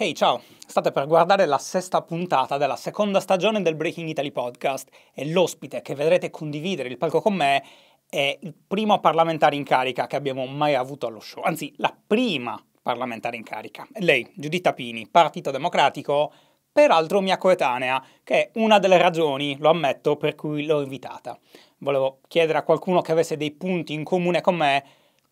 Hey, ciao! State per guardare la sesta puntata della seconda stagione del Breaking Italy podcast e l'ospite che vedrete condividere il palco con me è il primo parlamentare in carica che abbiamo mai avuto allo show, anzi la prima parlamentare in carica. lei, Giuditta Pini, Partito Democratico, peraltro mia coetanea, che è una delle ragioni, lo ammetto, per cui l'ho invitata. Volevo chiedere a qualcuno che avesse dei punti in comune con me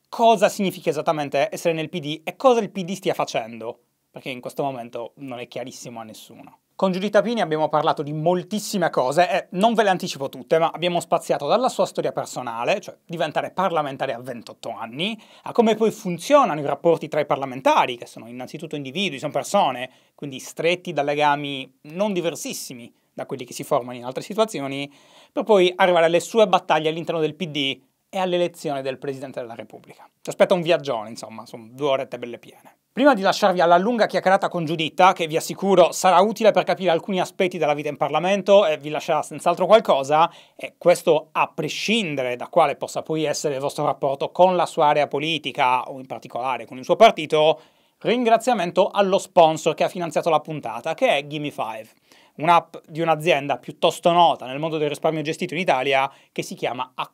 cosa significa esattamente essere nel PD e cosa il PD stia facendo perché in questo momento non è chiarissimo a nessuno. Con Giulia Tapini abbiamo parlato di moltissime cose e non ve le anticipo tutte, ma abbiamo spaziato dalla sua storia personale, cioè diventare parlamentare a 28 anni, a come poi funzionano i rapporti tra i parlamentari, che sono innanzitutto individui, sono persone, quindi stretti da legami non diversissimi da quelli che si formano in altre situazioni, per poi arrivare alle sue battaglie all'interno del PD e all'elezione del Presidente della Repubblica. Ci aspetta un viaggione, insomma, sono due orette belle piene. Prima di lasciarvi alla lunga chiacchierata con Giuditta, che vi assicuro sarà utile per capire alcuni aspetti della vita in Parlamento e vi lascerà senz'altro qualcosa, e questo a prescindere da quale possa poi essere il vostro rapporto con la sua area politica o in particolare con il suo partito, ringraziamento allo sponsor che ha finanziato la puntata, che è Gimme 5, un'app di un'azienda piuttosto nota nel mondo del risparmio gestito in Italia che si chiama A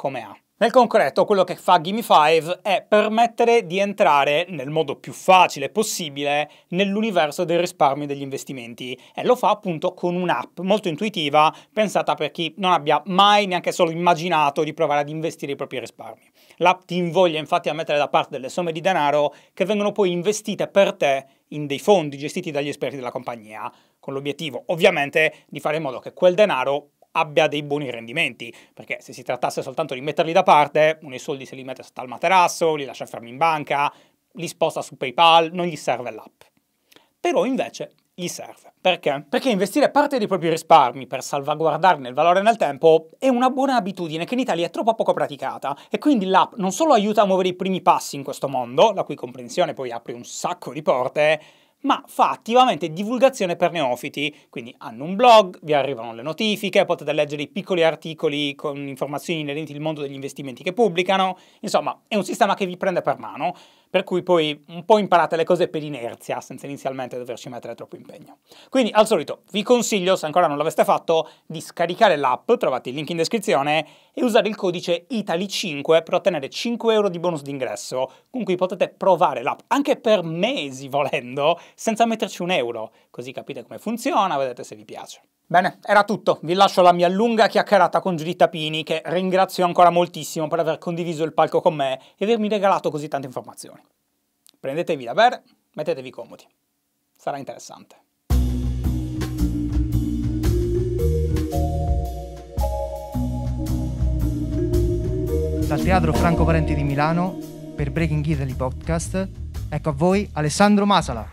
nel concreto, quello che fa Gimme 5 è permettere di entrare nel modo più facile possibile nell'universo del risparmio e degli investimenti e lo fa appunto con un'app molto intuitiva pensata per chi non abbia mai neanche solo immaginato di provare ad investire i propri risparmi. L'app ti invoglia infatti a mettere da parte delle somme di denaro che vengono poi investite per te in dei fondi gestiti dagli esperti della compagnia, con l'obiettivo ovviamente di fare in modo che quel denaro abbia dei buoni rendimenti, perché se si trattasse soltanto di metterli da parte, uno i soldi se li mette sotto al materasso, li lascia fermi in banca, li sposta su PayPal, non gli serve l'app. Però invece gli serve. Perché? Perché investire parte dei propri risparmi per salvaguardarne il valore nel tempo è una buona abitudine che in Italia è troppo poco praticata e quindi l'app non solo aiuta a muovere i primi passi in questo mondo, la cui comprensione poi apre un sacco di porte, ma fa attivamente divulgazione per neofiti, quindi hanno un blog, vi arrivano le notifiche, potete leggere i piccoli articoli con informazioni inerenti al mondo degli investimenti che pubblicano, insomma è un sistema che vi prende per mano, per cui poi un po' imparate le cose per inerzia, senza inizialmente doverci mettere troppo impegno. Quindi, al solito, vi consiglio, se ancora non l'aveste fatto, di scaricare l'app, trovate il link in descrizione, e usare il codice ITALY5 per ottenere 5 euro di bonus d'ingresso, con cui potete provare l'app anche per mesi volendo, senza metterci un euro, così capite come funziona, vedete se vi piace. Bene, era tutto. Vi lascio la mia lunga chiacchierata con Giuditta Pini, che ringrazio ancora moltissimo per aver condiviso il palco con me e avermi regalato così tante informazioni. Prendetevi da bere, mettetevi comodi. Sarà interessante. Dal Teatro Franco Parenti di Milano, per Breaking Italy Podcast, ecco a voi Alessandro Masala.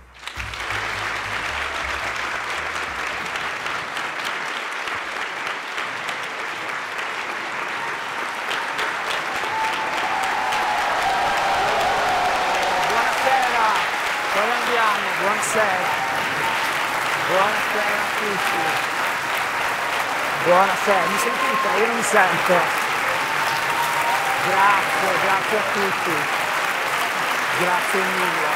Buonasera, mi sentite? Io non mi sento. Grazie, grazie a tutti. Grazie mille.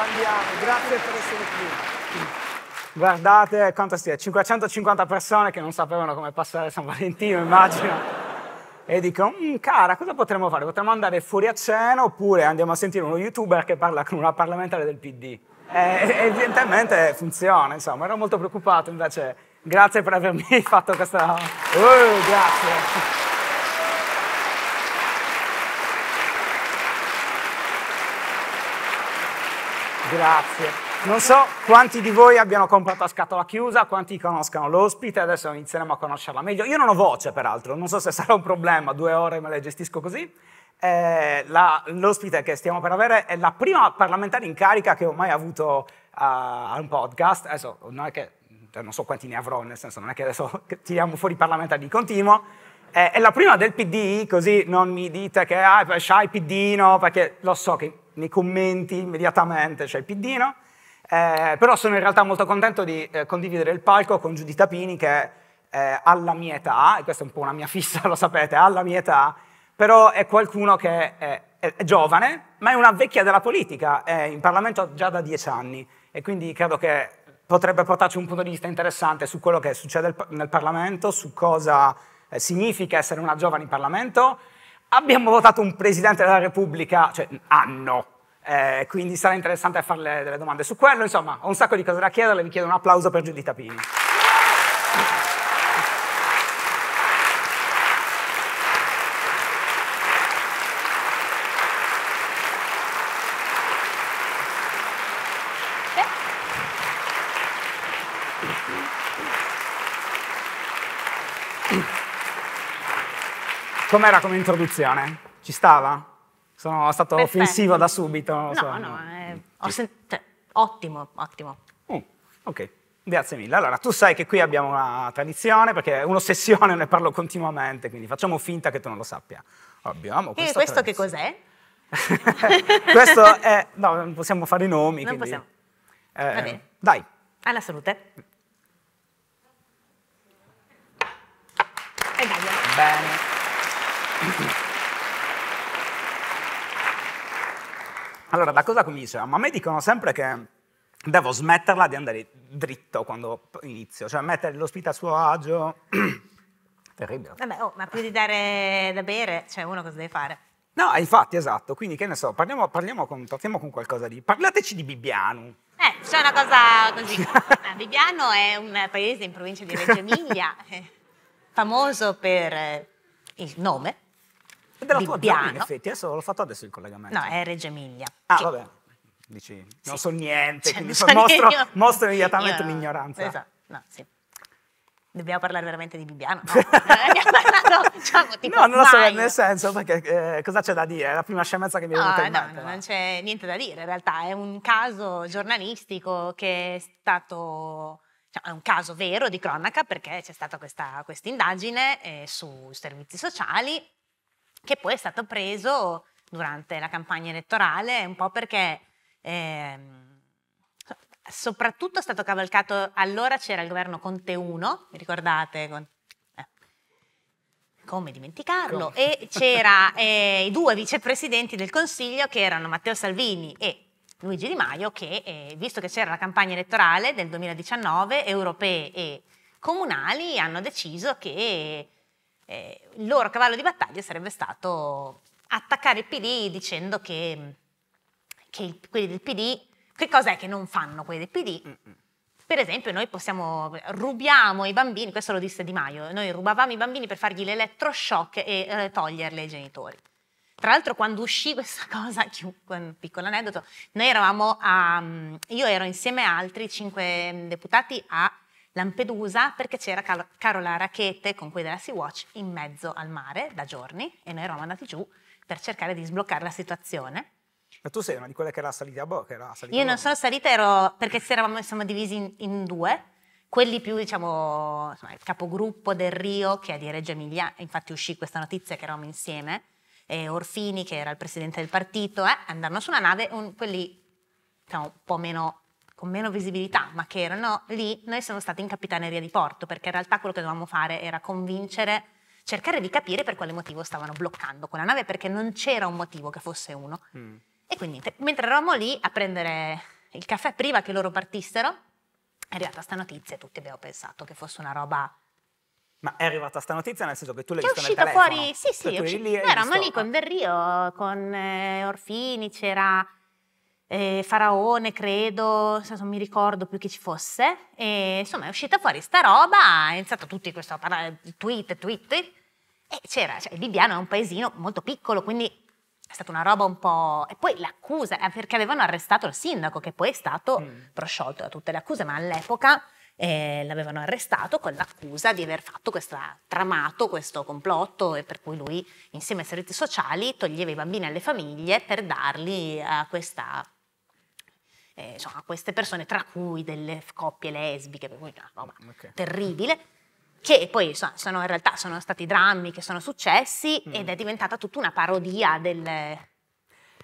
Andiamo, grazie per essere qui. Guardate quanto sia, 550 persone che non sapevano come passare San Valentino, immagino e dicono, mm, cara, cosa potremmo fare? Potremmo andare fuori a cena oppure andiamo a sentire uno youtuber che parla con una parlamentare del PD. E, evidentemente funziona, insomma, ero molto preoccupato invece. Grazie per avermi fatto questa... Uh, grazie. Grazie. Non so quanti di voi abbiano comprato a scatola chiusa, quanti conoscano l'ospite, adesso inizieremo a conoscerla meglio. Io non ho voce, peraltro, non so se sarà un problema, due ore me le gestisco così. Eh, l'ospite che stiamo per avere è la prima parlamentare in carica che ho mai avuto a, a un podcast. Adesso non è che, cioè, non so quanti ne avrò, nel senso non è che adesso tiriamo fuori i parlamentari di continuo. Eh, è la prima del PD, così non mi dite che ah, c'hai il PD, no, perché lo so che nei commenti immediatamente c'è il PD, no. Eh, però sono in realtà molto contento di eh, condividere il palco con Giuditta Pini che eh, alla mia età, e questa è un po' una mia fissa, lo sapete, alla mia età, però è qualcuno che è, è, è giovane, ma è una vecchia della politica, è in Parlamento già da dieci anni e quindi credo che potrebbe portarci un punto di vista interessante su quello che succede nel Parlamento, su cosa eh, significa essere una giovane in Parlamento. Abbiamo votato un Presidente della Repubblica, cioè hanno ah eh, quindi sarà interessante farle delle domande su quello. Insomma, ho un sacco di cose da chiederle, vi chiedo un applauso per Giuditta Pini. Com'era come introduzione? Ci stava? Sono stato Perfetto. offensivo da subito. No, so, no, no. Eh, sì. cioè, ottimo, ottimo. Uh, ok. Grazie mille. Allora, tu sai che qui abbiamo una tradizione, perché è un'ossessione, ne parlo continuamente, quindi facciamo finta che tu non lo sappia. Abbiamo e eh, questo tradizione. che cos'è? questo è... No, non possiamo fare i nomi. Non quindi, possiamo. Eh, Va bene. Dai. Alla salute. Allora, da cosa comincia? Ma a me dicono sempre che devo smetterla di andare dritto quando inizio, cioè mettere l'ospite a suo agio. Terribile. Vabbè, oh, ma più di dare da bere, cioè uno cosa deve fare? No, infatti, esatto. Quindi, che ne so, parliamo, parliamo con, partiamo con qualcosa di... Parlateci di Bibbiano. Eh, c'è una cosa così. Bibbiano è un paese in provincia di Reggio Emilia, eh, famoso per il nome, è della tua zona, in effetti. Adesso l'ho fatto adesso il collegamento. No, è Reggio Emilia. Ah, che... vabbè. Dici, non so niente, cioè, quindi so mostro, io... mostro immediatamente l'ignoranza. Esatto, no, sì. Dobbiamo parlare veramente di Bibbiano? No, no, diciamo, tipo, no non lo so, nel senso, perché eh, cosa c'è da dire? È la prima scemenza che mi è venuta no, in mente. No, no, non c'è niente da dire, in realtà è un caso giornalistico che è stato... Cioè, è un caso vero di cronaca perché c'è stata questa indagine eh, su servizi sociali che poi è stato preso durante la campagna elettorale, un po' perché eh, soprattutto è stato cavalcato, allora c'era il governo Conte 1, vi ricordate? Con, eh, come dimenticarlo? Come? E c'era eh, i due vicepresidenti del Consiglio che erano Matteo Salvini e Luigi Di Maio che, eh, visto che c'era la campagna elettorale del 2019, europee e comunali hanno deciso che eh, il loro cavallo di battaglia sarebbe stato attaccare il PD dicendo che, che quelli del PD, che cos'è che non fanno quelli del PD? Mm, mm. Per esempio noi possiamo, rubiamo i bambini, questo lo disse Di Maio, noi rubavamo i bambini per fargli l'elettroshock e eh, toglierli ai genitori. Tra l'altro quando uscì questa cosa, un piccolo aneddoto, noi eravamo a, mm, io ero insieme a altri cinque deputati a Lampedusa perché c'era Carola Rachete con quei della Sea-Watch in mezzo al mare da giorni e noi eravamo andati giù per cercare di sbloccare la situazione. Ma tu sei una di quelle che era salita a bocca? Io non sono salita, ero perché ci eravamo insomma, divisi in, in, due. Quelli più, diciamo, insomma, il capogruppo del Rio, che è di Reggio Emilia, infatti uscì questa notizia che eravamo insieme, e Orfini, che era il presidente del partito, eh, andarono su una nave, un, quelli diciamo, un po' meno con meno visibilità, ma che erano lì, noi siamo stati in capitaneria di porto, perché in realtà quello che dovevamo fare era convincere, cercare di capire per quale motivo stavano bloccando quella nave, perché non c'era un motivo che fosse uno. Mm. E quindi, mentre eravamo lì a prendere il caffè prima che loro partissero, è arrivata sta notizia e tutti abbiamo pensato che fosse una roba ma è arrivata sta notizia nel senso che tu l'hai vista nel telefono. Fuori, sì, cioè, sì, cioè, è uscita fuori, sì sì, eravamo lì con ah. Verrio, con eh, Orfini, c'era eh, Faraone, credo, non mi ricordo più chi ci fosse, e insomma è uscita fuori sta roba, ha iniziato tutti questo a parlare, tweet, tweet, e c'era, cioè Bibbiano è un paesino molto piccolo, quindi è stata una roba un po'... E poi l'accusa, eh, perché avevano arrestato il sindaco, che poi è stato mm. prosciolto da tutte le accuse, ma all'epoca eh, l'avevano arrestato con l'accusa di aver fatto questo tramato, questo complotto e per cui lui insieme ai servizi sociali toglieva i bambini alle famiglie per darli a questa eh, insomma, queste persone, tra cui delle coppie lesbiche, per cui una roba okay. terribile, che poi so, sono, in realtà sono stati drammi che sono successi mm. ed è diventata tutta una parodia del, ecco,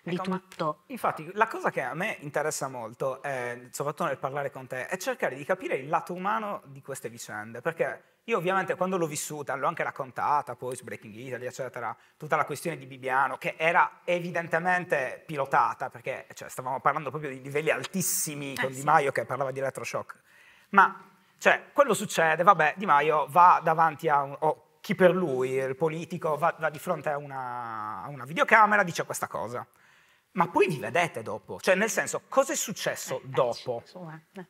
di ecco, tutto. Infatti, la cosa che a me interessa molto, eh, soprattutto nel parlare con te, è cercare di capire il lato umano di queste vicende, perché io ovviamente quando l'ho vissuta, l'ho anche raccontata poi su Breaking Italy, eccetera, tutta la questione di Bibiano, che era evidentemente pilotata, perché cioè, stavamo parlando proprio di livelli altissimi eh, con Di Maio sì. che parlava di elettroshock. Ma, cioè, quello succede, vabbè, Di Maio va davanti a... Un, oh, chi per lui, il politico, va, va di fronte a una, a una videocamera, dice questa cosa. Ma poi vi vedete dopo, cioè nel senso, cosa è successo eh, eh dopo? Eh,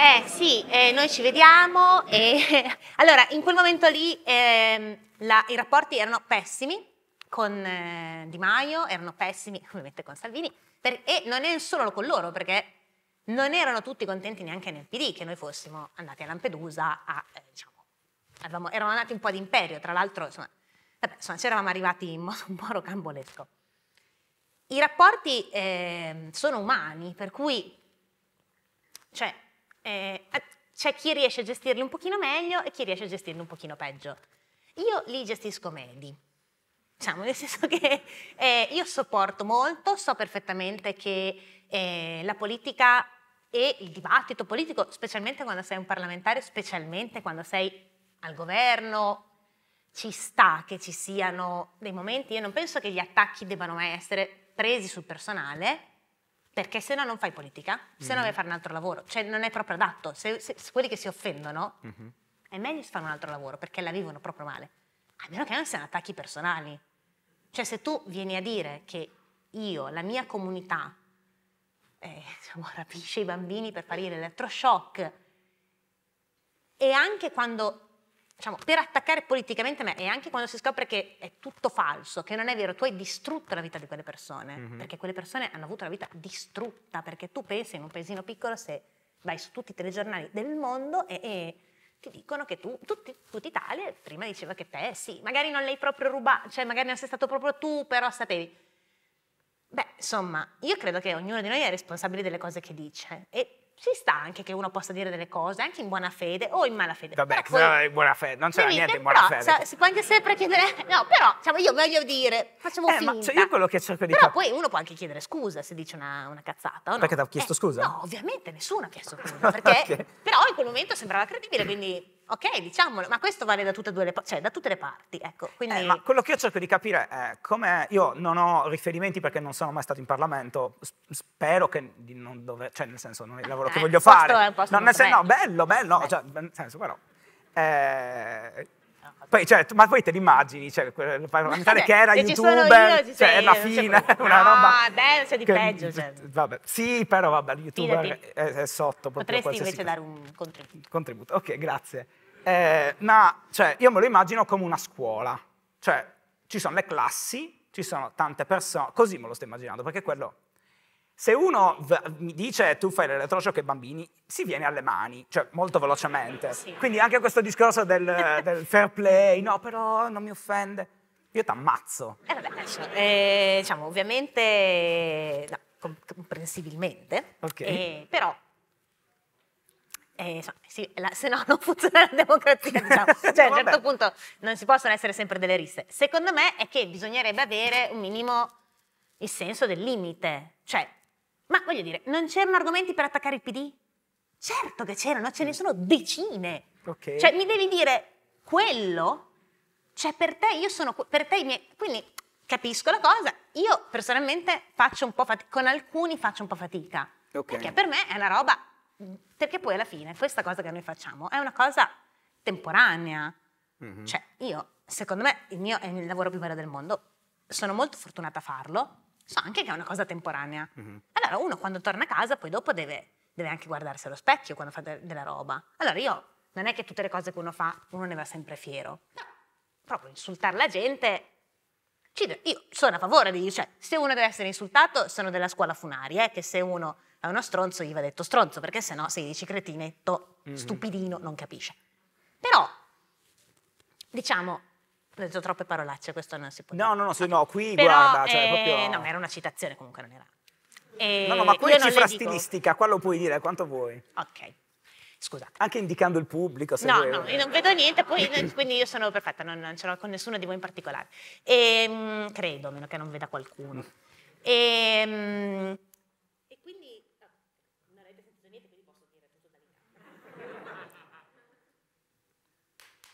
eh sì, eh, noi ci vediamo e allora in quel momento lì eh, la, i rapporti erano pessimi con eh, Di Maio, erano pessimi ovviamente con Salvini per, e non è solo con loro perché non erano tutti contenti neanche nel PD che noi fossimo andati a Lampedusa a, eh, diciamo, avevamo, erano andati un po' ad imperio, tra l'altro insomma, vabbè, insomma, ci eravamo arrivati in modo un po' rocambolesco. I rapporti ehm, sono umani, per cui cioè, eh, eh c'è cioè, chi riesce a gestirli un pochino meglio e chi riesce a gestirli un pochino peggio. Io li gestisco medi, diciamo, nel senso che eh, io sopporto molto, so perfettamente che eh, la politica e il dibattito politico, specialmente quando sei un parlamentare, specialmente quando sei al governo, ci sta che ci siano dei momenti, io non penso che gli attacchi debbano mai essere presi sul personale, perché se no non fai politica, se no vai a mm-hmm. fare un altro lavoro, cioè non è proprio adatto, se, se, se quelli che si offendono mm-hmm. è meglio se fanno un altro lavoro perché la vivono proprio male, a meno che non siano attacchi personali, cioè se tu vieni a dire che io, la mia comunità, eh, diciamo, rapisce i bambini per fare l'elettroshock e anche quando diciamo, per attaccare politicamente me e anche quando si scopre che è tutto falso, che non è vero, tu hai distrutto la vita di quelle persone, mm-hmm. perché quelle persone hanno avuto la vita distrutta, perché tu pensi in un paesino piccolo se vai su tutti i telegiornali del mondo e, e ti dicono che tu, tutti, tutta Italia prima diceva che te sì, magari non l'hai proprio rubato, cioè magari non sei stato proprio tu, però sapevi. Beh, insomma, io credo che ognuno di noi è responsabile delle cose che dice e ci sta anche che uno possa dire delle cose, anche in buona fede o in mala fede. Vabbè, però in buona fede, non c'è niente in buona fede. Sa, si può anche sempre chiedere, no, però diciamo, io voglio dire, facciamo eh, finta. Ma, cioè io quello che cerco di Però poi uno può anche chiedere scusa se dice una, una cazzata no? Perché ti ha chiesto eh, scusa? No, ovviamente nessuno ha chiesto scusa, perché okay. però in quel momento sembrava credibile, quindi Ok, diciamolo, ma questo vale da tutte, due le, cioè, da tutte le parti. Ecco, quindi... eh, ma quello che io cerco di capire è come io non ho riferimenti perché non sono mai stato in Parlamento, spero che non dove, cioè nel senso non è il ah, lavoro eh, che voglio fare. No, nel senso, no, bello, bello, bello. Cioè, nel senso però... Eh, ah, poi, cioè, ma poi te l'immagini, cioè, il parlamentare che era YouTube, cioè, è la fine, una no, roba... Ah, beh, c'è di che, peggio. Cioè. Vabbè, sì, però vabbè, youtuber è, è, sotto. Potresti invece dare un contributo. Contributo, ok, grazie eh, ma cioè, io me lo immagino come una scuola, cioè ci sono le classi, ci sono tante persone, così me lo sto immaginando, perché quello... Se uno mi dice tu fai l'elettroshock ai bambini, si viene alle mani, cioè molto velocemente. Sì. Quindi anche questo discorso del, del fair play, no però non mi offende, io ti ammazzo. Eh vabbè, eh, diciamo, ovviamente, no, comprensibilmente, okay. eh, però eh, insomma, sì, la, se no non funziona la democrazia, diciamo. cioè a un certo punto non si possono essere sempre delle risse. Secondo me è che bisognerebbe avere un minimo il senso del limite. Cioè, ma voglio dire, non c'erano argomenti per attaccare il PD? Certo che c'erano, ce ne mm. sono decine. Okay. Cioè, mi devi dire quello? Cioè, per te io sono per te i miei. Quindi capisco la cosa. Io personalmente faccio un po' fatica, con alcuni faccio un po' fatica. Okay. Perché per me è una roba perché poi alla fine questa cosa che noi facciamo è una cosa temporanea. Mm-hmm. Cioè, io, secondo me, il mio è il lavoro più bello del mondo. Sono molto fortunata a farlo. So anche che è una cosa temporanea. Mm-hmm. Allora, uno quando torna a casa, poi dopo deve, deve anche guardarsi allo specchio quando fa de- della roba. Allora, io non è che tutte le cose che uno fa, uno ne va sempre fiero. No, proprio insultare la gente io sono a favore di, cioè, se uno deve essere insultato, sono della scuola funaria, eh, che se uno è uno stronzo, gli va detto stronzo, perché se no, se gli dici cretinetto, mm-hmm. stupidino, non capisce. Però, diciamo, ho detto troppe parolacce, questo non si può dire. no, no, no, se no, qui Però, guarda, cioè, eh, proprio... No, era una citazione comunque, non era... Eh, no, no, eh, ma qui è cifra stilistica, qua lo puoi dire quanto vuoi. Ok. Scusate. Anche indicando il pubblico. Se no, vuoi... no, io non vedo niente, poi, quindi io sono perfetta, non, non ce l'ho con nessuno di voi in particolare. E, ehm, mh, credo, a meno che non veda qualcuno. Ehm, e, mh, quindi non avete sentito niente, quindi posso dire tutto dall'Italia.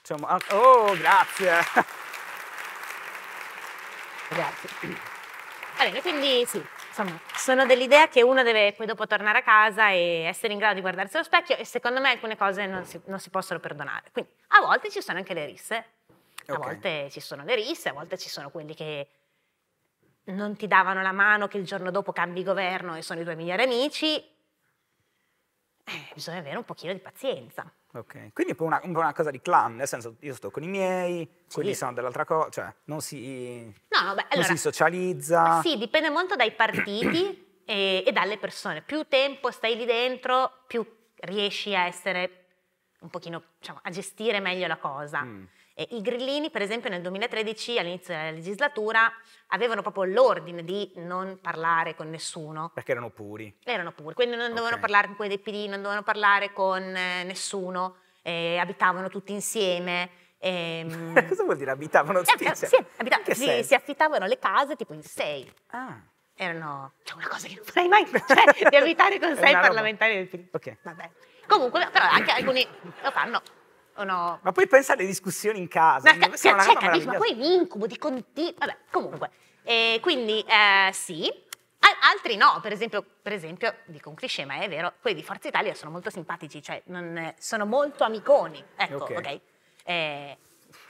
Diciamo, ah, oh, grazie. grazie. Va bene, quindi sì, Insomma, sono dell'idea che uno deve poi dopo tornare a casa e essere in grado di guardarsi allo specchio e secondo me alcune cose non si, non si possono perdonare. Quindi a volte ci sono anche le risse, a okay. volte ci sono le risse, a volte ci sono quelli che non ti davano la mano, che il giorno dopo cambi governo e sono i tuoi migliori amici. Eh, bisogna avere un pochino di pazienza. Ok, quindi è un po' una, cosa di clan, nel senso io sto con i miei, sì. quelli sono dell'altra cosa, cioè non si, no, no, beh, allora, si socializza. Sì, dipende molto dai partiti e, e dalle persone. Più tempo stai lì dentro, più riesci a essere un pochino, diciamo, a gestire meglio la cosa. Mm. I grillini, per esempio, nel 2013, all'inizio della legislatura, avevano proprio l'ordine di non parlare con nessuno. Perché erano puri. Erano puri, quindi non okay. dovevano parlare con quei del PD, non dovevano parlare con eh, nessuno, eh, abitavano tutti insieme. Ehm... Cosa vuol dire abitavano tutti eh, insieme? Sì, abitavano, si, si, affittavano le case tipo in sei. Ah. Erano, cioè una cosa che non farei mai, cioè di abitare con sei parlamentari del PD. Ok. Vabbè. Comunque, però anche alcuni lo fanno o no? Ma poi pensa alle discussioni in casa. Ma, ca- cioè, cioè, capisci, ma poi è un incubo di conti... Vabbè, comunque. Eh, quindi eh, sì, altri no, per esempio, per esempio, dico un cliché, ma è vero, quelli di Forza Italia sono molto simpatici, cioè non, eh, sono molto amiconi. Ecco, ok. okay. Eh,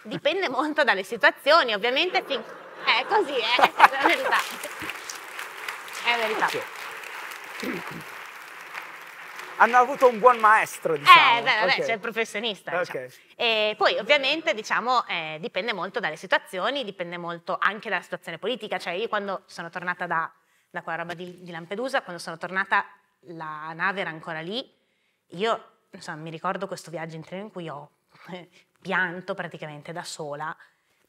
dipende molto dalle situazioni, ovviamente. Fin... Eh, così, eh, è la verità. È la verità. Okay hanno avuto un buon maestro, eh, diciamo. Eh, beh, vabbè, okay. c'è il professionista. Diciamo. Okay. Diciamo. poi ovviamente, diciamo, eh, dipende molto dalle situazioni, dipende molto anche dalla situazione politica. Cioè io quando sono tornata da, da quella roba di, di, Lampedusa, quando sono tornata la nave era ancora lì, io insomma, mi ricordo questo viaggio in treno in cui ho pianto praticamente da sola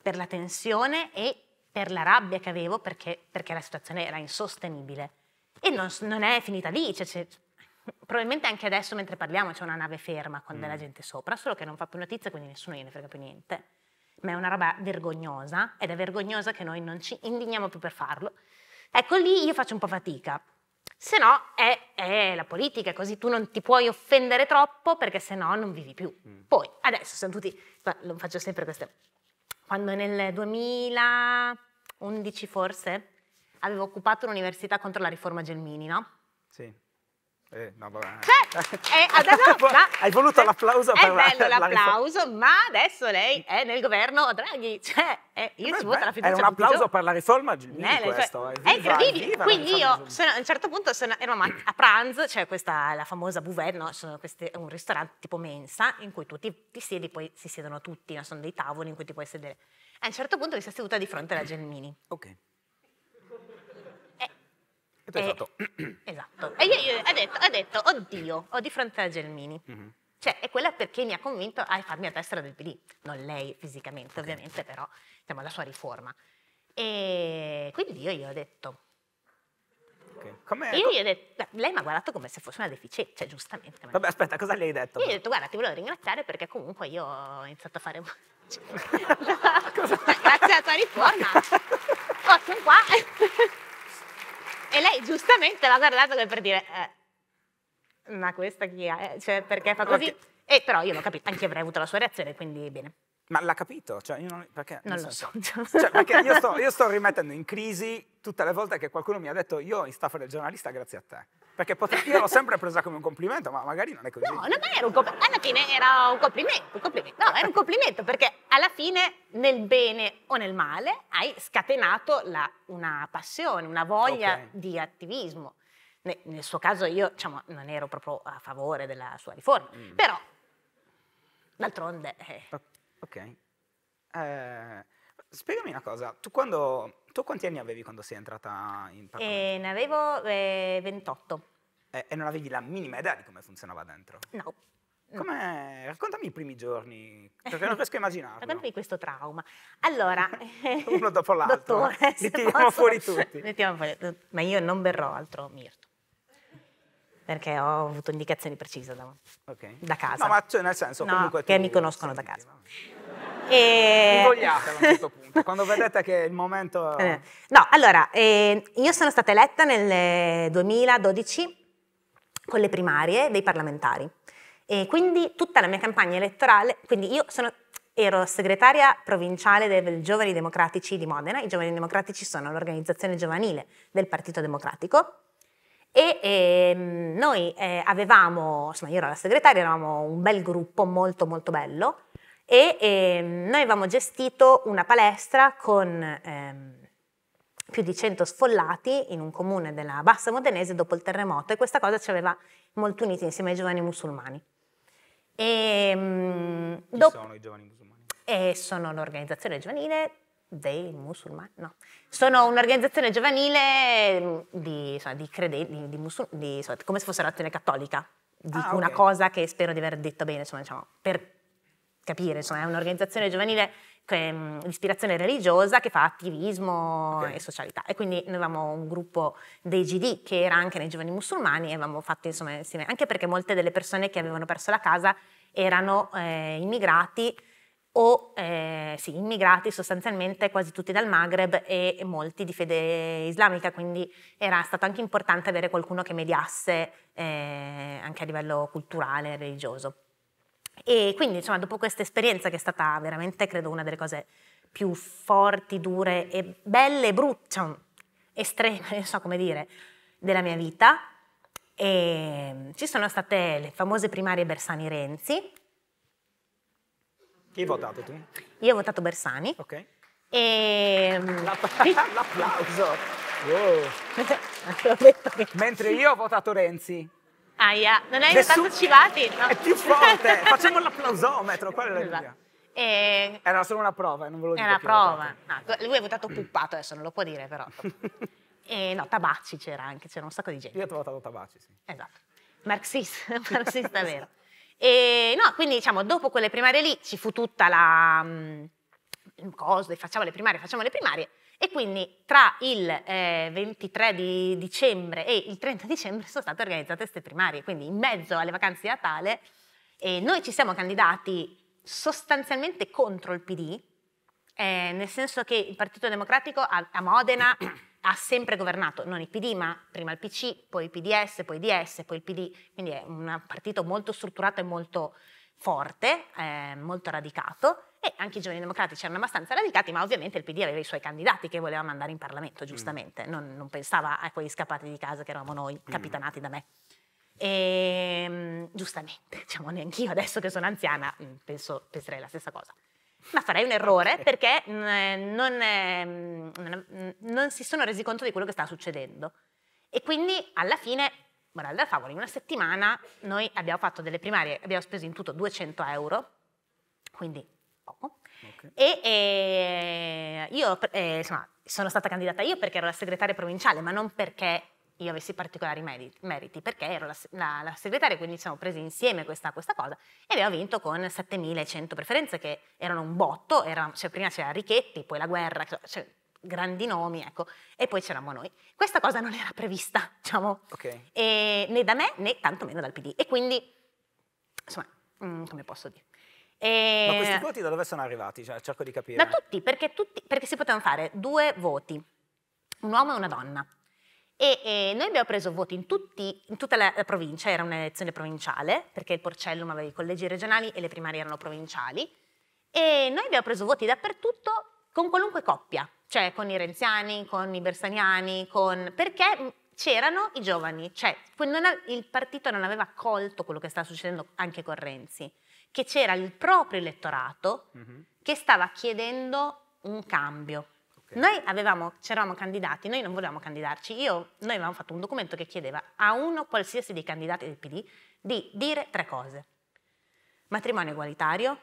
per la tensione e per la rabbia che avevo perché, perché la situazione era insostenibile. E non, non è finita lì, cioè, probabilmente anche adesso mentre parliamo c'è una nave ferma con mm. della gente sopra, solo che non fa più notizie, quindi nessuno gliene frega più niente. Ma è una roba vergognosa ed è vergognosa che noi non ci indigniamo più per farlo. Ecco lì io faccio un po' fatica. Se no è, è la politica, così tu non ti puoi offendere troppo perché se no non vivi più. Mm. Poi adesso sono tutti, lo faccio sempre questo, quando nel 2011 forse avevo occupato l'università contro la riforma Gelmini, no? Sì eh, no, vabbè. Cioè, eh, adesso, ma, Hai voluto eh, l'applauso per la È bello ma adesso lei è nel governo Draghi. Cioè, eh, eh, è, io beh, ci voto la fiducia. È un applauso per la riforma Giulia, questo. Cioè, è incredibile. Quindi io, sono, a un certo punto, sono, ero a pranzo, cioè questa, la famosa Bouvet no? Sono queste, un ristorante tipo mensa, in cui tutti ti, ti siedi, poi si siedono tutti, no? sono dei tavoli in cui ti puoi sedere. A un certo punto mi sono seduta di fronte alla Gelmini. Ok. E tu hai eh, fatto... Esatto. E io, io ho, detto, ho detto, oddio, ho di fronte a Gelmini. Mm-hmm. Cioè, è quella perché mi ha convinto a farmi a destra del PD. Non lei fisicamente, okay. ovviamente, però, diciamo, la sua riforma. E quindi io gli ho detto... Okay. Come, io gli ho detto, lei mi ha guardato come se fosse una deficienza, cioè, giustamente. Vabbè, aspetta, cosa gli hai detto? Io gli ho detto, guarda, ti volevo ringraziare perché comunque io ho iniziato a fare... Grazie alla tua riforma. Oh, sono qua. E lei giustamente l'ha guardata per dire, eh, ma questa chi è? Cioè, perché fa così? Okay. E però io l'ho capito, anche avrei avuto la sua reazione, quindi bene. Ma l'ha capito? Cioè, non, perché, non lo so. Cioè, perché io sto, io sto, rimettendo in crisi tutte le volte che qualcuno mi ha detto io in staffa del giornalista grazie a te. Perché potevo, io l'ho sempre presa come un complimento, ma magari non è così. No, non era un complimento. Alla fine era un complimento, un complimento. No, era un complimento perché alla fine, nel bene o nel male, hai scatenato la, una passione, una voglia okay. di attivismo. Ne, nel suo caso io diciamo, non ero proprio a favore della sua riforma, mm. però d'altronde... Eh. Ok. Eh, spiegami una cosa, tu, quando, tu, quanti anni avevi quando sei entrata in eh, Parlamento? Eh, ne avevo eh, 28. Eh, e non avevi la minima idea di come funzionava dentro? No. Mm. Come, raccontami i primi giorni, perché non riesco a immaginarlo. Raccontami questo trauma. Allora, uno dopo l'altro, dottore, li tiriamo posso, fuori tutti. Li fuori, ma io non berrò altro Mirto perché ho avuto indicazioni precise da, okay. da casa. No, ma cioè nel senso, no, che mi conoscono da casa. E... Invogliatelo a un certo punto, quando vedete che il momento... Eh, no, allora, eh, io sono stata eletta nel 2012 con le primarie dei parlamentari e quindi tutta la mia campagna elettorale, quindi io sono, ero segretaria provinciale dei Giovani Democratici di Modena, i Giovani Democratici sono l'organizzazione giovanile del Partito Democratico e ehm, noi eh, avevamo, insomma io ero la segretaria, eravamo un bel gruppo molto molto bello e ehm, noi avevamo gestito una palestra con ehm, più di 100 sfollati in un comune della Bassa Modenese dopo il terremoto e questa cosa ci aveva molto uniti insieme ai giovani musulmani. E, ehm, Chi sono i giovani musulmani? E eh, sono l'organizzazione giovanile dei musulmani, no. Sono un'organizzazione giovanile mm, di, insomma, di credenti, di, musul- di insomma, come se fosse l'azione cattolica. Dico ah, okay. una cosa che spero di aver detto bene, insomma, diciamo, per capire, insomma, è un'organizzazione giovanile che, di mm, ispirazione religiosa che fa attivismo okay. e socialità. E quindi noi avevamo un gruppo dei GD che era anche nei giovani musulmani e avevamo fatto insomma insieme, anche perché molte delle persone che avevano perso la casa erano eh, immigrati o eh, sì, immigrati sostanzialmente quasi tutti dal Maghreb e, molti di fede islamica, quindi era stato anche importante avere qualcuno che mediasse eh, anche a livello culturale e religioso. E quindi insomma dopo questa esperienza che è stata veramente credo una delle cose più forti, dure e belle, brutte, cioè, estreme, non so come dire, della mia vita, e ehm, ci sono state le famose primarie Bersani-Renzi, chi hai votato tu? Io ho votato Bersani. Ok. E... Ehm, l'applauso. wow. Oh. Mentre io ho votato Renzi. Aia, non hai Nessun... votato Civati? No. È più forte. Facciamo l'applausometro. Qual è la esatto. E... Eh, Era solo una prova, eh, non ve lo dico. È una prova. No, lui ha votato puppato, adesso non lo può dire però. e eh, no, Tabacci c'era anche, c'era un sacco di gente. Io ho votato Tabacci, sì. Esatto. Marxista, marxista vero. E no, quindi diciamo, dopo quelle primarie lì ci fu tutta la mh, mm, cosa, facciamo le primarie, facciamo le primarie, e quindi tra il eh, 23 di dicembre e il 30 dicembre sono state organizzate queste primarie, quindi in mezzo alle vacanze di Natale eh, noi ci siamo candidati sostanzialmente contro il PD, eh, nel senso che il Partito Democratico a, a Modena ha sempre governato, non il PD, ma prima il PC, poi il PDS, poi il DS, poi il PD, quindi è un partito molto strutturato e molto forte, eh, molto radicato e anche i giovani democratici erano abbastanza radicati, ma ovviamente il PD aveva i suoi candidati che voleva mandare in Parlamento, mm. giustamente, mm. non, non, pensava a quegli scappati di casa che eravamo noi, mm. capitanati mm. da me. E, ehm, giustamente, diciamo neanch'io adesso che sono anziana, mm, penso, penserei la stessa cosa ma farei un errore perché mm, eh, non, ehm, mm, non, si sono resi conto di quello che sta succedendo. E quindi alla fine, guarda, da favola, in una settimana noi abbiamo fatto delle primarie, abbiamo speso in tutto 200 euro, quindi poco. Okay. E, e, eh, io eh, insomma, sono stata candidata io perché ero la segretaria provinciale, ma non perché io avessi particolari meriti, perché ero la, la, la segretaria, quindi ci siamo presi insieme questa, questa cosa e abbiamo vinto con 7.100 preferenze che erano un botto, era, cioè prima c'era Richetti, poi la guerra, cioè, cioè grandi nomi, ecco, e poi c'eravamo noi. Questa cosa non era prevista, diciamo, okay. e, né da me né tantomeno dal PD. E quindi, insomma, mh, mm, come posso dire? E... Ma questi voti da dove sono arrivati? Cioè, cerco di capire. Da tutti perché, tutti, perché si potevano fare due voti, un uomo e una donna. E, e noi abbiamo preso voti in, tutti, in tutta la, la, provincia, era un'elezione provinciale, perché il Porcellum aveva i collegi regionali e le primarie erano provinciali, e noi abbiamo preso voti dappertutto con qualunque coppia, cioè con i renziani, con i bersaniani, con... perché c'erano i giovani, cioè il partito non aveva colto quello che stava succedendo anche con Renzi, che c'era il proprio elettorato mm-hmm. che stava chiedendo un cambio, noi avevamo, c'eravamo candidati, noi non volevamo candidarci, Io, noi avevamo fatto un documento che chiedeva a uno qualsiasi dei candidati del PD di dire tre cose. Matrimonio egualitario,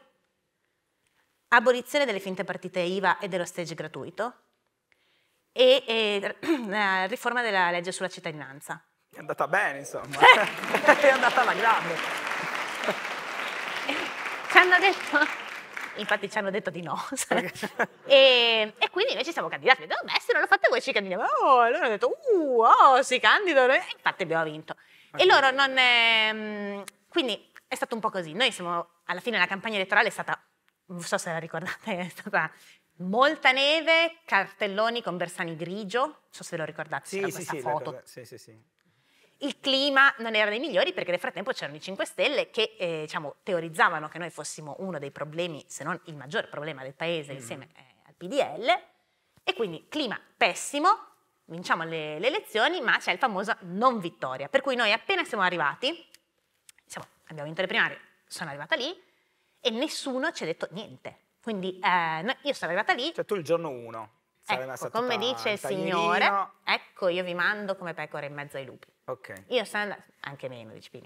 abolizione delle finte partite IVA e dello stage gratuito e, e eh, riforma della legge sulla cittadinanza. È andata bene, insomma. Eh. È andata alla grande. Ci hanno detto Infatti ci hanno detto di no. e, e, quindi noi ci siamo candidati. Abbiamo detto, beh, se non lo fate voi ci candidiamo. Oh, allora hanno detto, uh, oh, si candidano. E infatti abbiamo vinto. Okay. E loro non... è, ehm, quindi è stato un po' così. Noi siamo, alla fine la campagna elettorale è stata, non so se la ricordate, è stata molta neve, cartelloni con Bersani grigio, non so se lo ricordate, sì, sì, questa sì, foto. sì, sì, sì il clima non era dei migliori perché nel frattempo c'erano i 5 Stelle che eh, diciamo, teorizzavano che noi fossimo uno dei problemi, se non il maggior problema del paese mm. insieme eh, al PDL e quindi clima pessimo, vinciamo le, le elezioni ma c'è il famoso non vittoria, per cui noi appena siamo arrivati, diciamo, abbiamo vinto le primarie, sono arrivata lì e nessuno ci ha detto niente. Quindi eh, no, io sono arrivata lì. Cioè tu il giorno 1. Ecco, come dice il Signore, ecco io vi mando come pecore in mezzo ai lupi. Ok. Io sono andata, anche meno 10 kg.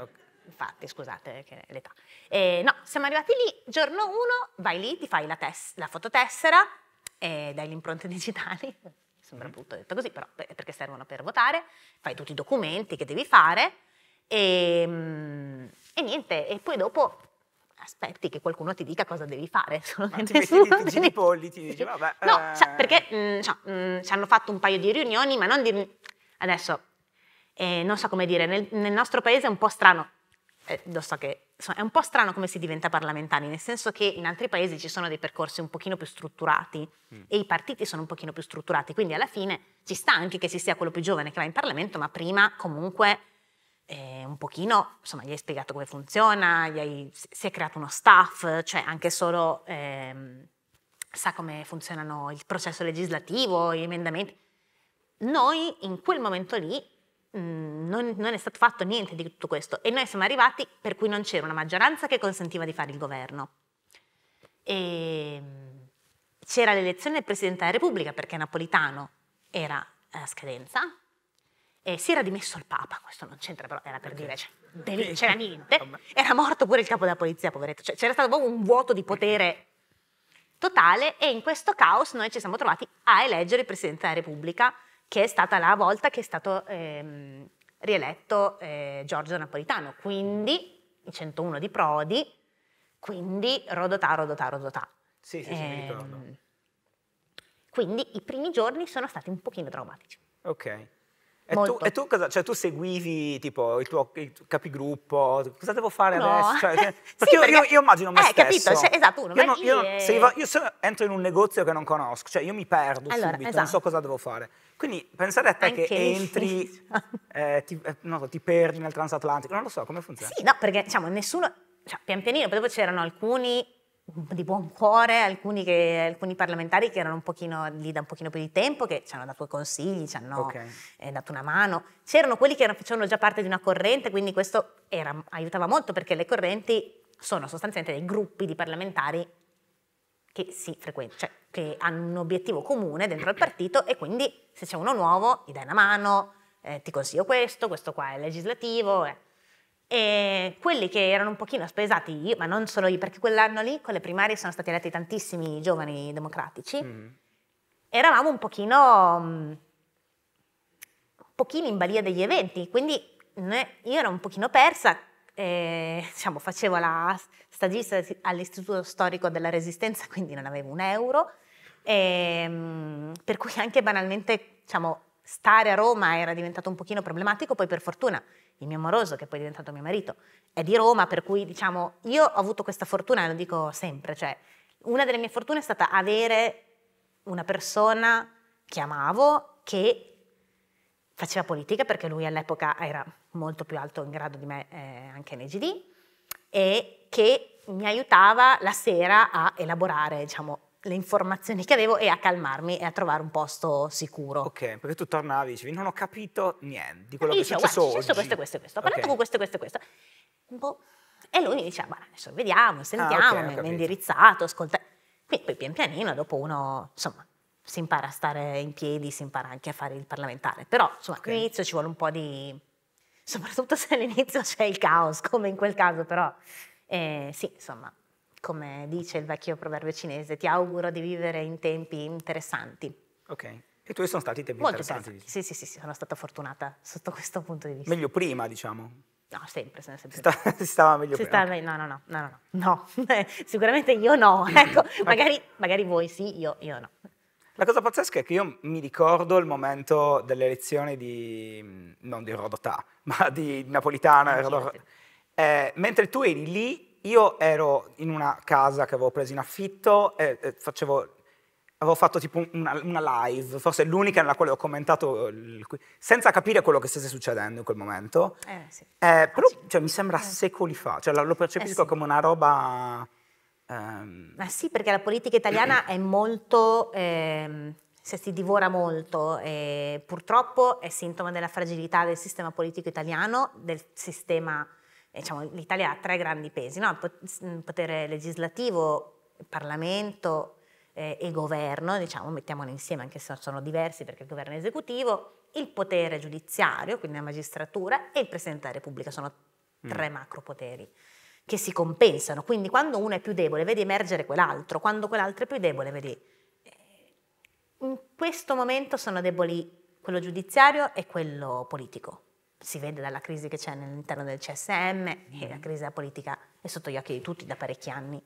Okay. Infatti, scusate che è l'età. Eh, no, siamo arrivati lì, giorno 1 vai lì, ti fai la, tes- la fototessera, eh, dai le impronte digitali, sembra mm-hmm. brutto detto così, però perché servono per votare, fai tutti i documenti che devi fare e, ehm, e niente, e poi dopo aspetti che qualcuno ti dica cosa devi fare, solo che nessuno ti ne polli, ti dice vabbè. No, eh. cioè, perché mh, cioè, mh, ci hanno fatto un paio di riunioni, ma non di... Adesso eh, non so come dire, nel, nel, nostro paese è un po' strano, eh, lo so che è un po' strano come si diventa parlamentari, nel senso che in altri paesi ci sono dei percorsi un pochino più strutturati mm. e i partiti sono un pochino più strutturati, quindi alla fine ci sta anche che ci sia quello più giovane che va in Parlamento, ma prima comunque eh, un pochino, insomma, gli hai spiegato come funziona, hai, si è creato uno staff, cioè anche solo ehm, sa come funzionano il processo legislativo, gli emendamenti. Noi in quel momento lì Mm, non, non, è stato fatto niente di tutto questo e noi siamo arrivati per cui non c'era una maggioranza che consentiva di fare il governo. E, ehm, c'era l'elezione del Presidente della Repubblica perché Napolitano era eh, a scadenza e si era dimesso il Papa, questo non c'entra però, era per dire, cioè, deli- c'era niente, era morto pure il capo della polizia, poveretto, cioè, c'era stato proprio un vuoto di potere totale e in questo caos noi ci siamo trovati a eleggere il Presidente della Repubblica che è stata la volta che è stato ehm, rieletto eh, Giorgio Napolitano, quindi il 101 di Prodi, quindi Rodotà, Rodotà, Rodotà. Sì, sì, sì, ehm, mi ricordo. Quindi i primi giorni sono stati un pochino traumatici. Ok. E tu, e tu, cosa, cioè, tu seguivi tipo il tuo, il tuo capigruppo, cosa devo fare no. adesso? Cioè, cioè perché, sì, io, perché io, io, immagino me eh, stesso. Capito, cioè, esatto, uno io, non, io, e... se io, se entro in un negozio che non conosco, cioè io mi perdo allora, subito, esatto. non so cosa devo fare. Quindi pensare a te Anche che entri, eh, ti, eh, no, ti perdi nel transatlantico, non lo so come funziona. Sì, no, perché diciamo nessuno, cioè, pian pianino, poi dopo c'erano alcuni di buon cuore alcuni, che, alcuni, parlamentari che erano un pochino lì da un pochino più di tempo, che ci hanno dato i consigli, ci hanno okay. eh, dato una mano. C'erano quelli che facevano già parte di una corrente, quindi questo era, aiutava molto perché le correnti sono sostanzialmente dei gruppi di parlamentari che si frequentano, cioè che hanno un obiettivo comune dentro il partito e quindi se c'è uno nuovo gli dai una mano, eh, ti consiglio questo, questo qua è legislativo. Eh e quelli che erano un pochino spesati, ma non solo io, perché quell'anno lì con le primarie sono stati eletti tantissimi giovani democratici, mm. eravamo un pochino, mm, un pochino in balia degli eventi, quindi io ero un pochino persa, eh, diciamo, facevo la stagista all'Istituto Storico della Resistenza, quindi non avevo un euro, e, ehm, per cui anche banalmente diciamo, stare a Roma era diventato un pochino problematico, poi per fortuna il mio amoroso, che poi è diventato mio marito, è di Roma, per cui diciamo, io ho avuto questa fortuna, lo dico sempre, cioè, una delle mie fortune è stata avere una persona che amavo, che faceva politica, perché lui all'epoca era molto più alto in grado di me eh, anche nei GD, e che mi aiutava la sera a elaborare, diciamo, le informazioni che avevo e a calmarmi e a trovare un posto sicuro. Ok, perché tu tornavi e dicevi non ho capito niente di quello e che dicevo, è successo questo, questo, questo, questo, ho parlato okay. con questo, questo, questo. E lui mi diceva, ah, ma adesso vediamo, sentiamo, ah, okay, mi ha indirizzato, ascolta. Quindi poi pian pianino, dopo uno, insomma, si impara a stare in piedi, si impara anche a fare il parlamentare. Però, insomma, okay. all'inizio ci vuole un po' di... Soprattutto se all'inizio c'è il caos, come in quel caso, però... Eh, sì, insomma, come dice il vecchio proverbio cinese, ti auguro di vivere in tempi interessanti. Ok. E tu sono stati tempi Molto interessanti. interessanti. Sì, sì, sì, sono stata fortunata sotto questo punto di vista. Meglio prima, diciamo. No, sempre, sono sempre. Sta, si stava meglio si prima. Stava, okay. no, no, no, no, no, no. sicuramente io no, ecco, magari, magari, voi sì, io, io no. La cosa pazzesca è che io mi ricordo il momento dell'elezione di, non di Rodotà, ma di Napolitana. Ah, Rodotà. Certo. Eh, mentre tu eri lì io ero in una casa che avevo preso in affitto e, e facevo, avevo fatto tipo una, una live, forse l'unica nella quale ho commentato, il, senza capire quello che stesse succedendo in quel momento. Eh, sì. eh, però cioè, mi sembra eh. secoli fa, cioè, lo percepisco eh, sì. come una roba... Ehm... Ma sì, perché la politica italiana è molto... Ehm se si divora molto, eh, purtroppo è sintomo della fragilità del sistema politico italiano, del sistema diciamo, l'Italia ha tre grandi pesi, no? Mm, potere legislativo, Parlamento eh, e governo, diciamo, mettiamoli insieme anche se sono diversi perché il governo è esecutivo, il potere giudiziario, quindi la magistratura, e il Presidente della Repubblica, sono mm. tre mm. macropoteri che si compensano, quindi quando uno è più debole vedi emergere quell'altro, quando quell'altro è più debole vedi... Eh, in questo momento sono deboli quello giudiziario e quello politico si vede dalla crisi che c'è all'interno del CSM e la mm-hmm. crisi della politica è sotto gli occhi di tutti da parecchi anni.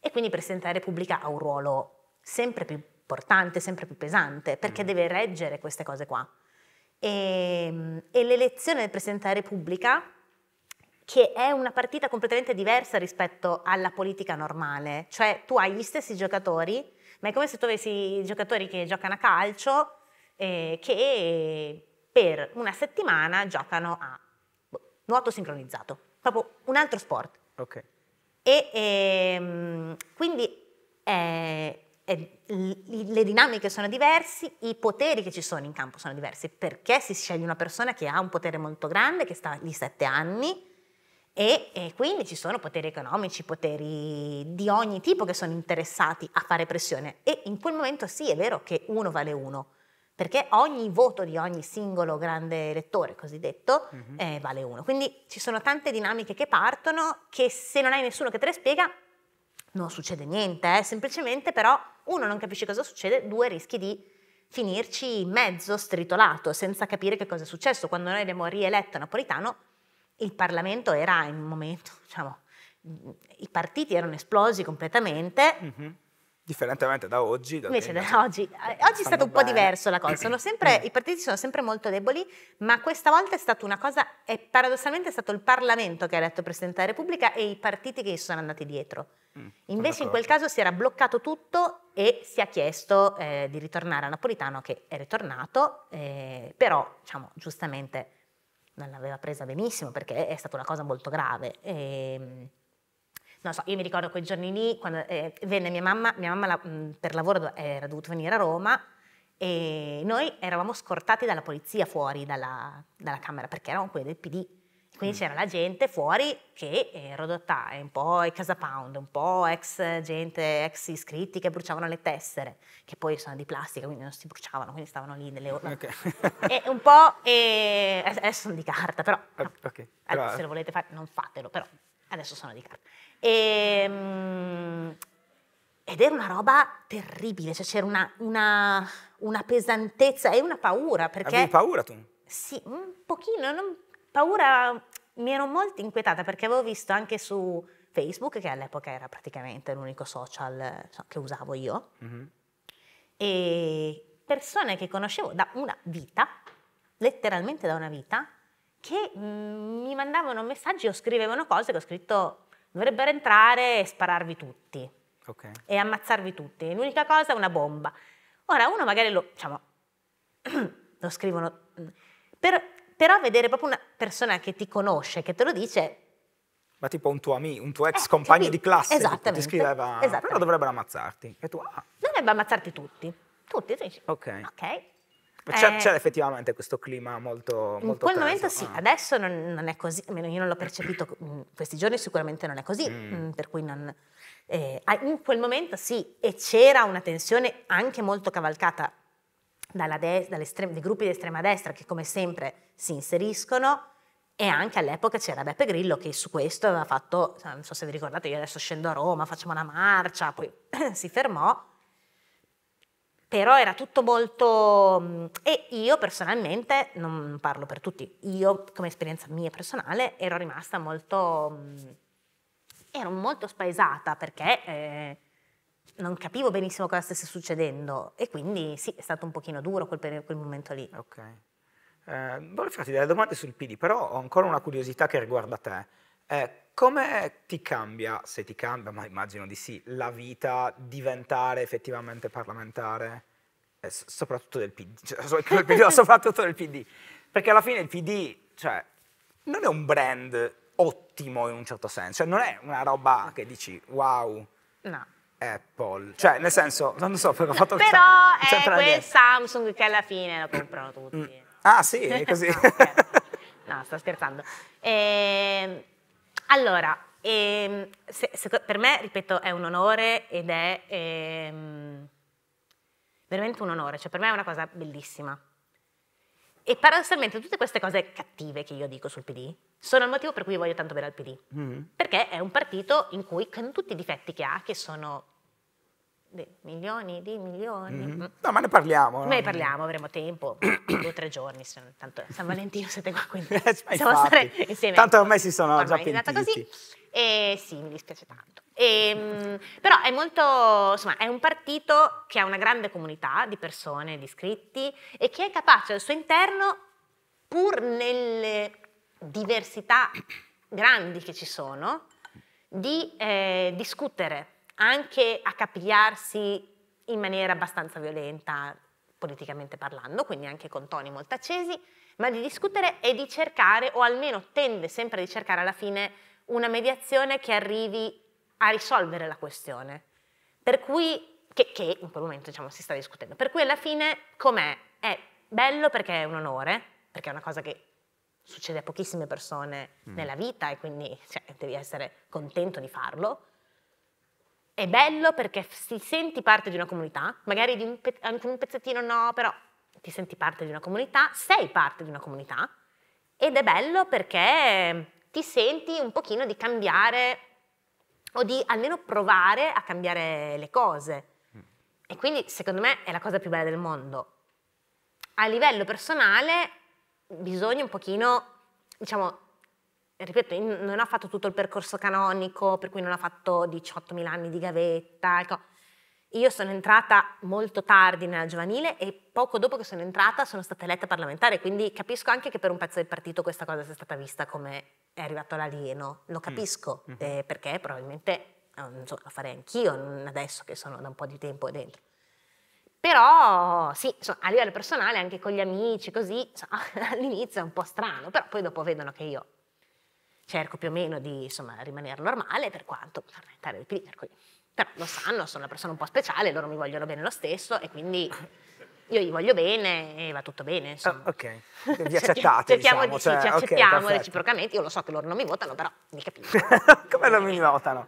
E quindi il Presidente della Repubblica ha un ruolo sempre più importante, sempre più pesante, perché mm. deve reggere queste cose qua. E, ehm, e l'elezione del Presidente della Repubblica, che è una partita completamente diversa rispetto alla politica normale, cioè tu hai gli stessi giocatori, ma è come se tu avessi i giocatori che giocano a calcio, eh, che per una settimana giocano a boh, nuoto sincronizzato, proprio un altro sport. Ok. E, e, ehm, quindi eh, eh, le dinamiche sono diverse, i poteri che ci sono in campo sono diversi, perché si sceglie una persona che ha un potere molto grande, che sta lì sette anni, e, e, quindi ci sono poteri economici, poteri di ogni tipo che sono interessati a fare pressione. E in quel momento sì, è vero che uno vale uno, perché ogni voto di ogni singolo grande elettore cosiddetto mm-hmm. eh, vale uno. Quindi ci sono tante dinamiche che partono che se non hai nessuno che te le spiega non succede niente, eh. semplicemente però uno non capisce cosa succede, due rischi di finirci mezzo stritolato senza capire che cosa è successo. Quando noi abbiamo rieletto Napolitano il Parlamento era in un momento, diciamo, i partiti erano esplosi completamente. Mm-hmm Differentemente da oggi. Da Invece da oggi, eh, oggi è stato un po' bene. diverso la cosa, sempre, mm. i partiti sono sempre molto deboli, ma questa volta è stata una cosa, è paradossalmente stato il Parlamento che ha eletto Presidente della Repubblica e i partiti che gli sono andati dietro. Mm, Invece in quel caso si era bloccato tutto e si è chiesto eh, di ritornare a Napolitano che è ritornato, eh, però diciamo giustamente non l'aveva presa benissimo perché è stata una cosa molto grave. E, ehm, non so, io mi ricordo quei giorni lì, quando eh, venne mia mamma, mia mamma la, mh, mm, per lavoro era dovuta venire a Roma e noi eravamo scortati dalla polizia fuori dalla, dalla Camera perché eravamo quelli del PD. Quindi mm. c'era la gente fuori che è Rodotà un po' i Casa Pound, un po' ex gente, ex iscritti che bruciavano le tessere, che poi sono di plastica, quindi non si bruciavano, quindi stavano lì nelle ore. Okay. e un po' e... Eh, adesso sono di carta, però, okay. No. Okay. se lo volete fare non fatelo, però adesso sono di carta. E, ehm, ed era una roba terribile, cioè c'era una, una, una, pesantezza e una paura. Perché, Avevi paura tu? Sì, un pochino, non, paura, mi ero molto inquietata perché avevo visto anche su Facebook, che all'epoca era praticamente l'unico social cioè, che usavo io, mm -hmm. e persone che conoscevo da una vita, letteralmente da una vita, che mm, mi mandavano messaggi o scrivevano cose che ho scritto dovrebbero entrare e spararvi tutti okay. e ammazzarvi tutti. L'unica cosa è una bomba. Ora uno magari lo, diciamo, lo scrivono, mm, per, però vedere proprio una persona che ti conosce, che te lo dice... Ma tipo un tuo, amico, un tuo ex eh, compagno sì, di classe che ti scriveva, però dovrebbero ammazzarti. E tu, ah. Dovrebbe ammazzarti tutti, tutti. dici, ok. okay eh, c'era, eh, effettivamente questo clima molto... molto in quel teso. momento sì, ah. adesso non, non, è così, almeno io non l'ho percepito, questi giorni sicuramente non è così, mm. mm per cui non... Eh, in quel momento sì, e c'era una tensione anche molto cavalcata dai gruppi di estrema destra che come sempre si inseriscono e anche all'epoca c'era Beppe Grillo che su questo aveva fatto, non so se vi ricordate, io adesso scendo a Roma, facciamo una marcia, poi si fermò però era tutto molto... Mm, e io personalmente, non parlo per tutti, io come esperienza mia personale ero rimasta molto... Mm, ero molto spaesata perché eh, non capivo benissimo cosa stesse succedendo e quindi sì, è stato un pochino duro quel, quel momento lì. Ok. Eh, volevo farti delle domande sul PD, però ho ancora una curiosità che riguarda te. Eh, come eh, ti cambia, se ti cambia, ma immagino di sì, la vita diventare effettivamente parlamentare, eh, soprattutto del PD, cioè, PD soprattutto del PD? Perché alla fine il PD cioè, non è un brand ottimo in un certo senso, cioè, non è una roba che dici wow. No. Apple, cioè nel senso, non lo so, però ho fatto Però è quel niente. Samsung che alla fine lo comprano mm. tutti. Ah sì, è così. no, sto scherzando. E ehm, allora, ehm, se, se, per me, ripeto, è un onore ed è ehm, veramente un onore, cioè per me è una cosa bellissima. E paradossalmente tutte queste cose cattive che io dico sul PD sono il motivo per cui voglio tanto bene al PD. Mm. Perché è un partito in cui, con tutti i difetti che ha, che sono dei milioni di milioni. Mm -hmm. No, ma ne parliamo. Noi Ne parliamo, avremo tempo, due o tre giorni, tanto San Valentino siete qua, quindi eh, possiamo stare insieme. Tanto ormai si sono ormai già pentiti. così. E sì, mi dispiace tanto. E, ehm, però è molto, insomma, è un partito che ha una grande comunità di persone, di iscritti e che è capace al suo interno, pur nelle diversità grandi che ci sono, di eh, discutere anche a capigliarsi in maniera abbastanza violenta politicamente parlando, quindi anche con toni molto accesi, ma di discutere e di cercare, o almeno tende sempre a cercare alla fine, una mediazione che arrivi a risolvere la questione. Per cui, che, che in quel momento diciamo, si sta discutendo, per cui alla fine com'è? È bello perché è un onore, perché è una cosa che succede a pochissime persone mm. nella vita e quindi cioè, devi essere contento di farlo, è bello perché ti senti parte di una comunità, magari di un, pe- un pezzettino no, però ti senti parte di una comunità, sei parte di una comunità ed è bello perché ti senti un pochino di cambiare o di almeno provare a cambiare le cose. Mm. E quindi secondo me è la cosa più bella del mondo. A livello personale bisogna un pochino, diciamo, ripeto, non ha fatto tutto il percorso canonico, per cui non ha fatto 18.000 anni di gavetta. Ecco. Io sono entrata molto tardi nella giovanile e poco dopo che sono entrata sono stata eletta parlamentare, quindi capisco anche che per un pezzo del partito questa cosa sia stata vista come è arrivato l'alieno, lo mm. capisco, mm. eh, perché probabilmente eh, non so, lo farei anch'io adesso che sono da un po' di tempo dentro. Però sì, insomma, a livello personale, anche con gli amici, così, insomma, all'inizio è un po' strano, però poi dopo vedono che io cerco più o meno di insomma, rimanere normale per quanto parlamentare del PD, per cui, però lo sanno, sono una persona un po' speciale, loro mi vogliono bene lo stesso e quindi io gli voglio bene e va tutto bene. Ah, insomma. Ah, ok, vi accettate. cerchiamo diciamo, di, cioè, ci accettiamo okay, reciprocamente, io lo so che loro non mi votano, però mi capisco. come non mi votano?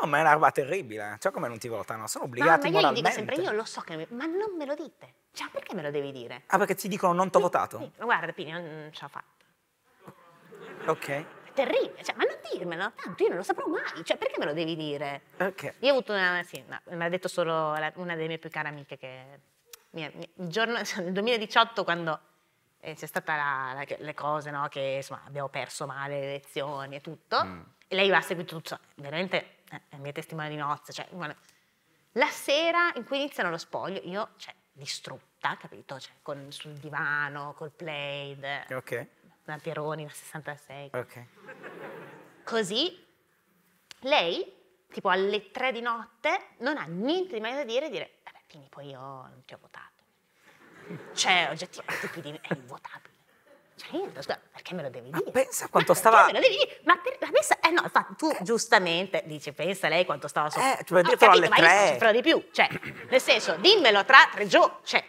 No, ma è una roba terribile, cioè come non ti votano? Sono obbligati no, ma io gli dico sempre, io lo so che... Ma non me lo dite, cioè perché me lo devi dire? Ah, perché ti dicono non t'ho ho votato? Sì, guarda Pini, non ce l'ho fatta. Ok terribile, cioè, ma non dirmelo, tanto io non lo saprò mai, cioè, perché me lo devi dire? Okay. Io ho avuto una, sì, no, me l'ha detto solo la, una delle mie più care amiche che mia, mia, il giorno, nel 2018 quando eh, c'è stata la, la, le cose, no, che insomma abbiamo perso male le lezioni e tutto, mm. e lei va a seguito tutto, cioè, veramente eh, è mia testimone di nozze, cioè, la sera in cui iniziano lo spoglio, io, cioè, distrutta, capito? Cioè, con, sul divano, col plaid. Ok una Pieroni, da 66. Ok. Così lei, tipo alle tre di notte, non ha niente di meglio da dire e dire, vabbè Pini, poi io non ti ho votato. Cioè, oggettivamente Pini è invotabile. Cioè, io scusa, perché me lo devi dire? ma Pensa quanto ma stava. Me lo devi dire? Ma, per, ma pensa, eh no, infatti, tu giustamente dici, pensa lei quanto stava su. Eh, tu l'hai detto capito, alle ma Io non ci di più, cioè, nel senso, dimmelo tra tre giorni, cioè,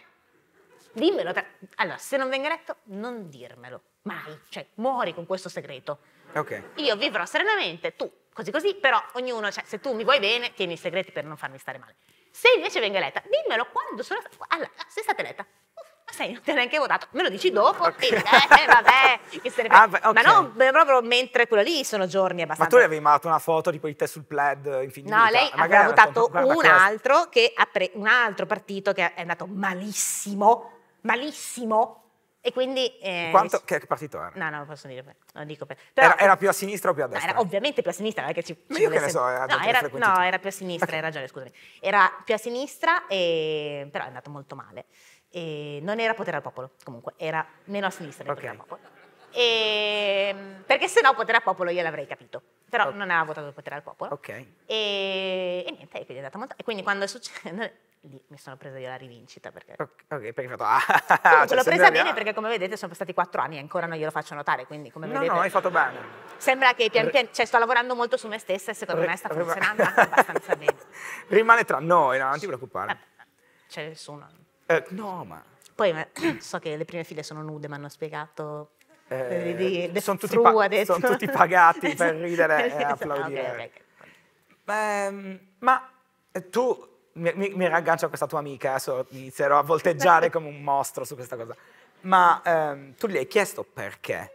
dimmelo tra. Allora, se non venga letto, non dirmelo mai, cioè muori con questo segreto. Okay. Io vivrò serenamente, tu così così, però ognuno, cioè, se tu mi vuoi bene, tieni i segreti per non farmi stare male. Se invece venga eletta, dimmelo quando sono allora, sei stata eletta. Ma sei, non ti ha neanche votato, me lo dici dopo okay. Eh, eh, vabbè, che se ne ah, okay. Ma non proprio mentre quella lì sono giorni abbastanza. Ma tu le avevi mandato una foto tipo di te sul plaid infinita. No, lei ha votato un, altro, che, un altro partito che è andato malissimo, malissimo, e quindi... Eh, Quanto, che partito era? No, no, lo posso dire, non dico per... Però, era, era, più a sinistra o più a destra? era ovviamente più a sinistra, perché ci... Ma io che ne so, eh, era no, era, no, era più a sinistra, okay. hai ragione, scusami. Era più a sinistra, e, però è andato molto male. E non era potere al popolo, comunque, era meno a sinistra del okay. potere al popolo. E, ehm, perché no potere al popolo io l'avrei capito, però okay. non ha votato il potere al popolo. Ok. E, e niente, e quindi è andata molto... E quindi quando è successo... Lì mi sono presa io la rivincita perché... Ok, okay perché ho fatto... Ah, cioè, l'ho presa bene perché come vedete sono passati quattro anni e ancora non glielo faccio notare, quindi come no, vedete... No, hai fatto bene. Sembra che pian piano... Cioè sto lavorando molto su me stessa e secondo R me sta funzionando anche abbastanza bene. Rimane tra noi, no, non ti preoccupare. c'è nessuno. Eh, no, ma... Poi ma, so che le prime file sono nude, mi hanno spiegato eh, sono, tutti sono, tutti pagati per ridere e esatto. applaudire. Okay, okay. Ehm, ma eh, tu mi, mi, raggancio a questa tua amica, adesso inizierò a volteggiare come un mostro su questa cosa. Ma ehm, tu gli hai chiesto perché?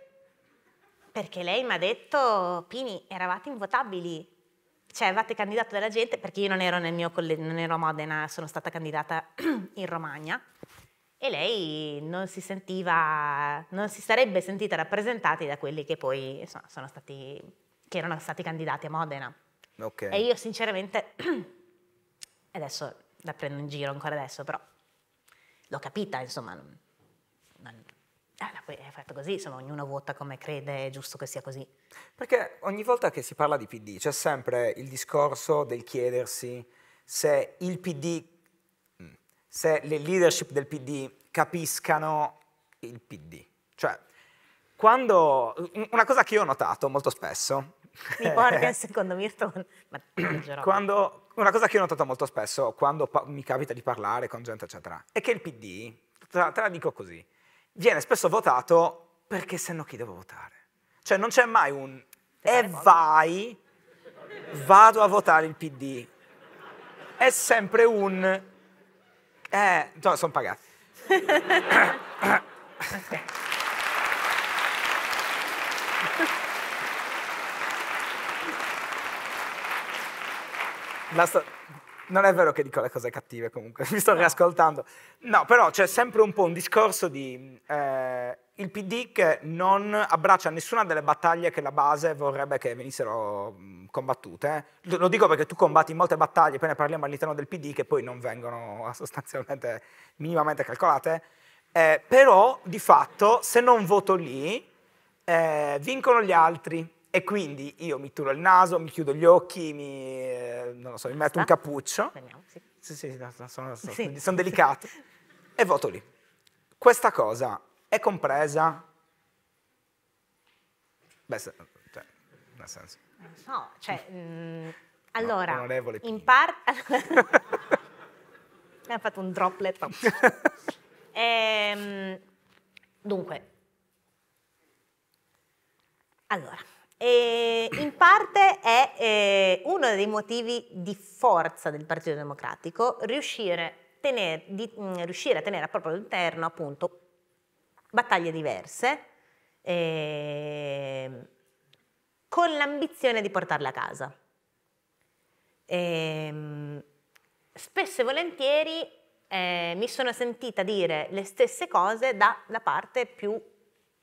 Perché lei mi ha detto, Pini, eravate invotabili, cioè avevate candidato della gente, perché io non ero nel mio collegio, non ero a Modena, sono stata candidata in Romagna e lei non si sentiva, non si sarebbe sentita rappresentata da quelli che poi sono, sono stati, che erano stati candidati a Modena. Okay. E io sinceramente, adesso la prendo in giro ancora adesso, però l'ho capita, insomma, non, non, eh, è fatto così, insomma, ognuno vota come crede, è giusto che sia così. Perché ogni volta che si parla di PD c'è sempre il discorso del chiedersi se il PD se le leadership del PD capiscano il PD. Cioè, quando, una cosa che io ho notato molto spesso... Mi porta al secondo Mirton, ma quando, Una cosa che ho notato molto spesso quando mi capita di parlare con gente, eccetera, è che il PD, te, te la dico così, viene spesso votato perché se no chi devo votare? Cioè non c'è mai un e vai, vado a votare il PD. È sempre un eh, no, sono pagati. okay. La non è vero che dico le cose cattive comunque, mi sto riascoltando. No, però c'è sempre un po' un discorso di eh, il PD che non abbraccia nessuna delle battaglie che la base vorrebbe che venissero combattute. Eh. Lo dico perché tu combatti molte battaglie, poi ne parliamo all'interno del PD che poi non vengono sostanzialmente minimamente calcolate. Eh, però di fatto se non voto lì eh, vincono gli altri e quindi io mi turo il naso, mi chiudo gli occhi, mi, eh, so, mi metto un cappuccio. sì. Sì, sì, no, sono, sono, sì. sono delicato. e voto lì. Questa cosa è compresa? Beh, cioè, nel senso. Cioè, mm, no, cioè, mh, allora, no, in parte... mi ha fatto un droplet. ehm, dunque, allora in parte è eh, uno dei motivi di forza del Partito Democratico riuscire, tener, di, mh, mm, riuscire a tenere a proprio interno appunto battaglie diverse eh, con l'ambizione di portarle a casa. E, ehm, spesso e volentieri eh, mi sono sentita dire le stesse cose da parte più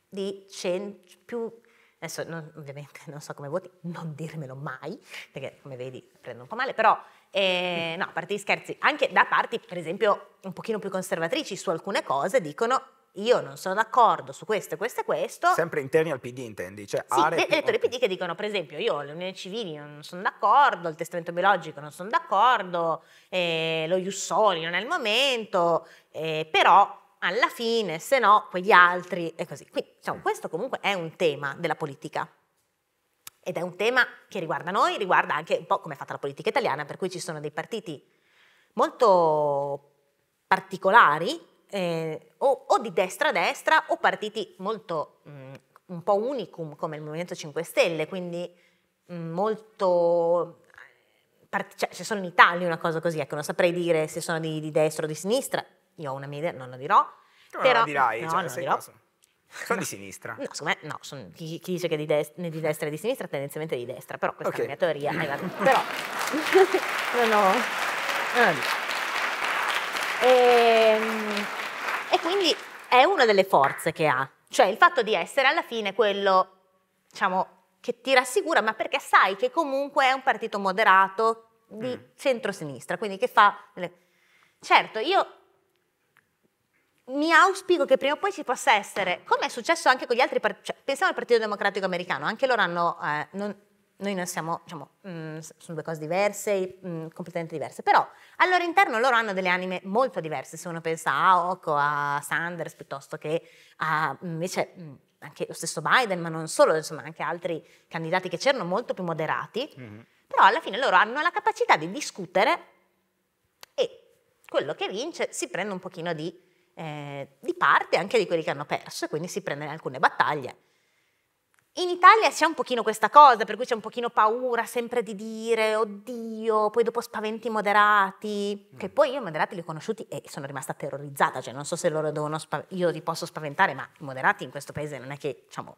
di centro, più Adesso non, ovviamente non so come voti, non dirmelo mai, perché come vedi prendo un po' male, però eh, no, a parte gli scherzi, anche da parti per esempio un pochino più conservatrici su alcune cose dicono io non sono d'accordo su questo, questo e questo. Sempre interni al PD intendi? Cioè, sì, aree... elettori eh, eh, PD che dicono, per esempio, io le unioni civili non sono d'accordo, il testamento biologico non sono d'accordo, eh, lo Jussoli non è il momento, eh, però alla fine, se no quegli altri e così. Quindi diciamo, questo comunque è un tema della politica ed è un tema che riguarda noi, riguarda anche un po' come è fatta la politica italiana, per cui ci sono dei partiti molto particolari eh, o, o, di destra a destra o partiti molto mh, mm, un po' unicum come il Movimento 5 Stelle, quindi mh, mm, molto eh, cioè, se sono in Italia una cosa così, ecco, non saprei dire se sono di, di destra o di sinistra, io ho una mia idea, non la dirò. Tu però, non la dirai, no, cioè, non la dirò. Cosa? Sono di sinistra. No, secondo me no, sono, chi, chi, dice che di, destra, di destra e di sinistra tendenzialmente è di destra, però questa okay. è la mia teoria. però non ho... e, e quindi è una delle forze che ha, cioè il fatto di essere alla fine quello, diciamo, che ti rassicura, ma perché sai che comunque è un partito moderato di mm. centrosinistra, quindi che fa... Certo, io mi auspico che prima o poi ci possa essere, come è successo anche con gli altri, cioè, pensiamo al Partito Democratico Americano, anche loro hanno, eh, non, noi non siamo, diciamo, mh, mm, sono due cose diverse, mh, mm, completamente diverse, però al loro interno loro hanno delle anime molto diverse, se uno pensa a Hawk o a Sanders, piuttosto che a, invece, mh, mm, anche lo stesso Biden, ma non solo, insomma, anche altri candidati che c'erano molto più moderati, mm-hmm. però alla fine loro hanno la capacità di discutere e quello che vince si prende un pochino di eh, di parte anche di quelli che hanno perso e quindi si prendono alcune battaglie. In Italia c'è un pochino questa cosa, per cui c'è un pochino paura sempre di dire oddio, poi dopo spaventi i moderati, che mm. poi io i moderati li ho conosciuti e sono rimasta terrorizzata, cioè non so se loro devono spav- io li posso spaventare, ma i moderati in questo paese non è che, diciamo,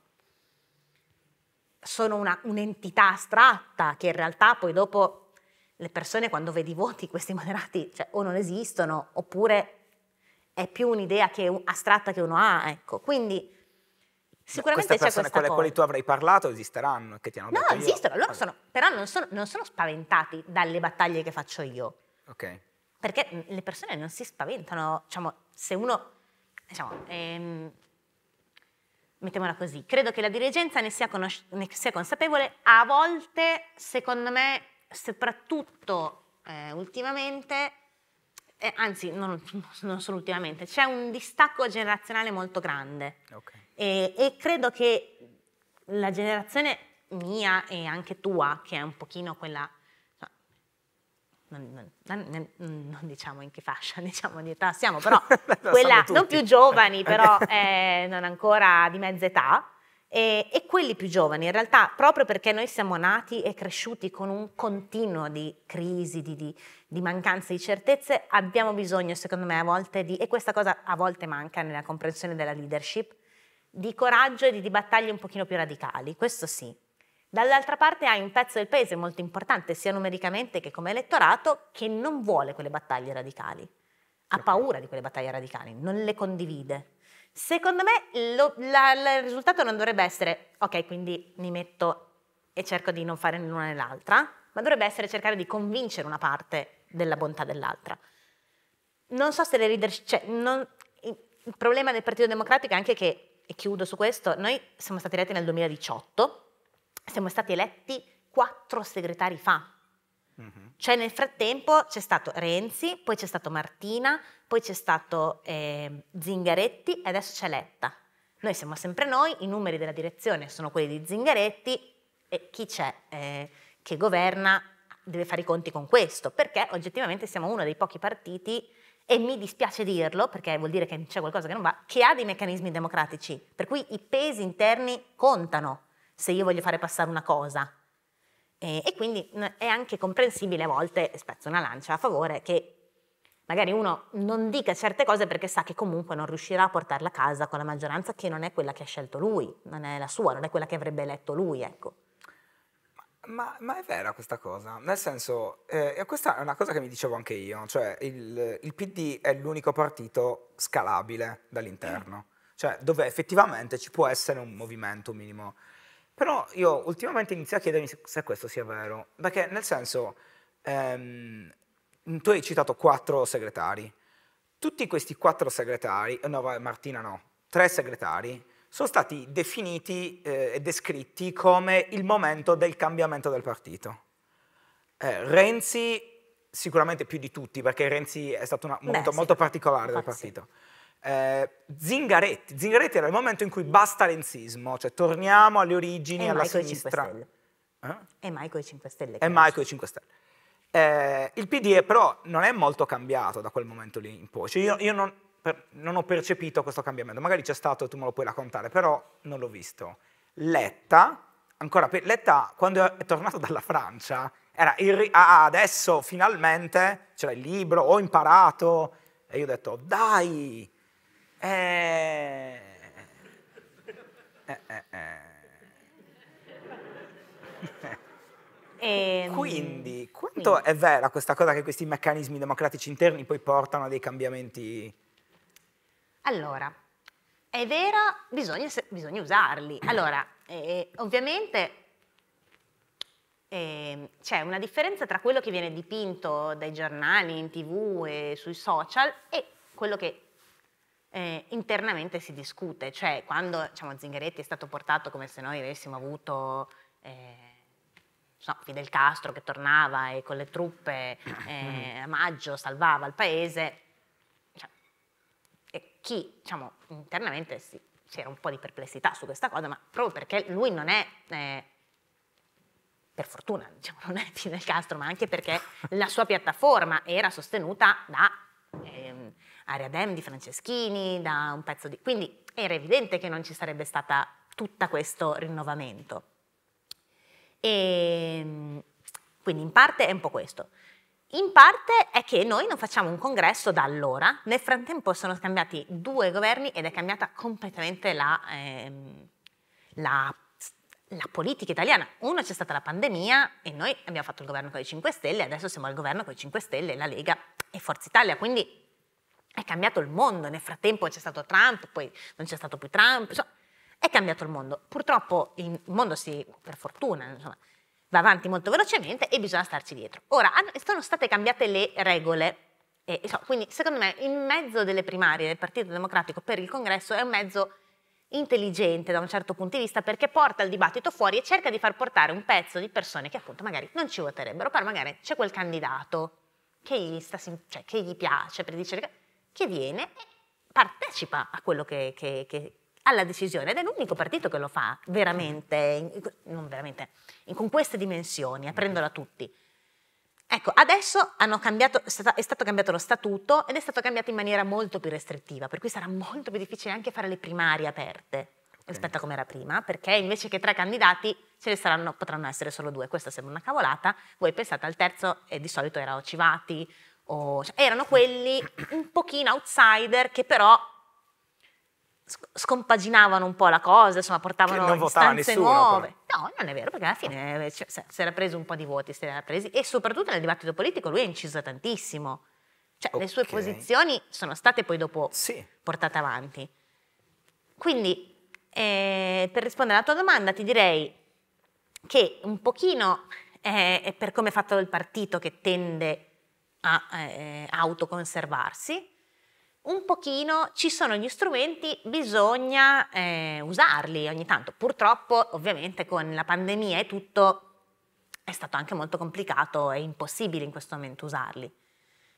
sono una, un'entità astratta che in realtà poi dopo le persone quando vedi i voti questi moderati cioè, o non esistono oppure è più un'idea che astratta che uno ha, ecco. Quindi sicuramente queste persone con le quali tu avrai parlato esisteranno, che ti hanno no, detto No, esistono, loro sono, però non sono, non sono, spaventati dalle battaglie che faccio io. Ok. Perché mm, le persone non si spaventano, diciamo, se uno, diciamo, ehm, mettiamola così, credo che la dirigenza ne sia, conosce- ne sia consapevole, a volte, secondo me, soprattutto eh, ultimamente, eh, anzi non, non, solo ultimamente, c'è un distacco generazionale molto grande okay. e, e, credo che la generazione mia e anche tua, che è un pochino quella, non, non, non diciamo in che fascia diciamo di età siamo, però quella non più giovani, però eh, non ancora di mezza età, e, e, quelli più giovani, in realtà, proprio perché noi siamo nati e cresciuti con un continuo di crisi, di, di, di, mancanza di certezze, abbiamo bisogno, secondo me, a volte di, e questa cosa a volte manca nella comprensione della leadership, di coraggio e di, di battaglie un pochino più radicali, questo sì. Dall'altra parte hai un pezzo del paese molto importante, sia numericamente che come elettorato, che non vuole quelle battaglie radicali, ha paura di quelle battaglie radicali, non le condivide Secondo me lo, la, la, il risultato non dovrebbe essere, ok, quindi mi metto e cerco di non fare né l'una né l'altra, ma dovrebbe essere cercare di convincere una parte della bontà dell'altra. Non so se le leadership, cioè, non, il problema del Partito Democratico è anche che, e chiudo su questo, noi siamo stati eletti nel 2018, siamo stati eletti quattro segretari fa. Mm-hmm. Cioè nel frattempo c'è stato Renzi, poi c'è stato Martina, poi c'è stato eh, Zingaretti e adesso c'è Letta. Noi siamo sempre noi, i numeri della direzione sono quelli di Zingaretti e chi c'è eh, che governa deve fare i conti con questo, perché oggettivamente siamo uno dei pochi partiti, e mi dispiace dirlo, perché vuol dire che c'è qualcosa che non va, che ha dei meccanismi democratici, per cui i pesi interni contano se io voglio fare passare una cosa. E, eh, e quindi è anche comprensibile a volte, spezzo una lancia a favore, che magari uno non dica certe cose perché sa che comunque non riuscirà a portarla a casa con la maggioranza che non è quella che ha scelto lui, non è la sua, non è quella che avrebbe eletto lui, ecco. Ma, ma, è vera questa cosa, nel senso, eh, questa è una cosa che mi dicevo anche io, cioè il, il PD è l'unico partito scalabile dall'interno, cioè dove effettivamente ci può essere un movimento minimo. Però io ultimamente inizio a chiedermi se, se questo sia vero, perché nel senso, ehm, Mm, tu hai citato quattro segretari. Tutti questi quattro segretari, eh, no Martina no, tre segretari, sono stati definiti eh, e descritti come il momento del cambiamento del partito. Eh, Renzi sicuramente più di tutti, perché Renzi è stato un momento Beh, molto particolare Infatti del partito. Sì. Eh, Zingaretti. Zingaretti era il momento in cui basta renzismo, cioè torniamo alle origini, e alla sinistra. E Maico e 5 Stelle. Eh? E Maico e 5 Stelle. Eh, il PD però non è molto cambiato da quel momento lì in poi, cioè io, io non, per, non, ho percepito questo cambiamento, magari c'è stato, tu me lo puoi raccontare, però non l'ho visto. Letta, ancora per, Letta quando è tornato dalla Francia, era il, ah, adesso finalmente c'era il libro, ho imparato, e io ho detto dai, eh, eh, eh, eh. E... Ehm, quindi, quanto Quindi. è vera questa cosa che questi meccanismi democratici interni poi portano a dei cambiamenti? Allora, è vera, bisogna, bisogna usarli. Allora, eh, ovviamente eh, c'è una differenza tra quello che viene dipinto dai giornali, in tv e sui social e quello che eh, internamente si discute, cioè quando diciamo, Zingaretti è stato portato come se noi avessimo avuto eh, so, Fidel Castro che tornava e con le truppe eh, mm-hmm. a maggio salvava il paese, cioè, e chi diciamo, internamente si, c'era un po' di perplessità su questa cosa, ma proprio perché lui non è, eh, per fortuna, diciamo, non è Fidel Castro, ma anche perché la sua piattaforma era sostenuta da... Ehm, Aria Dem di Franceschini, da un pezzo di... Quindi era evidente che non ci sarebbe stata tutto questo rinnovamento. E, ehm, quindi in parte è un po' questo. In parte è che noi non facciamo un congresso da allora, nel frattempo sono cambiati due governi ed è cambiata completamente la, ehm, la, la politica italiana. Uno c'è stata la pandemia e noi abbiamo fatto il governo con i 5 Stelle, adesso siamo al governo con i 5 Stelle, la Lega e Forza Italia, quindi è cambiato il mondo, nel frattempo c'è stato Trump, poi non c'è stato più Trump, insomma, è cambiato il mondo. Purtroppo il mondo si, per fortuna, insomma, va avanti molto velocemente e bisogna starci dietro. Ora, sono state cambiate le regole, e, insomma, quindi secondo me il mezzo delle primarie del Partito Democratico per il congresso è un mezzo intelligente da un certo punto di vista perché porta il dibattito fuori e cerca di far portare un pezzo di persone che appunto magari non ci voterebbero, però magari c'è quel candidato che gli, sta, cioè, che gli piace, per dire, che viene e partecipa a quello che, che, che alla decisione ed è l'unico partito che lo fa veramente, non veramente, con queste dimensioni, aprendola a mm-hmm. tutti. Ecco, adesso cambiato, è stato cambiato lo statuto ed è stato cambiato in maniera molto più restrittiva, per cui sarà molto più difficile anche fare le primarie aperte okay. rispetto a come era prima, perché invece che tre candidati ce ne saranno, potranno essere solo due. Questa sembra una cavolata, voi pensate al terzo e di solito era Ocivati, o... Cioè, erano mm. quelli un pochino outsider che però scompaginavano un po' la cosa, insomma portavano che non istanze nuove. Però. No, non è vero, perché alla fine eh, cioè, si era preso un po' di voti, si era presi, e soprattutto nel dibattito politico lui ha inciso tantissimo. Cioè okay. le sue posizioni sono state poi dopo sì. portate avanti. Quindi, eh, per rispondere alla tua domanda, ti direi che un pochino eh, per come è fatto il partito che tende a eh, autoconservarsi, un pochino ci sono gli strumenti, bisogna eh, usarli ogni tanto. Purtroppo ovviamente con la pandemia e tutto è stato anche molto complicato e impossibile in questo momento usarli.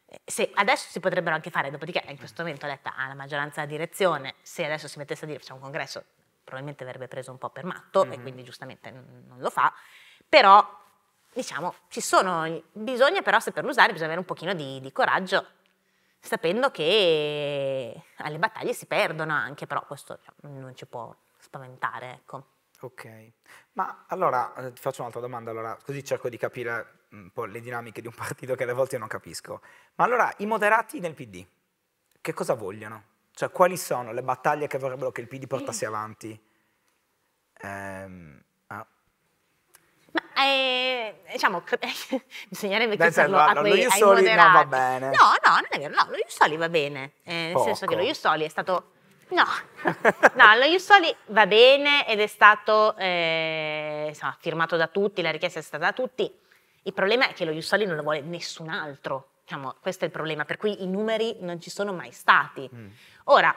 Eh, se adesso si potrebbero anche fare, dopodiché in questo momento è detta alla maggioranza della direzione, se adesso si mettesse a dire facciamo un congresso probabilmente verrebbe preso un po' per matto mm-hmm. e quindi giustamente non lo fa, però diciamo ci sono, bisogna però se per usare, bisogna avere un pochino di, di coraggio sapendo che eh, alle battaglie si perdono anche, però questo cioè, non ci può spaventare. Ecco. Ok, ma allora eh, ti faccio un'altra domanda, allora, così cerco di capire mm, un po' le dinamiche di un partito che alle volte io non capisco. Ma allora i moderati nel PD, che cosa vogliono? Cioè quali sono le battaglie che vorrebbero che il PD portasse eh. avanti? Ehm, eh, diciamo, bisognerebbe chiederlo a quei, lo Jussoli ai no, va bene. No, no, non è vero, no, lo Jussoli va bene, eh, nel Poco. senso che lo Jussoli è stato... No, no, lo Jussoli va bene ed è stato eh, insomma, firmato da tutti, la richiesta è stata da tutti. Il problema è che lo Jussoli non lo vuole nessun altro, diciamo, questo è il problema, per cui i numeri non ci sono mai stati. Mm. Ora,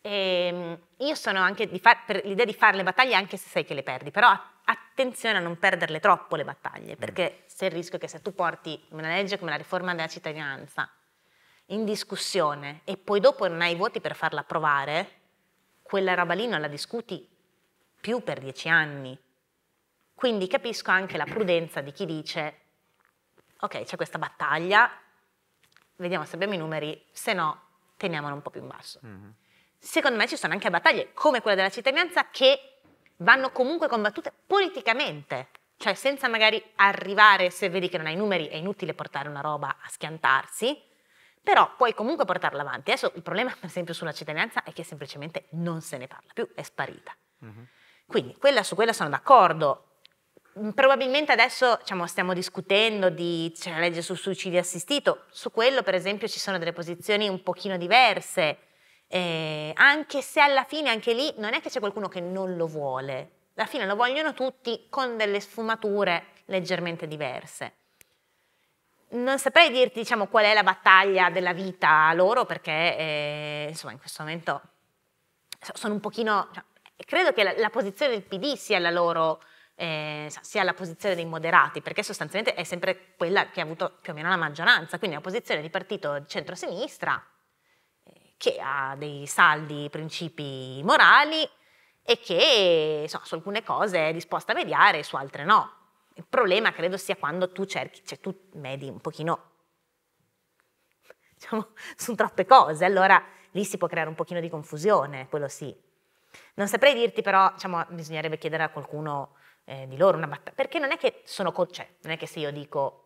ehm, io sono anche per l'idea di fare le battaglie anche se sai che le perdi, però attenzione a non perderle troppo le battaglie, mm. perché se il rischio è che se tu porti una legge come la riforma della cittadinanza in discussione e poi dopo non hai i voti per farla approvare, quella roba lì non la discuti più per dieci anni. Quindi capisco anche la prudenza di chi dice, ok, c'è questa battaglia, vediamo se abbiamo i numeri, se no teniamola un po' più in basso. Mm-hmm. Secondo me ci sono anche battaglie come quella della cittadinanza che vanno comunque combattute politicamente, cioè senza magari arrivare, se vedi che non hai numeri, è inutile portare una roba a schiantarsi, però puoi comunque portarla avanti. Adesso il problema, per esempio, sulla cittadinanza è che semplicemente non se ne parla più, è sparita. Uh-huh. Quindi quella, su quella sono d'accordo. Mm, probabilmente adesso diciamo, stiamo discutendo di c'è la legge sul suicidio assistito, su quello per esempio ci sono delle posizioni un pochino diverse eh, anche se alla fine anche lì non è che c'è qualcuno che non lo vuole, alla fine lo vogliono tutti con delle sfumature leggermente diverse. Non saprei dirti diciamo, qual è la battaglia della vita loro perché eh, insomma, in questo momento sono un pochino... Cioè, credo che la, la, posizione del PD sia la loro... Eh, sia la posizione dei moderati, perché sostanzialmente è sempre quella che ha avuto più o meno la maggioranza, quindi la posizione di partito di centrosinistra che ha dei saldi principi morali e che insomma, su alcune cose è disposta a mediare e su altre no. Il problema credo sia quando tu cerchi, cioè tu medi un pochino diciamo, su troppe cose, allora lì si può creare un pochino di confusione, quello sì. Non saprei dirti però, diciamo, bisognerebbe chiedere a qualcuno eh, di loro una battaglia, perché non è che sono, co- cioè, non è che se io dico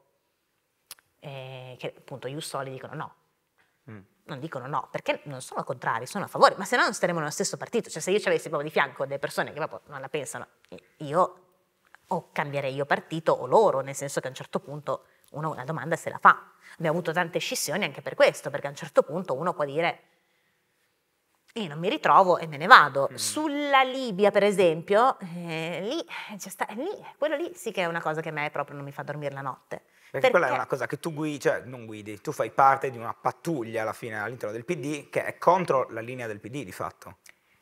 eh, che appunto gli ussoli dicono no. Mm non dicono no, perché non sono contrari, sono a favore, ma se no non staremmo nello stesso partito. Cioè se io ci avessi proprio di fianco delle persone che proprio non la pensano, io o cambierei io partito o loro, nel senso che a un certo punto uno una domanda se la fa. Abbiamo avuto tante scissioni anche per questo, perché a un certo punto uno può dire e non mi ritrovo e me ne vado. Mm. Sulla Libia, per esempio, eh, lì, eh, sta, lì, quello lì sì che è una cosa che a me proprio non mi fa dormire la notte. Perché, perché quella è una cosa che tu guidi, cioè non guidi, tu fai parte di una pattuglia alla fine all'interno del PD che è contro la linea del PD di fatto.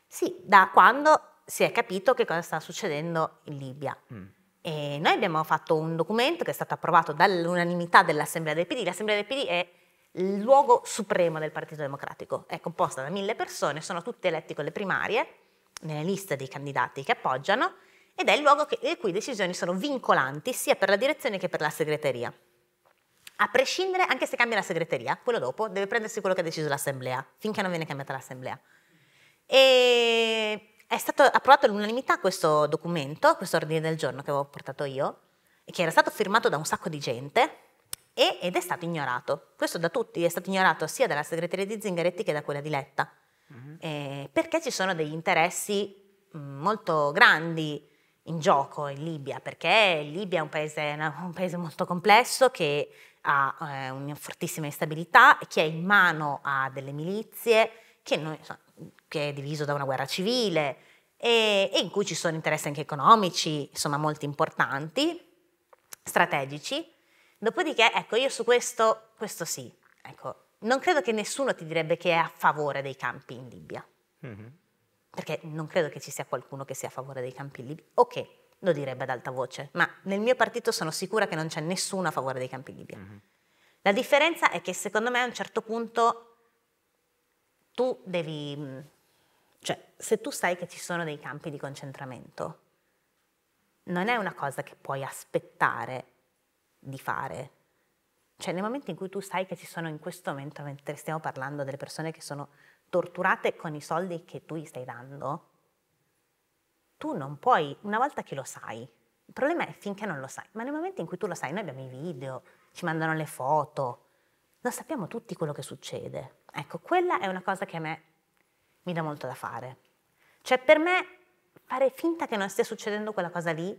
Sì, da quando si è capito che cosa sta succedendo in Libia. Mm. E noi abbiamo fatto un documento che è stato approvato dall'unanimità dell'Assemblea del PD. L'Assemblea del PD è il luogo supremo del Partito Democratico. È composta da mille persone, sono tutte eletti con le primarie, nelle liste dei candidati che appoggiano, ed è il luogo che, le cui decisioni sono vincolanti sia per la direzione che per la segreteria. A prescindere, anche se cambia la segreteria, quello dopo deve prendersi quello che ha deciso l'assemblea, finché non viene cambiata l'assemblea. E è stato approvato all'unanimità questo documento, questo ordine del giorno che avevo portato io, che era stato firmato da un sacco di gente, e, ed è stato ignorato. Questo da tutti, è stato ignorato sia dalla segreteria di Zingaretti che da quella di Letta, mm-hmm. eh, perché ci sono degli interessi mm, molto grandi in gioco in Libia, perché Libia è un paese, un paese molto complesso che ha eh, una fortissima instabilità, che è in mano a delle milizie, che, noi, che è diviso da una guerra civile e, e in cui ci sono interessi anche economici, insomma molto importanti, strategici. Dopodiché, ecco, io su questo, questo sì, ecco, non credo che nessuno ti direbbe che è a favore dei campi in Libia, mm-hmm. perché non credo che ci sia qualcuno che sia a favore dei campi in Libia, Ok, lo direbbe ad alta voce, ma nel mio partito sono sicura che non c'è nessuno a favore dei campi in Libia. Mm-hmm. La differenza è che secondo me a un certo punto tu devi, mm, cioè se tu sai che ci sono dei campi di concentramento, non è una cosa che puoi aspettare di fare. Cioè nel momento in cui tu sai che ci sono in questo momento, mentre stiamo parlando delle persone che sono torturate con i soldi che tu gli stai dando, tu non puoi, una volta che lo sai, il problema è finché non lo sai, ma nel momento in cui tu lo sai, noi abbiamo i video, ci mandano le foto, lo sappiamo tutti quello che succede. Ecco, quella è una cosa che a me mi dà molto da fare. Cioè per me fare finta che non stia succedendo quella cosa lì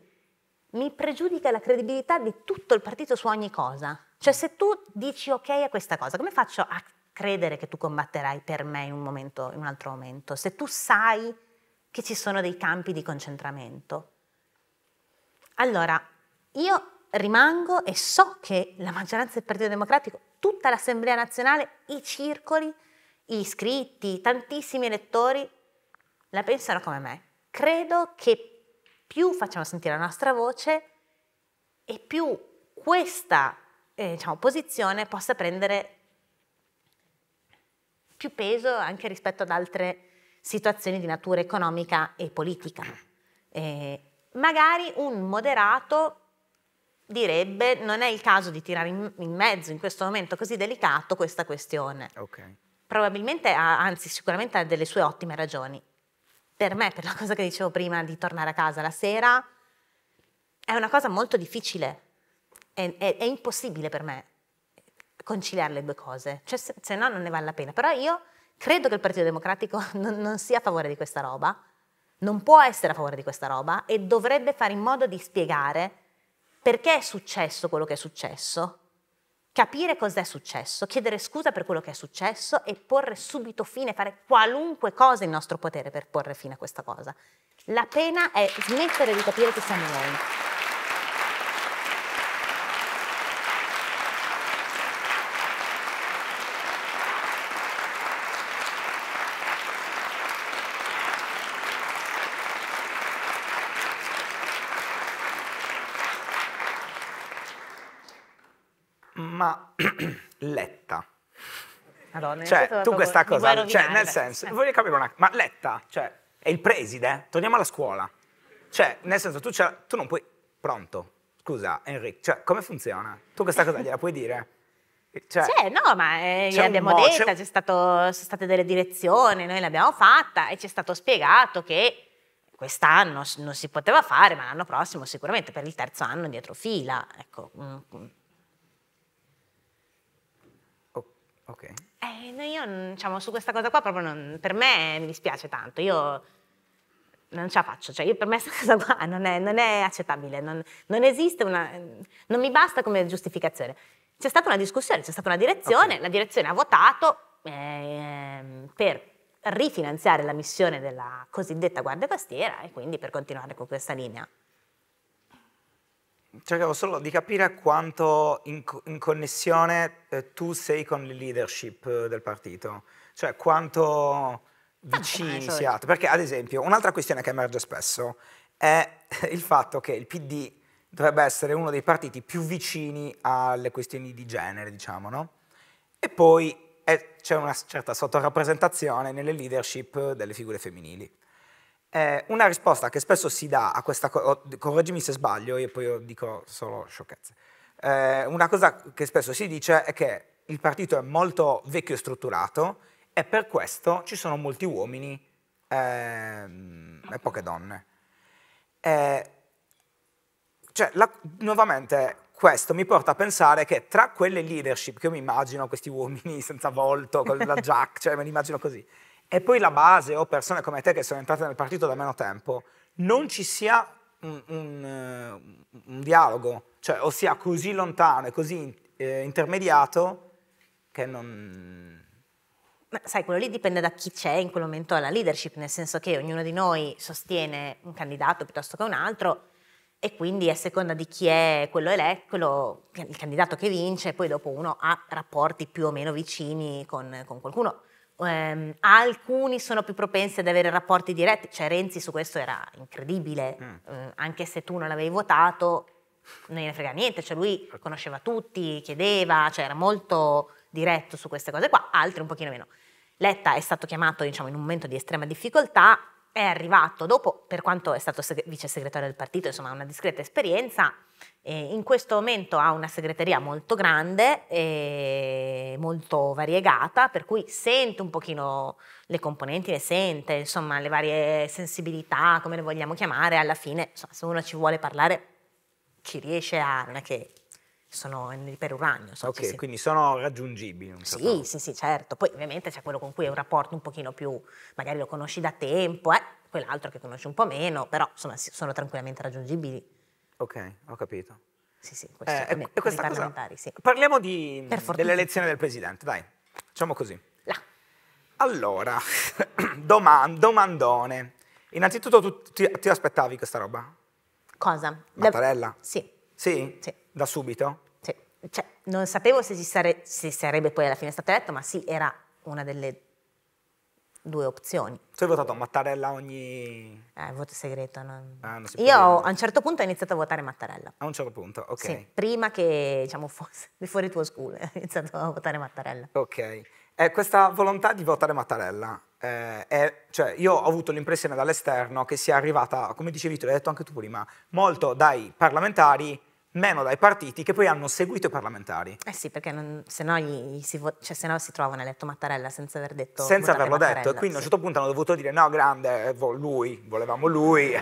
mi pregiudica la credibilità di tutto il partito su ogni cosa. Cioè se tu dici ok a questa cosa, come faccio a credere che tu combatterai per me in un, momento, in un altro momento? Se tu sai che ci sono dei campi di concentramento. Allora, io rimango e so che la maggioranza del Partito Democratico, tutta l'Assemblea nazionale, i circoli, gli iscritti, tantissimi elettori la pensano come me. Credo che più facciamo sentire la nostra voce e più questa eh, diciamo, posizione possa prendere più peso anche rispetto ad altre situazioni di natura economica e politica. Eh, magari un moderato direbbe non è il caso di tirare in, in mezzo in questo momento così delicato questa questione. Okay. Probabilmente, anzi sicuramente ha delle sue ottime ragioni, per me, per la cosa che dicevo prima di tornare a casa la sera, è una cosa molto difficile, è, è, è impossibile per me conciliare le due cose, cioè, se, se, no non ne vale la pena. Però io credo che il Partito Democratico non, non sia a favore di questa roba, non può essere a favore di questa roba e dovrebbe fare in modo di spiegare perché è successo quello che è successo capire cos'è successo, chiedere scusa per quello che è successo e porre subito fine, fare qualunque cosa in nostro potere per porre fine a questa cosa. La pena è smettere di capire che siamo noi. Madonna, cioè, tu questa cosa, cioè, nel senso, voglio capire una cosa, ma Letta, cioè, è il preside, torniamo alla scuola, cioè, nel senso, tu, tu non puoi, pronto, scusa, Enrico, cioè, come funziona? Tu questa cosa gliela puoi dire? Cioè, cioè, no, ma eh, l'abbiamo detta, c'è stato, sono state delle direzioni, noi l'abbiamo fatta e ci è stato spiegato che quest'anno non si poteva fare, ma l'anno prossimo sicuramente per il terzo anno dietro fila. Ecco. Mm. Oh, ok. Eh, no, io mm, diciamo, su questa cosa qua proprio non, per me mi dispiace tanto, io non ce la faccio, cioè io per me questa cosa qua non è, non è accettabile, non, non, esiste una, mm, non mi basta come giustificazione. C'è stata una discussione, c'è stata una direzione, okay. la direzione ha votato eh, per rifinanziare la missione della cosiddetta Guardia Costiera e quindi per continuare con questa linea cercavo solo di capire quanto in, in connessione eh, tu sei con le leadership eh, del partito, cioè quanto ah, vicini ah, siate. Perché ad esempio un'altra questione che emerge spesso è il fatto che il PD dovrebbe essere uno dei partiti più vicini alle questioni di genere, diciamo, no? E poi c'è una certa sottorappresentazione nelle leadership delle figure femminili. Eh, una risposta che spesso si dà a questa cosa, correggimi se sbaglio, io poi dico solo sciocchezze, eh, una cosa che spesso si dice è che il partito è molto vecchio e strutturato e per questo ci sono molti uomini ehm, e poche donne. Eh, cioè, la, nuovamente, questo mi porta a pensare che tra quelle leadership che io mi immagino, questi uomini senza volto, con la giacca, cioè me li immagino così, e poi la base o persone come te che sono entrate nel partito da meno tempo, non ci sia un, un, eh, un dialogo, cioè ossia così lontano e così eh, intermediato che non... Ma sai, quello lì dipende da chi c'è in quel momento alla leadership, nel senso che ognuno di noi sostiene un candidato piuttosto che un altro e quindi a seconda di chi è quello eletto, il candidato che vince, poi dopo uno ha rapporti più o meno vicini con, con qualcuno ehm, alcuni sono più propensi ad avere rapporti diretti, cioè Renzi su questo era incredibile, mm. eh, anche se tu non l'avevi votato, non gliene frega niente, cioè lui conosceva tutti, chiedeva, cioè era molto diretto su queste cose qua, altri un pochino meno. Letta è stato chiamato diciamo, in un momento di estrema difficoltà, è arrivato dopo, per quanto è stato seg- vice segretario del partito, insomma una discreta esperienza, in questo momento ha una segreteria molto grande e molto variegata, per cui sente un pochino le componenti, le sente, insomma, le varie sensibilità, come le vogliamo chiamare, alla fine, insomma, se uno ci vuole parlare, ci riesce a... non è che sono per uranio. So, ok, sì, quindi sono raggiungibili. Certo sì, modo. sì, sì, certo. Poi ovviamente c'è quello con cui è un rapporto un pochino più, magari lo conosci da tempo, eh? quell'altro che conosci un po' meno, però insomma sono tranquillamente raggiungibili Ok, ho capito. Sì, sì, questo eh, è e questa cosa, sì. Parliamo di, dell'elezione del presidente, dai. Facciamo così. Là. Allora, domand, domandone. Innanzitutto tu ti, ti, aspettavi questa roba? Cosa? Mattarella? Da... Sì. sì. Sì? Da subito? Sì. Cioè, non sapevo se, sare... se sarebbe poi alla fine stato eletto, ma sì, era una delle due opzioni. Tu hai votato Mattarella ogni... Eh, voto segreto. Non... Ah, non Io a un certo punto ho iniziato a votare Mattarella. A un certo punto, ok. Sì, prima che, diciamo, fosse fuori tuo school, ho iniziato a votare Mattarella. Ok. Eh, questa volontà di votare Mattarella, eh, è, cioè, io ho avuto l'impressione dall'esterno che sia arrivata, come dicevi tu, l'hai detto anche tu prima, molto dai parlamentari meno dai partiti che poi hanno seguito i parlamentari. Eh sì, perché non, se, no gli, si cioè, si trovano eletto Mattarella senza aver detto... Senza averlo Mattarella, detto, e quindi sì. a un certo punto hanno dovuto dire no, grande, eh, lui, volevamo lui.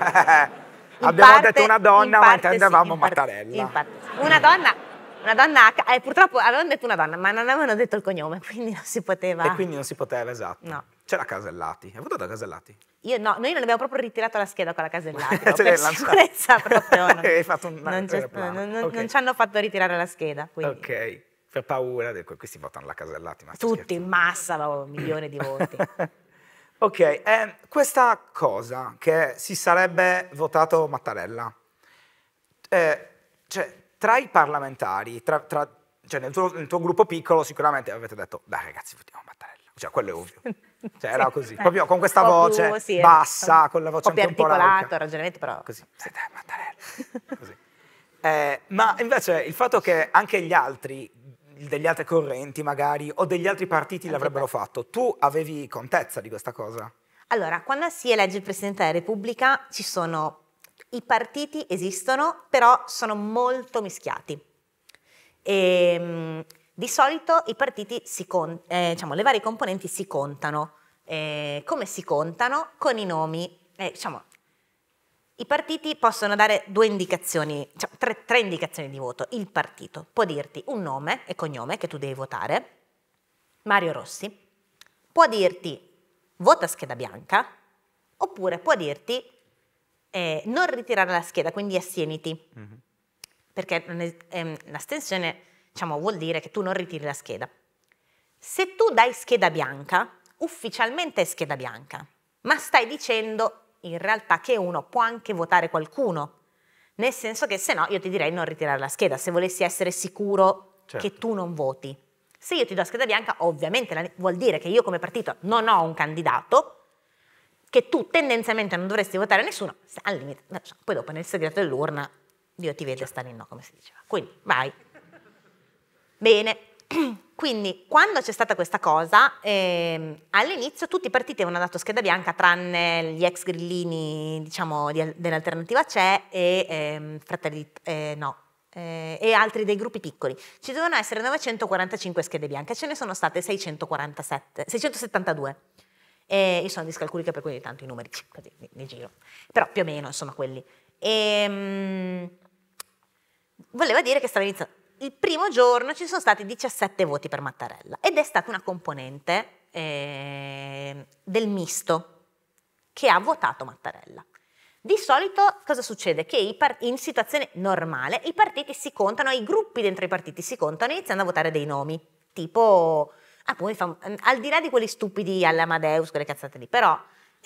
Abbiamo parte, detto una donna, ma intendevamo sì, Mattarella. In parte, Una donna una donna, eh, purtroppo avevano detto una donna, ma non avevano detto il cognome, quindi non si poteva. E quindi non si poteva, esatto. No. C'era Casellati. Hai votato a Casellati? Io no, noi non abbiamo proprio ritirato la scheda con la Casellati. per sicurezza proprio. Non, Hai fatto un non, non, non, okay. non ci hanno fatto ritirare la scheda. Quindi. Ok, per paura, questi votano la Casellati. Ma Tutti in massa, ma un milione di voti. ok, eh, questa cosa che si sarebbe votato Mattarella, eh, cioè tra i parlamentari, tra, tra, cioè nel tuo, nel tuo gruppo piccolo sicuramente avete detto, dai ragazzi, votiamo cioè, quello è ovvio. Cioè, era così, eh, proprio con questa voce più, sì, bassa, con la voce un po' più articolato, il ragionamento però... Così, sì, dai, così. Eh, ma invece il fatto che anche gli altri, degli altri correnti magari, o degli altri partiti eh, l'avrebbero fatto, tu avevi contezza di questa cosa? Allora, quando si elegge il Presidente della Repubblica ci sono... I partiti esistono, però sono molto mischiati. E, ehm, di solito i partiti si con, eh, diciamo, le varie componenti si contano. Eh, come si contano? Con i nomi. Eh, diciamo, I partiti possono dare due indicazioni, cioè, tre, tre indicazioni di voto. Il partito può dirti un nome e cognome che tu devi votare, Mario Rossi, può dirti vota scheda bianca, oppure può dirti eh, non ritirare la scheda, quindi assieniti, mm-hmm. perché ehm, l'astensione diciamo, vuol dire che tu non ritiri la scheda. Se tu dai scheda bianca, ufficialmente è scheda bianca, ma stai dicendo in realtà che uno può anche votare qualcuno, nel senso che se no io ti direi non ritirare la scheda, se volessi essere sicuro certo. che tu non voti. Se io ti do scheda bianca, ovviamente vuol dire che io come partito non ho un candidato, che tu tendenzialmente non dovresti votare nessuno, al limite, cioè, poi dopo nel segreto dell'urna Dio ti vede certo. stare in no, come si diceva. Quindi vai. Bene, quindi quando c'è stata questa cosa, ehm, all'inizio tutti i partiti avevano dato scheda bianca tranne gli ex grillini diciamo, di, dell'alternativa c'è e ehm, fratelli, eh, no, eh, e altri dei gruppi piccoli. Ci dovevano essere 945 schede bianche, ce ne sono state 647, 672. E io sono discalculica per cui ogni tanto i numeri cioè, così, li giro, però più o meno insomma quelli. E, ehm, mh, voleva dire che stava iniziando il primo giorno ci sono stati 17 voti per Mattarella ed è stata una componente eh, del misto che ha votato Mattarella. Di solito cosa succede? Che in situazione normale i partiti si contano, i gruppi dentro i partiti si contano iniziando a votare dei nomi, tipo, appunto, ah, al di là di quelli stupidi all'Amadeus, quelle cazzate lì, però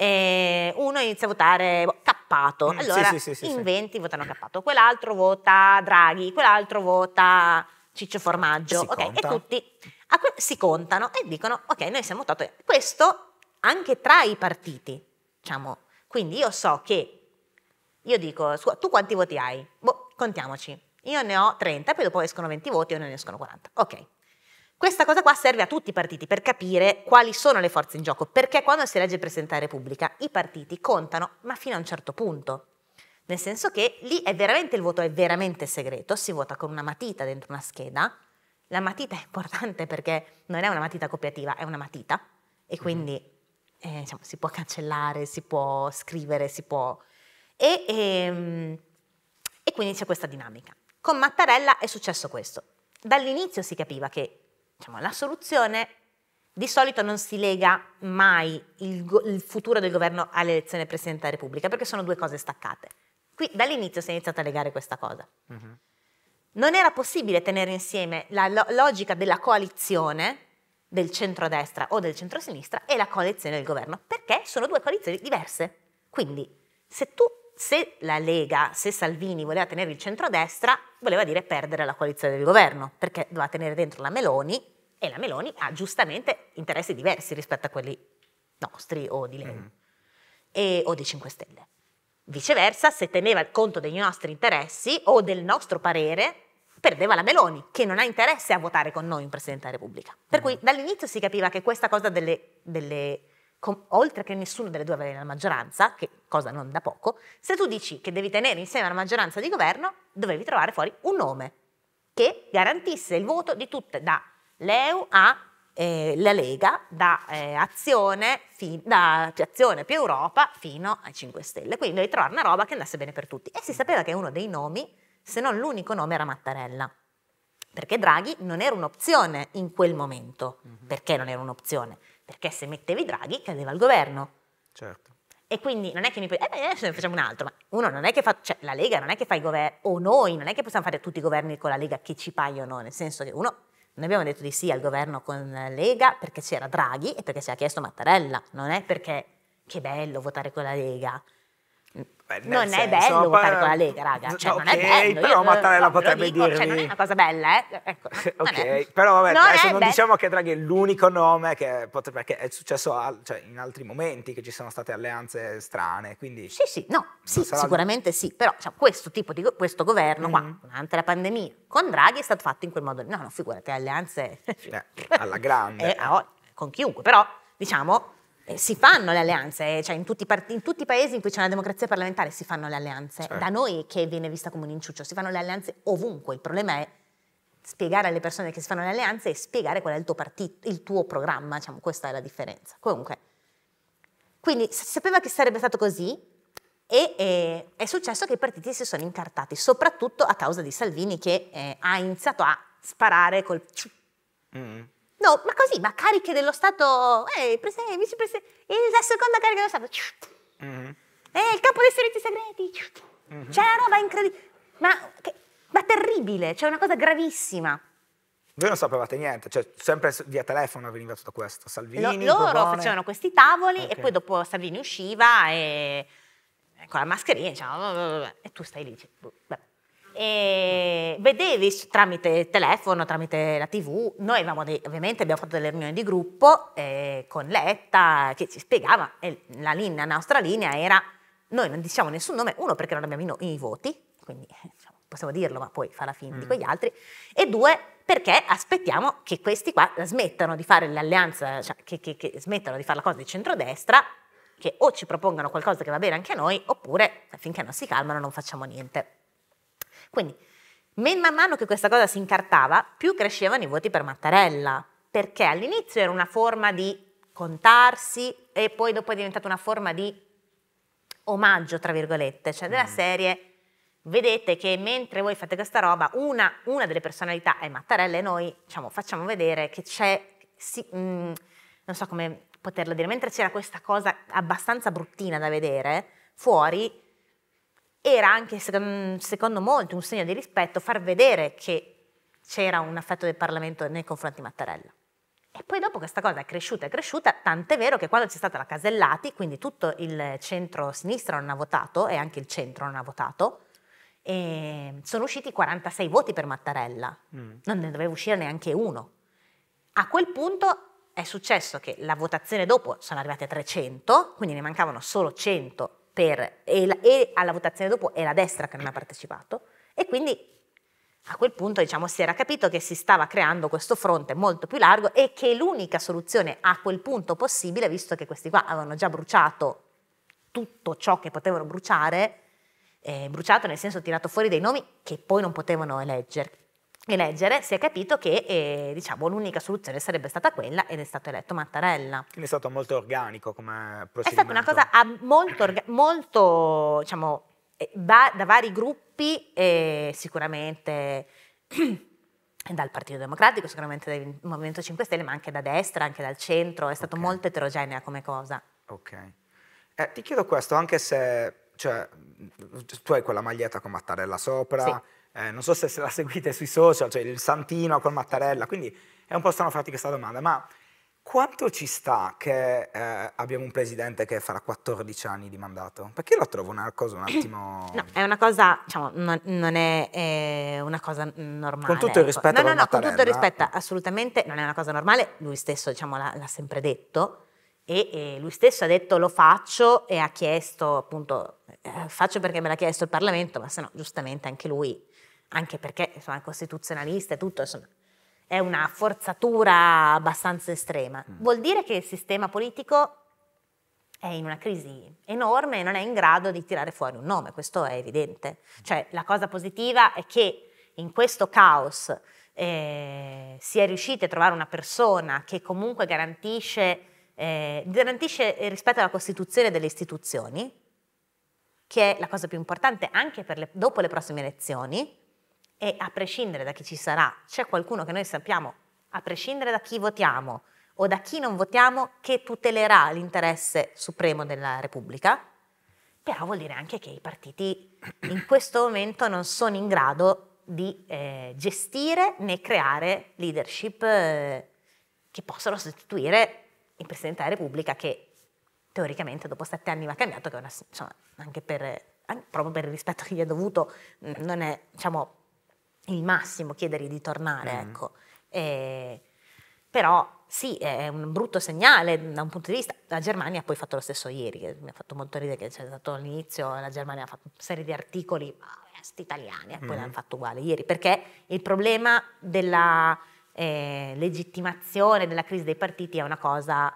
eh, uno inizia a votare boh, Cappato, mm, allora sì, sì, sì, in 20 votano Cappato, quell'altro vota Draghi, quell'altro vota Ciccio Formaggio, okay, e tutti que- si contano e dicono ok, noi siamo votati, questo anche tra i partiti, diciamo. Quindi io so che, io dico, tu quanti voti hai? Boh, contiamoci. Io ne ho 30, poi dopo escono 20 voti o ne escono 40. Ok, questa cosa qua serve a tutti i partiti per capire quali sono le forze in gioco, perché quando si legge il Presidente della Repubblica i partiti contano, ma fino a un certo punto. Nel senso che lì è veramente il voto è veramente segreto, si vota con una matita dentro una scheda. La matita è importante perché non è una matita copiativa, è una matita e mhm. quindi eh, diciamo, si può cancellare, si può scrivere, si può... E, e, ehm, e quindi c'è questa dinamica. Con Mattarella è successo questo. Dall'inizio si capiva che Diciamo, la soluzione di solito non si lega mai il, il futuro del governo all'elezione del Presidente della Repubblica, perché sono due cose staccate. Qui dall'inizio si è iniziata a legare questa cosa. Mm-hmm. Non era possibile tenere insieme la lo- logica della coalizione del centrodestra o del centrosinistra e la coalizione del governo, perché sono due coalizioni diverse. Quindi, se tu se la Lega, se Salvini voleva tenere il centrodestra, voleva dire perdere la coalizione del governo, perché doveva tenere dentro la Meloni e la Meloni ha giustamente interessi diversi rispetto a quelli nostri o di lei mm. e, o di 5 Stelle. Viceversa, se teneva il conto dei nostri interessi o del nostro parere, perdeva la Meloni, che non ha interesse a votare con noi un Presidente della Repubblica. Per mm. cui dall'inizio si capiva che questa cosa delle, delle com- oltre che nessuno delle due avere la maggioranza, che cosa non da poco, se tu dici che devi tenere insieme la maggioranza di governo, dovevi trovare fuori un nome che garantisse il voto di tutte, da l'EU a eh, la Lega, da, eh, azione, fi- da azione più Europa fino ai 5 Stelle. Quindi dovevi trovare una roba che andasse bene per tutti. E si sapeva che uno dei nomi, se non l'unico nome, era Mattarella perché Draghi non era un'opzione in quel momento. Mhm. Perché non era un'opzione? perché se mettevi Draghi cadeva il governo. Certo. E quindi non è che mi puoi eh, adesso ne facciamo un altro, ma uno non è che fa, cioè la Lega non è che fa i governi, o noi non è che possiamo fare tutti i governi con la Lega che ci paiono, nel senso che uno, noi abbiamo detto di sì al governo con la Lega perché c'era Draghi e perché ci ha chiesto Mattarella, non è perché che bello votare con la Lega, Beh, non senso, è bello votare con la Lega, raga. Cioè, okay, non è bello. Però Mattarella no, potrebbe dico, dirmi. Cioè, non è cioè, una cosa bella, eh. Ecco, ok, è... però vabbè, non adesso non bello. diciamo che Draghi è l'unico nome che potrebbe, perché è successo a, cioè, in altri momenti che ci sono state alleanze strane, quindi... Sì, sì, no, sì, sarà... sicuramente sì, però cioè, questo tipo di questo governo mm -hmm. qua, mm-hmm. durante la pandemia, con Draghi è stato fatto in quel modo. No, no, figurate, alleanze... Eh, alla grande. eh, con chiunque, però, diciamo eh, si fanno le alleanze, eh, cioè in tutti, in tutti, i paesi in cui c'è una democrazia parlamentare si fanno le alleanze, certo. da noi che viene vista come un inciuccio, si fanno le alleanze ovunque, il problema è spiegare alle persone che si fanno le alleanze e spiegare qual è il tuo, partito, il tuo programma, diciamo, questa è la differenza. Comunque, quindi si sapeva che sarebbe stato così e eh, è successo che i partiti si sono incartati, soprattutto a causa di Salvini che eh, ha iniziato a sparare col... Mm. No, ma così, ma cariche dello Stato, eh, presidente, vicepresidente, la seconda carica dello Stato. Mm-hmm. Eh, il capo dei servizi segreti. Mm-hmm. C'è una roba incredibile, ma, ma, terribile, c'è una cosa gravissima. Voi non sapevate niente, cioè sempre via telefono veniva tutto questo, Salvini, Lo, Loro Bobone. facevano questi tavoli okay. e poi dopo Salvini usciva e eh, con la mascherina diciamo, e tu stai lì, dici, boh, vabbè e vedevi tramite telefono, tramite la tv, noi dei, ovviamente abbiamo fatto delle riunioni di gruppo eh, con Letta che ci spiegava, e la, linea, la nostra linea era, noi non diciamo nessun nome, uno perché non abbiamo i, i voti, quindi diciamo, possiamo dirlo ma poi fa la fine mm. di quegli altri, e due perché aspettiamo che questi qua smettano di fare l'alleanza, cioè che, che, che smettano di fare la cosa di centrodestra che o ci propongano qualcosa che va bene anche a noi, oppure finché non si calmano non facciamo niente. Quindi, man mano che questa cosa si incartava, più crescevano i voti per Mattarella, perché all'inizio era una forma di contarsi e poi dopo è diventata una forma di omaggio, tra virgolette, cioè della mm. serie vedete che mentre voi fate questa roba, una, una delle personalità è Mattarella e noi diciamo, facciamo vedere che c'è, si, mh, mm, non so come poterlo dire, mentre c'era questa cosa abbastanza bruttina da vedere, fuori era anche, mm, secondo molti, un segno di rispetto far vedere che c'era un affetto del Parlamento nei confronti di Mattarella. E poi dopo questa cosa è cresciuta, e cresciuta, tant'è vero che quando c'è stata la Casellati, quindi tutto il centro-sinistra non ha votato e anche il centro non ha votato, sono usciti 46 voti per Mattarella, mm. non ne doveva uscire neanche uno. A quel punto è successo che la votazione dopo sono arrivati a 300, quindi ne mancavano solo 100 per, e, la, e, alla votazione dopo è la destra che non ha partecipato e quindi a quel punto diciamo, si era capito che si stava creando questo fronte molto più largo e che l'unica soluzione a quel punto possibile, visto che questi qua avevano già bruciato tutto ciò che potevano bruciare, eh, bruciato nel senso tirato fuori dei nomi che poi non potevano eleggere, eleggere, si è capito che eh, diciamo, l'unica soluzione sarebbe stata quella ed è stato eletto Mattarella. Quindi è stato molto organico come procedimento. È stata una cosa molto, molto diciamo, da, eh, da vari gruppi eh, sicuramente... dal Partito Democratico, sicuramente dal Movimento 5 Stelle, ma anche da destra, anche dal centro, è stata okay. molto eterogenea come cosa. Ok. Eh, ti chiedo questo, anche se cioè, tu hai quella maglietta con Mattarella sopra, sì eh, non so se la seguite sui social, cioè il Santino con Mattarella, quindi è un po' strano farti questa domanda, ma quanto ci sta che eh, abbiamo un presidente che farà 14 anni di mandato? Perché io la trovo una cosa un attimo... No, è una cosa, diciamo, non, non è, è, una cosa normale. Con tutto il rispetto ecco. No, no, no, con tutto il rispetto, assolutamente non è una cosa normale, lui stesso, diciamo, l'ha sempre detto, e, lui stesso ha detto lo faccio e ha chiesto, appunto, eh, faccio perché me l'ha chiesto il Parlamento, ma se no, giustamente anche lui anche perché insomma, è costituzionalista e tutto, insomma, è una forzatura abbastanza estrema. Mm. Vuol dire che il sistema politico è in una crisi enorme e non è in grado di tirare fuori un nome, questo è evidente. Cioè, la cosa positiva è che in questo caos eh, si è riusciti a trovare una persona che comunque garantisce, eh, garantisce rispetto alla Costituzione delle istituzioni, che è la cosa più importante anche le, dopo le prossime elezioni, e a prescindere da chi ci sarà, c'è qualcuno che noi sappiamo, a prescindere da chi votiamo o da chi non votiamo, che tutelerà l'interesse supremo della Repubblica, però vuol dire anche che i partiti in questo momento non sono in grado di eh, gestire né creare leadership eh, che possano sostituire il Presidente della Repubblica che teoricamente dopo sette anni va cambiato, che è una, insomma, anche per, anche, proprio per il rispetto che gli è dovuto, non è diciamo, il massimo, chiedere di tornare, mm. ecco. E, però sì, è un brutto segnale da un punto di vista. La Germania ha poi fatto lo stesso ieri, mi ha fatto molto ridere che c'è stato all'inizio, la Germania ha fatto una serie di articoli, sti italiani, e poi mm. l'hanno fatto uguale ieri, perché il problema della eh, legittimazione della crisi dei partiti è una cosa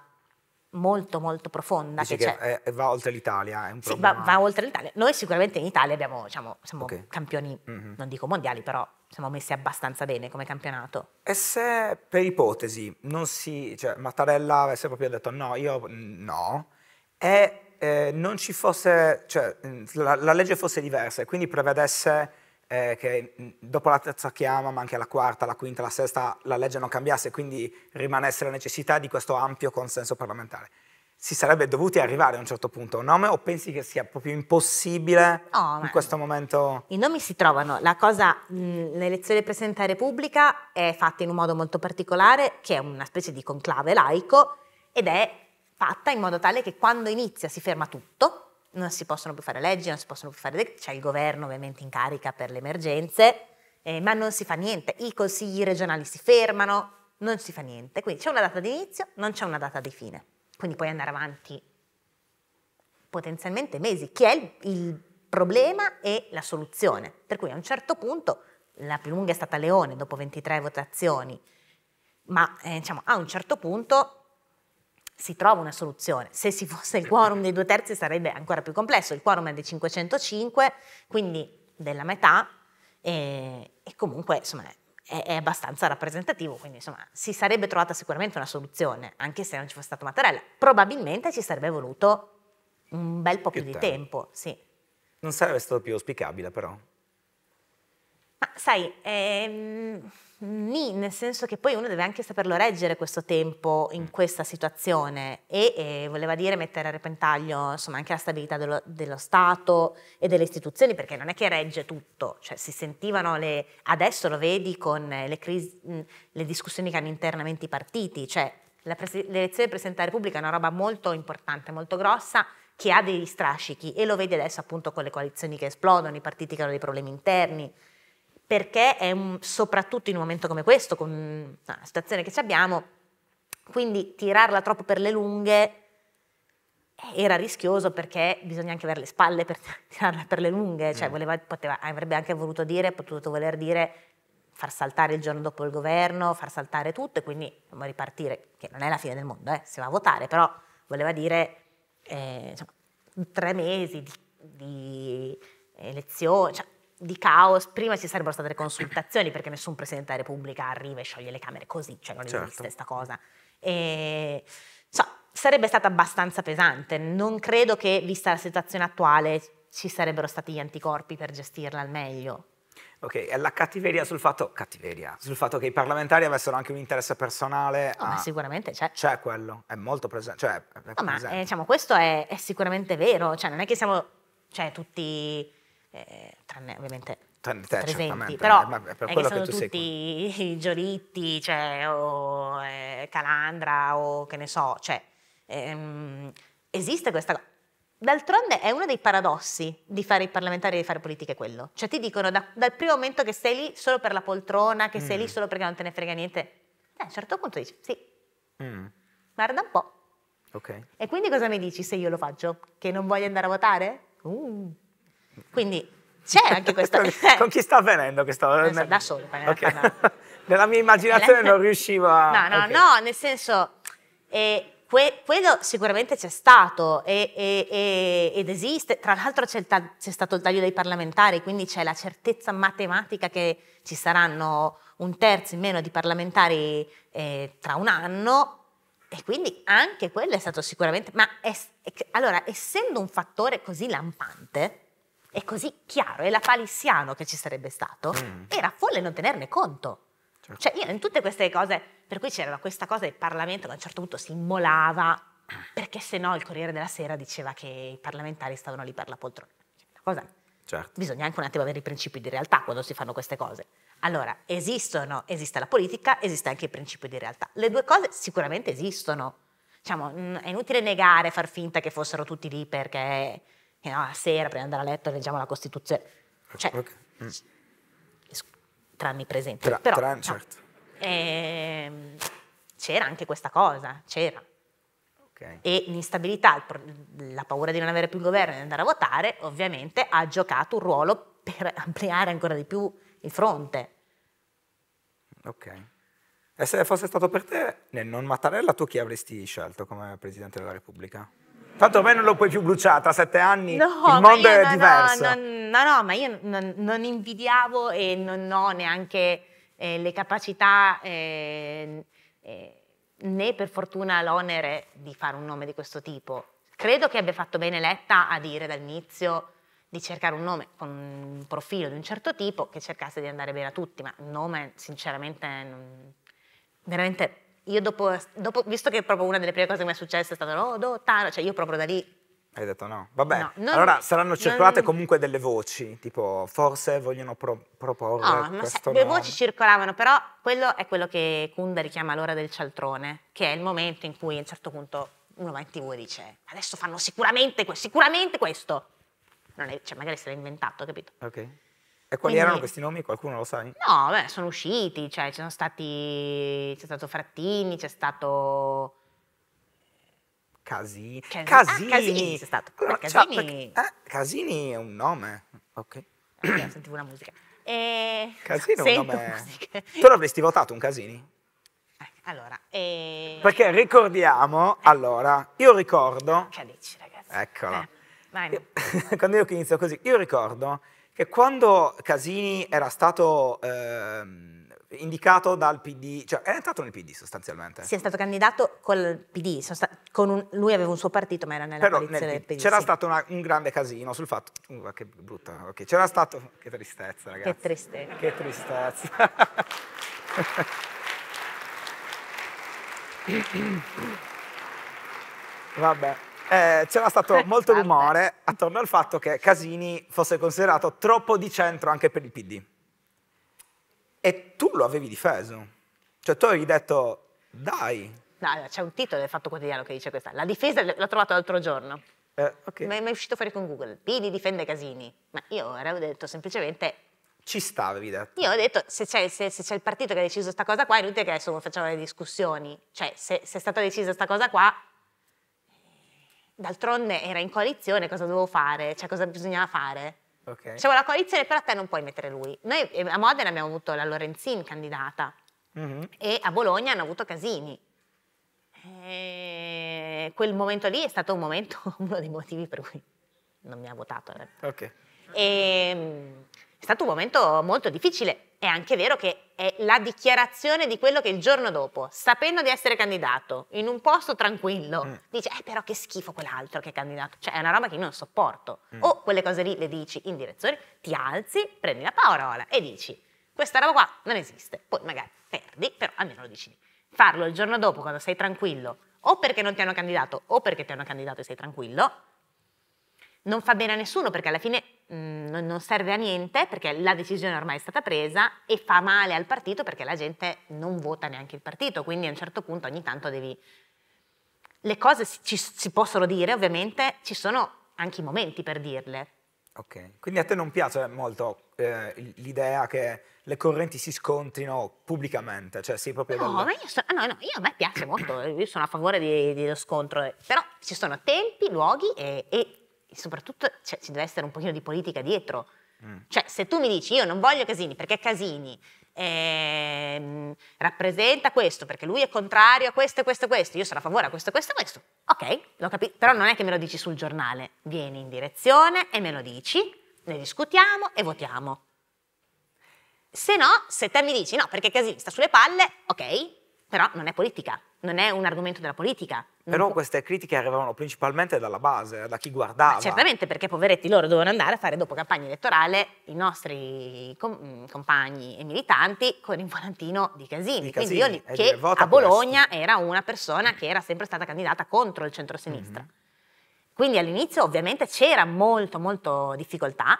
molto molto profonda. Dici che, che è, va oltre l'Italia, è un problema. va, va, oltre l'Italia. Noi sicuramente in Italia abbiamo, diciamo, siamo okay. campioni, mm-hmm. non dico mondiali, però siamo messi abbastanza bene come campionato. E se per ipotesi non si, cioè Mattarella avesse proprio detto no, io no, e eh, non ci fosse, cioè la, la legge fosse diversa e quindi prevedesse eh, che mm, dopo la terza chiama, ma anche la quarta, la quinta, la sesta, la legge non cambiasse, quindi rimanesse la necessità di questo ampio consenso parlamentare. Si sarebbe dovuti arrivare a un certo punto a un nome o pensi che sia proprio impossibile oh, in questo momento? I nomi si trovano, la cosa, mm, l'elezione del Presidente della Repubblica è fatta in un modo molto particolare, che è una specie di conclave laico ed è fatta in modo tale che quando inizia si ferma tutto, non si possono più fare leggi, non si possono più fare... c'è il governo ovviamente in carica per le emergenze, eh, ma non si fa niente, i consigli regionali si fermano, non si fa niente, quindi c'è una data di inizio, non c'è una data di fine, quindi puoi andare avanti potenzialmente mesi, che è il, il problema e la soluzione, per cui a un certo punto, la più lunga è stata Leone dopo 23 votazioni, ma eh, diciamo, a un certo punto si trova una soluzione. Se si fosse il quorum dei due terzi sarebbe ancora più complesso, il quorum è dei 505, quindi della metà, e, e comunque insomma, è, è, abbastanza rappresentativo, quindi insomma si sarebbe trovata sicuramente una soluzione, anche se non ci fosse stato Mattarella. Probabilmente ci sarebbe voluto un bel po' più, più di tempo. tempo sì. Non sarebbe stato più auspicabile però? Ma ah, sai, ehm, nì, nel senso che poi uno deve anche saperlo reggere questo tempo in mm. questa situazione e, e voleva dire mettere a repentaglio insomma, anche la stabilità dello, dello, Stato e delle istituzioni, perché non è che regge tutto, cioè si sentivano le, adesso lo vedi con le, crisi, le discussioni che hanno internamente i partiti, cioè pres- l'elezione del Presidente della Repubblica è una roba molto importante, molto grossa, che ha degli strascichi e lo vedi adesso appunto con le coalizioni che esplodono, i partiti che hanno dei problemi interni perché è un, soprattutto in un momento come questo, con la situazione che abbiamo, quindi tirarla troppo per le lunghe eh, era rischioso perché bisogna anche avere le spalle per tirarla per le lunghe, cioè mm. voleva, poteva, avrebbe anche voluto dire, potuto voler dire far saltare il giorno dopo il governo, far saltare tutto e quindi ripartire, che non è la fine del mondo, eh, si va a votare, però voleva dire eh, insomma, tre mesi di, di elezioni, cioè, di caos, prima ci sarebbero state le consultazioni perché nessun Presidente della Repubblica arriva e scioglie le Camere così, cioè non esiste certo. questa cosa. E, so, sarebbe stata abbastanza pesante, non credo che vista la situazione attuale ci sarebbero stati gli anticorpi per gestirla al meglio. Ok, la cattiveria sul fatto, cattiveria, sul fatto che i parlamentari avessero anche un interesse personale. Oh, a... ma sicuramente c'è. Cioè c'è quello, è molto presen cioè, è oh, presente. ma eh, diciamo, questo è, è, sicuramente vero, cioè non è che siamo cioè, tutti eh, tranne ovviamente tranne te, presenti, però eh, per è che sono che tutti segui. Giolitti, cioè, o eh, Calandra, o che ne so, cioè, ehm, esiste questa cosa. D'altronde è uno dei paradossi di fare il parlamentare e di fare politica è quello. Cioè ti dicono da, dal primo momento che sei lì solo per la poltrona, che mm. sei lì mm. solo perché non te ne frega niente. Eh, a un certo punto dici sì, mm. guarda un po'. Okay. E quindi cosa mi dici se io lo faccio? Che non voglio andare a votare? Uh. Quindi c'è anche questa... con, eh. con chi sta avvenendo questa... Adesso, da solo. Okay. Nella mia immaginazione non riuscivo a... No, no, okay. no, nel senso... Eh, que, quello sicuramente c'è stato e, e, e, ed esiste, tra l'altro c'è, stato il taglio dei parlamentari, quindi c'è la certezza matematica che ci saranno un terzo in meno di parlamentari eh, tra un anno e quindi anche quello è stato sicuramente, ma è, allora essendo un fattore così lampante, è così chiaro, e la palissiano che ci sarebbe stato, mm. era folle non tenerne conto. Certo. Cioè io in tutte queste cose, per cui c'era questa cosa del Parlamento che a un certo punto si immolava, perché se no il Corriere della Sera diceva che i parlamentari stavano lì per la poltrona. Cosa? Certo. Bisogna anche un attimo avere i principi di realtà quando si fanno queste cose. Allora, esistono, esiste la politica, esiste anche il principio di realtà. Le due cose sicuramente esistono. Diciamo, mm, è inutile negare, far finta che fossero tutti lì perché che no, la sera prima di andare a letto leggiamo la Costituzione. Cioè, okay. mm. tranne i presenti. Tra, Però, tran, no. certo. ehm, c'era anche questa cosa, c'era. Okay. E l'instabilità, la paura di non avere più il governo e di andare a votare, ovviamente ha giocato un ruolo per ampliare ancora di più il fronte. Ok. E se fosse stato per te nel non Mattarella, tu chi avresti scelto come Presidente della Repubblica? Tanto me non l'ho poi più bruciata, sette anni no, il mondo è no, diverso. No, no, no, ma io non, non invidiavo e non ho neanche eh, le capacità eh, eh, né per fortuna l'onere di fare un nome di questo tipo. Credo che abbia fatto bene Letta a dire dall'inizio di cercare un nome con un profilo di un certo tipo che cercasse di andare bene a tutti, ma il nome sinceramente non, veramente io dopo, dopo, visto che proprio una delle prime cose che mi è successa è stata oh, do, cioè io proprio da lì hai detto no, vabbè. No, non, allora saranno circolate non, comunque delle voci, tipo forse vogliono pro, proporre no, questo. No, le voci circolavano, però quello è quello che Kunda chiama l'ora del cialtrone, che è il momento in cui a un certo punto uno va in tv e dice adesso fanno sicuramente, questo, sicuramente questo. È, cioè magari se l'ha inventato, capito? Ok. E quali Quindi, erano questi nomi? Qualcuno lo sa? No, beh, sono usciti, cioè ci sono stati, c'è stato Frattini, c'è stato... Casini. Casini. Ah, Casini. Ah, Casini c'è stato. Allora, cioè, Casini. Cioè, eh, Casini è un nome. Ok. Eh, okay sentivo una musica. E... Eh, Casini è un nome. Musica. Tu l'avresti votato un Casini? Eh, allora, e... Perché ricordiamo, eh. allora, io ricordo... Che dici ragazzi? Eccola. Vai, no. Quando io inizio così, io ricordo che quando Casini era stato eh, indicato dal PD, cioè è entrato nel PD sostanzialmente. Sì, è stato candidato col PD, un, lui aveva un suo partito ma era nella Però coalizione nel, del PD. C'era sì. stato una, un grande casino sul fatto, uh, che brutta, okay. c'era stato, che tristezza ragazzi. Che tristezza. Che tristezza. Vabbè eh, c'era stato eh, molto rumore attorno al fatto che Casini fosse considerato troppo di centro anche per il PD. E tu lo avevi difeso. Cioè tu avevi detto, dai. No, c'è un titolo del Fatto Quotidiano che dice questa. La difesa l'ho trovato l'altro giorno. Eh, okay. Mi è uscito fuori con Google. PD difende Casini. Ma io avevo detto semplicemente ci sta, avevi detto. Io ho detto, se c'è, se, se c'è il partito che ha deciso questa cosa qua, è inutile che adesso facciamo le discussioni. Cioè, se, se, è stata decisa questa cosa qua, d'altronde era in coalizione, cosa dovevo fare? Cioè cosa bisognava fare? Okay. Cioè, la coalizione però te non puoi mettere lui. Noi eh, a Modena abbiamo avuto la Lorenzin candidata mm-hmm. e a Bologna hanno avuto Casini. E eh, quel momento lì è stato un momento, uno dei motivi per cui non mi ha votato. Eh. Okay. E, ehm, è stato un momento molto difficile. È anche vero che è la dichiarazione di quello che il giorno dopo, sapendo di essere candidato, in un posto tranquillo, mm. dice, eh però che schifo quell'altro che è candidato. Cioè è una roba che io non sopporto. Mm. O quelle cose lì le dici in direzione, ti alzi, prendi la parola e dici, questa roba qua non esiste. Poi magari perdi, però almeno lo dici. Farlo il giorno dopo, quando sei tranquillo, o perché non ti hanno candidato, o perché ti hanno candidato e sei tranquillo, non fa bene a nessuno perché alla fine mh, mm, non serve a niente perché la decisione ormai è stata presa e fa male al partito perché la gente non vota neanche il partito, quindi a un certo punto ogni tanto devi... Le cose ci, si possono dire, ovviamente ci sono anche i momenti per dirle. Ok, quindi a te non piace molto eh, l'idea che le correnti si scontrino pubblicamente, cioè sei proprio... No, dal... io so, no, no, io a me piace molto, io sono a favore dello scontro, però ci sono tempi, luoghi e, e soprattutto cioè, ci deve essere un pochino di politica dietro. Mm. Cioè, se tu mi dici io non voglio Casini perché Casini ehm, rappresenta questo, perché lui è contrario a questo e questo e questo, io sono a favore a questo e questo e questo, ok, l'ho capito, però non è che me lo dici sul giornale, vieni in direzione e me lo dici, ne discutiamo e votiamo. Se no, se te mi dici no perché Casini sta sulle palle, ok, però non è politica, non è un argomento della politica. Però queste critiche arrivavano principalmente dalla base, da chi guardava. Ma certamente perché poveretti loro dovevano andare a fare dopo campagna elettorale i nostri com compagni e militanti con il volantino di Casini. Di Casini Quindi io, che dire, a Bologna questo. era una persona che era sempre stata candidata contro il centrosinistra. Mm -hmm. Quindi all'inizio ovviamente c'era molto molto difficoltà,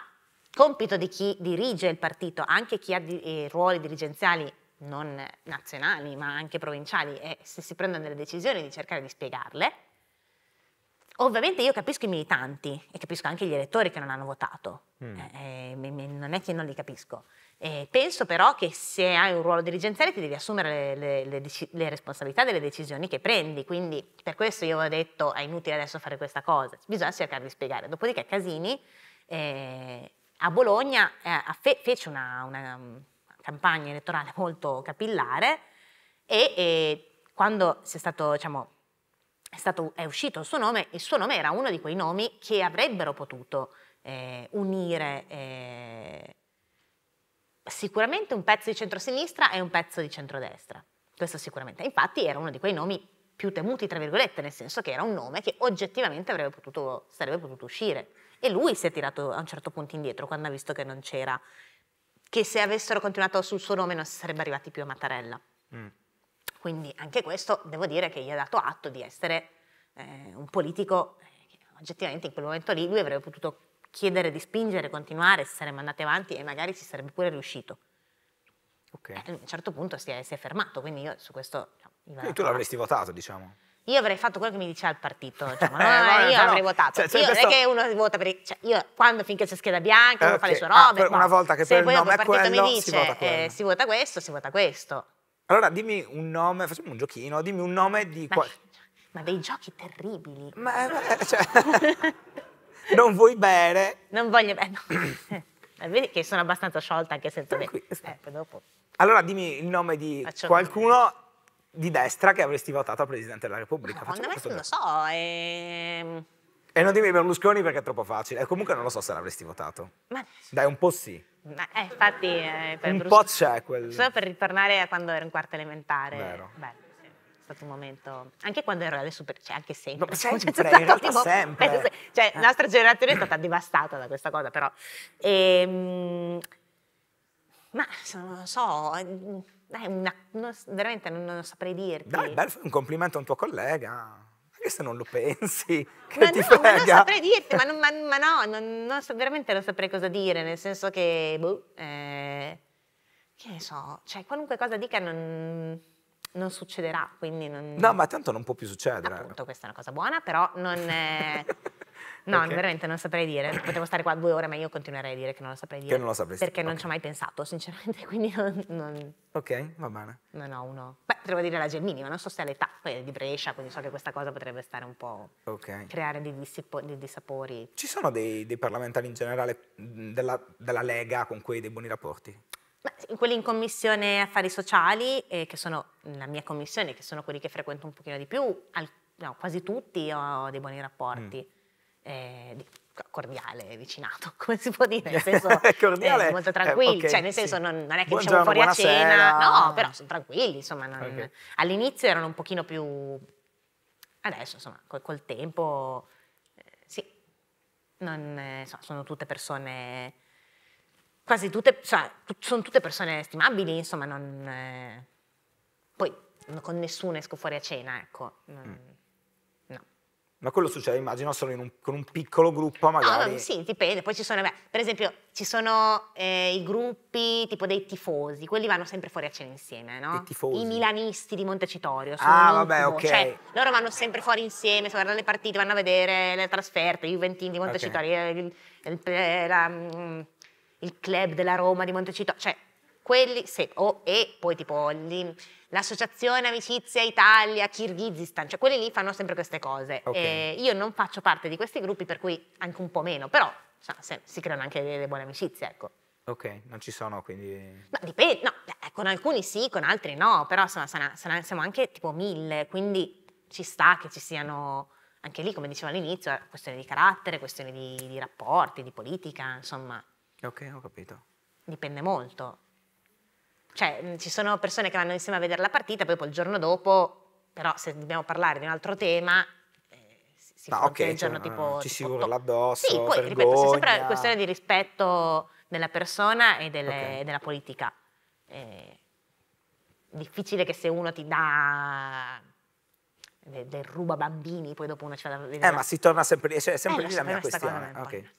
compito di chi dirige il partito, anche chi ha di eh, ruoli dirigenziali non nazionali ma anche provinciali e se si prendono delle decisioni di cercare di spiegarle. Ovviamente io capisco i militanti e capisco anche gli elettori che non hanno votato, mm. eh, eh non è che non li capisco. Eh, penso però che se hai un ruolo dirigenziale ti devi assumere le, le, le, le, responsabilità delle decisioni che prendi, quindi per questo io ho detto è inutile adesso fare questa cosa, bisogna cercare di spiegare. Dopodiché Casini eh, a Bologna eh, fe, fece una, una campagna elettorale molto capillare e, e quando è, stato, diciamo, è, stato, è, uscito il suo nome, il suo nome era uno di quei nomi che avrebbero potuto eh, unire eh, sicuramente un pezzo di centrosinistra e un pezzo di centrodestra, questo sicuramente. Infatti era uno di quei nomi più temuti, tra virgolette, nel senso che era un nome che oggettivamente avrebbe potuto, sarebbe potuto uscire. E lui si è tirato a un certo punto indietro quando ha visto che non c'era che se avessero continuato sul suo nome non si sarebbe arrivati più a Mattarella. Mm. Quindi anche questo devo dire che gli ha dato atto di essere eh, un politico eh, che oggettivamente in quel momento lì lui avrebbe potuto chiedere di spingere, continuare, si sarebbe andati avanti e magari ci sarebbe pure riuscito. Okay. Eh, a un certo punto si è, si è fermato, quindi io su questo... Cioè, tu l'avresti votato, diciamo? Io avrei fatto quello che mi diceva il partito, cioè, no, eh, io no, avrei votato. Cioè, io, questo... Non è che uno vota per... cioè, io quando finché c'è scheda bianca eh, uno okay. fa le sue ah, robe. Ah, una volta che per il nome quello, partito quello, mi dice si vota, eh, si vota questo, si vota questo. Allora dimmi un nome, facciamo un giochino, dimmi un nome di... Ma, ma dei giochi terribili. Ma, eh, cioè, non vuoi bere? Non voglio bere, no. Eh, vedi che sono abbastanza sciolta anche senza me. Eh, dopo. Allora dimmi il nome di Faccio qualcuno di destra che avresti votato Presidente della Repubblica. No, Facciamo questo non lo so. E... Ehm, e non dimmi Berlusconi perché è troppo facile. E eh, comunque non lo so se l'avresti votato. Ma... Dai, un po' sì. Ma, eh, infatti... Eh, un Brus... po' c'è quel... Solo per ritornare a quando ero in quarta elementare. Vero. Bello. Sì. È stato un momento, anche quando ero alle super, cioè anche sempre. Ma cioè, sempre, cioè, in realtà tipo... sempre. Cioè, la nostra generazione è stata devastata da questa cosa, però. E, ehm, ma non so, è mm, una, non, veramente non, non, saprei dirti. Dai, bello, un complimento a un tuo collega. Anche se non lo pensi, che ma ti no, frega. Ma non saprei dirti, ma, non, ma, ma no, non, non so, veramente non saprei cosa dire, nel senso che, boh, eh, che ne so, cioè qualunque cosa dica non, non succederà, quindi non... No, ma tanto non può più succedere. Appunto, questa è una cosa buona, però non... Eh, No, okay. veramente non saprei dire. Potevo stare qua due ore, ma io continuerei a dire che non lo saprei dire. Che non lo sapresti. Perché okay. non ci ho mai pensato, sinceramente. Quindi non, non... Ok, va bene. Non ho uno. Beh, potrei dire la Gemini, ma non so se è l'età poi è di Brescia, quindi so che questa cosa potrebbe stare un po'. Ok. creare dei, dissipo, dei dissapori. Ci sono dei, dei parlamentari in generale della, della Lega con cui hai dei buoni rapporti? quelli in commissione affari sociali, eh, che sono la mia commissione, che sono quelli che frequento un pochino di più, al, no, quasi tutti ho dei buoni rapporti. Mm eh, cordiale vicinato, come si può dire, nel senso cordiale, eh, molto eh, tranquilli, eh, okay, cioè nel senso sì. non, non, è che Buongiorno, diciamo fuori a cena, no, però sono tranquilli, insomma, non, okay. all'inizio erano un pochino più, adesso insomma col, col tempo, eh, sì, non, eh, so, sono tutte persone, quasi tutte, cioè, sono tutte persone stimabili, insomma, non, eh, poi con nessuno esco fuori a cena, ecco. Mm ma quello succede, immagino, solo un, con un piccolo gruppo ah, magari. No, sì, dipende. Poi ci sono, beh, per esempio, ci sono eh, i gruppi tipo dei tifosi, quelli vanno sempre fuori a cena insieme, no? I tifosi. I milanisti di Montecitorio. Sono ah, vabbè, ok. Cioè, loro vanno sempre fuori insieme, se guardano le partite, vanno a vedere le trasferte, i Juventini di Montecitorio, okay. il, il, la, mm, il, club della Roma di Montecitorio. Cioè, quelli, sì, oh, e poi tipo... Gli, l'associazione Amicizia Italia, Kirghizistan, cioè quelli lì fanno sempre queste cose. Okay. io non faccio parte di questi gruppi, per cui anche un po' meno, però cioè, si creano anche delle buone amicizie, ecco. Ok, non ci sono quindi... No, dipende, no, ecco, con alcuni sì, con altri no, però insomma sana, sana, siamo anche tipo mille, quindi ci sta che ci siano anche lì, come dicevo all'inizio, eh, questioni di carattere, questioni di, di rapporti, di politica, insomma. Ok, ho capito. Dipende molto cioè mm, ci sono persone che vanno insieme a vedere la partita, poi, poi il giorno dopo, però se dobbiamo parlare di un altro tema, eh, si no, ah, okay, il giorno tipo... Ci tipo, si urla addosso, Sì, poi vergogna. ripeto, è sempre una questione di rispetto della persona e delle, okay. della politica. Eh, è difficile che se uno ti dà del de ruba bambini, poi dopo uno ci va a vedere. Eh, ma si torna sempre lì, cioè, è sempre eh, lì la mia questione. Okay.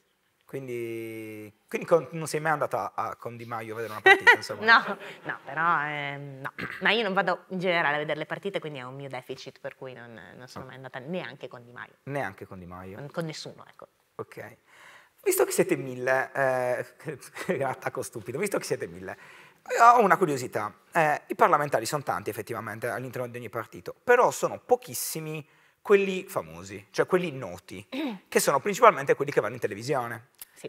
Quindi, quindi con, non sei mai andata a, a, con Di Maio a vedere una partita? no, no, però eh, no. Ma io non vado in generale a vedere le partite, quindi è un mio deficit, per cui non, non sono mai andata neanche con Di Maio. Neanche con Di Maio? Con, nessuno, ecco. Ok. Visto che siete mille, eh, attacco stupido, visto che siete mille, eh, ho una curiosità. Eh, I parlamentari sono tanti effettivamente all'interno di ogni partito, però sono pochissimi quelli famosi, cioè quelli noti, che sono principalmente quelli che vanno in televisione. Sì.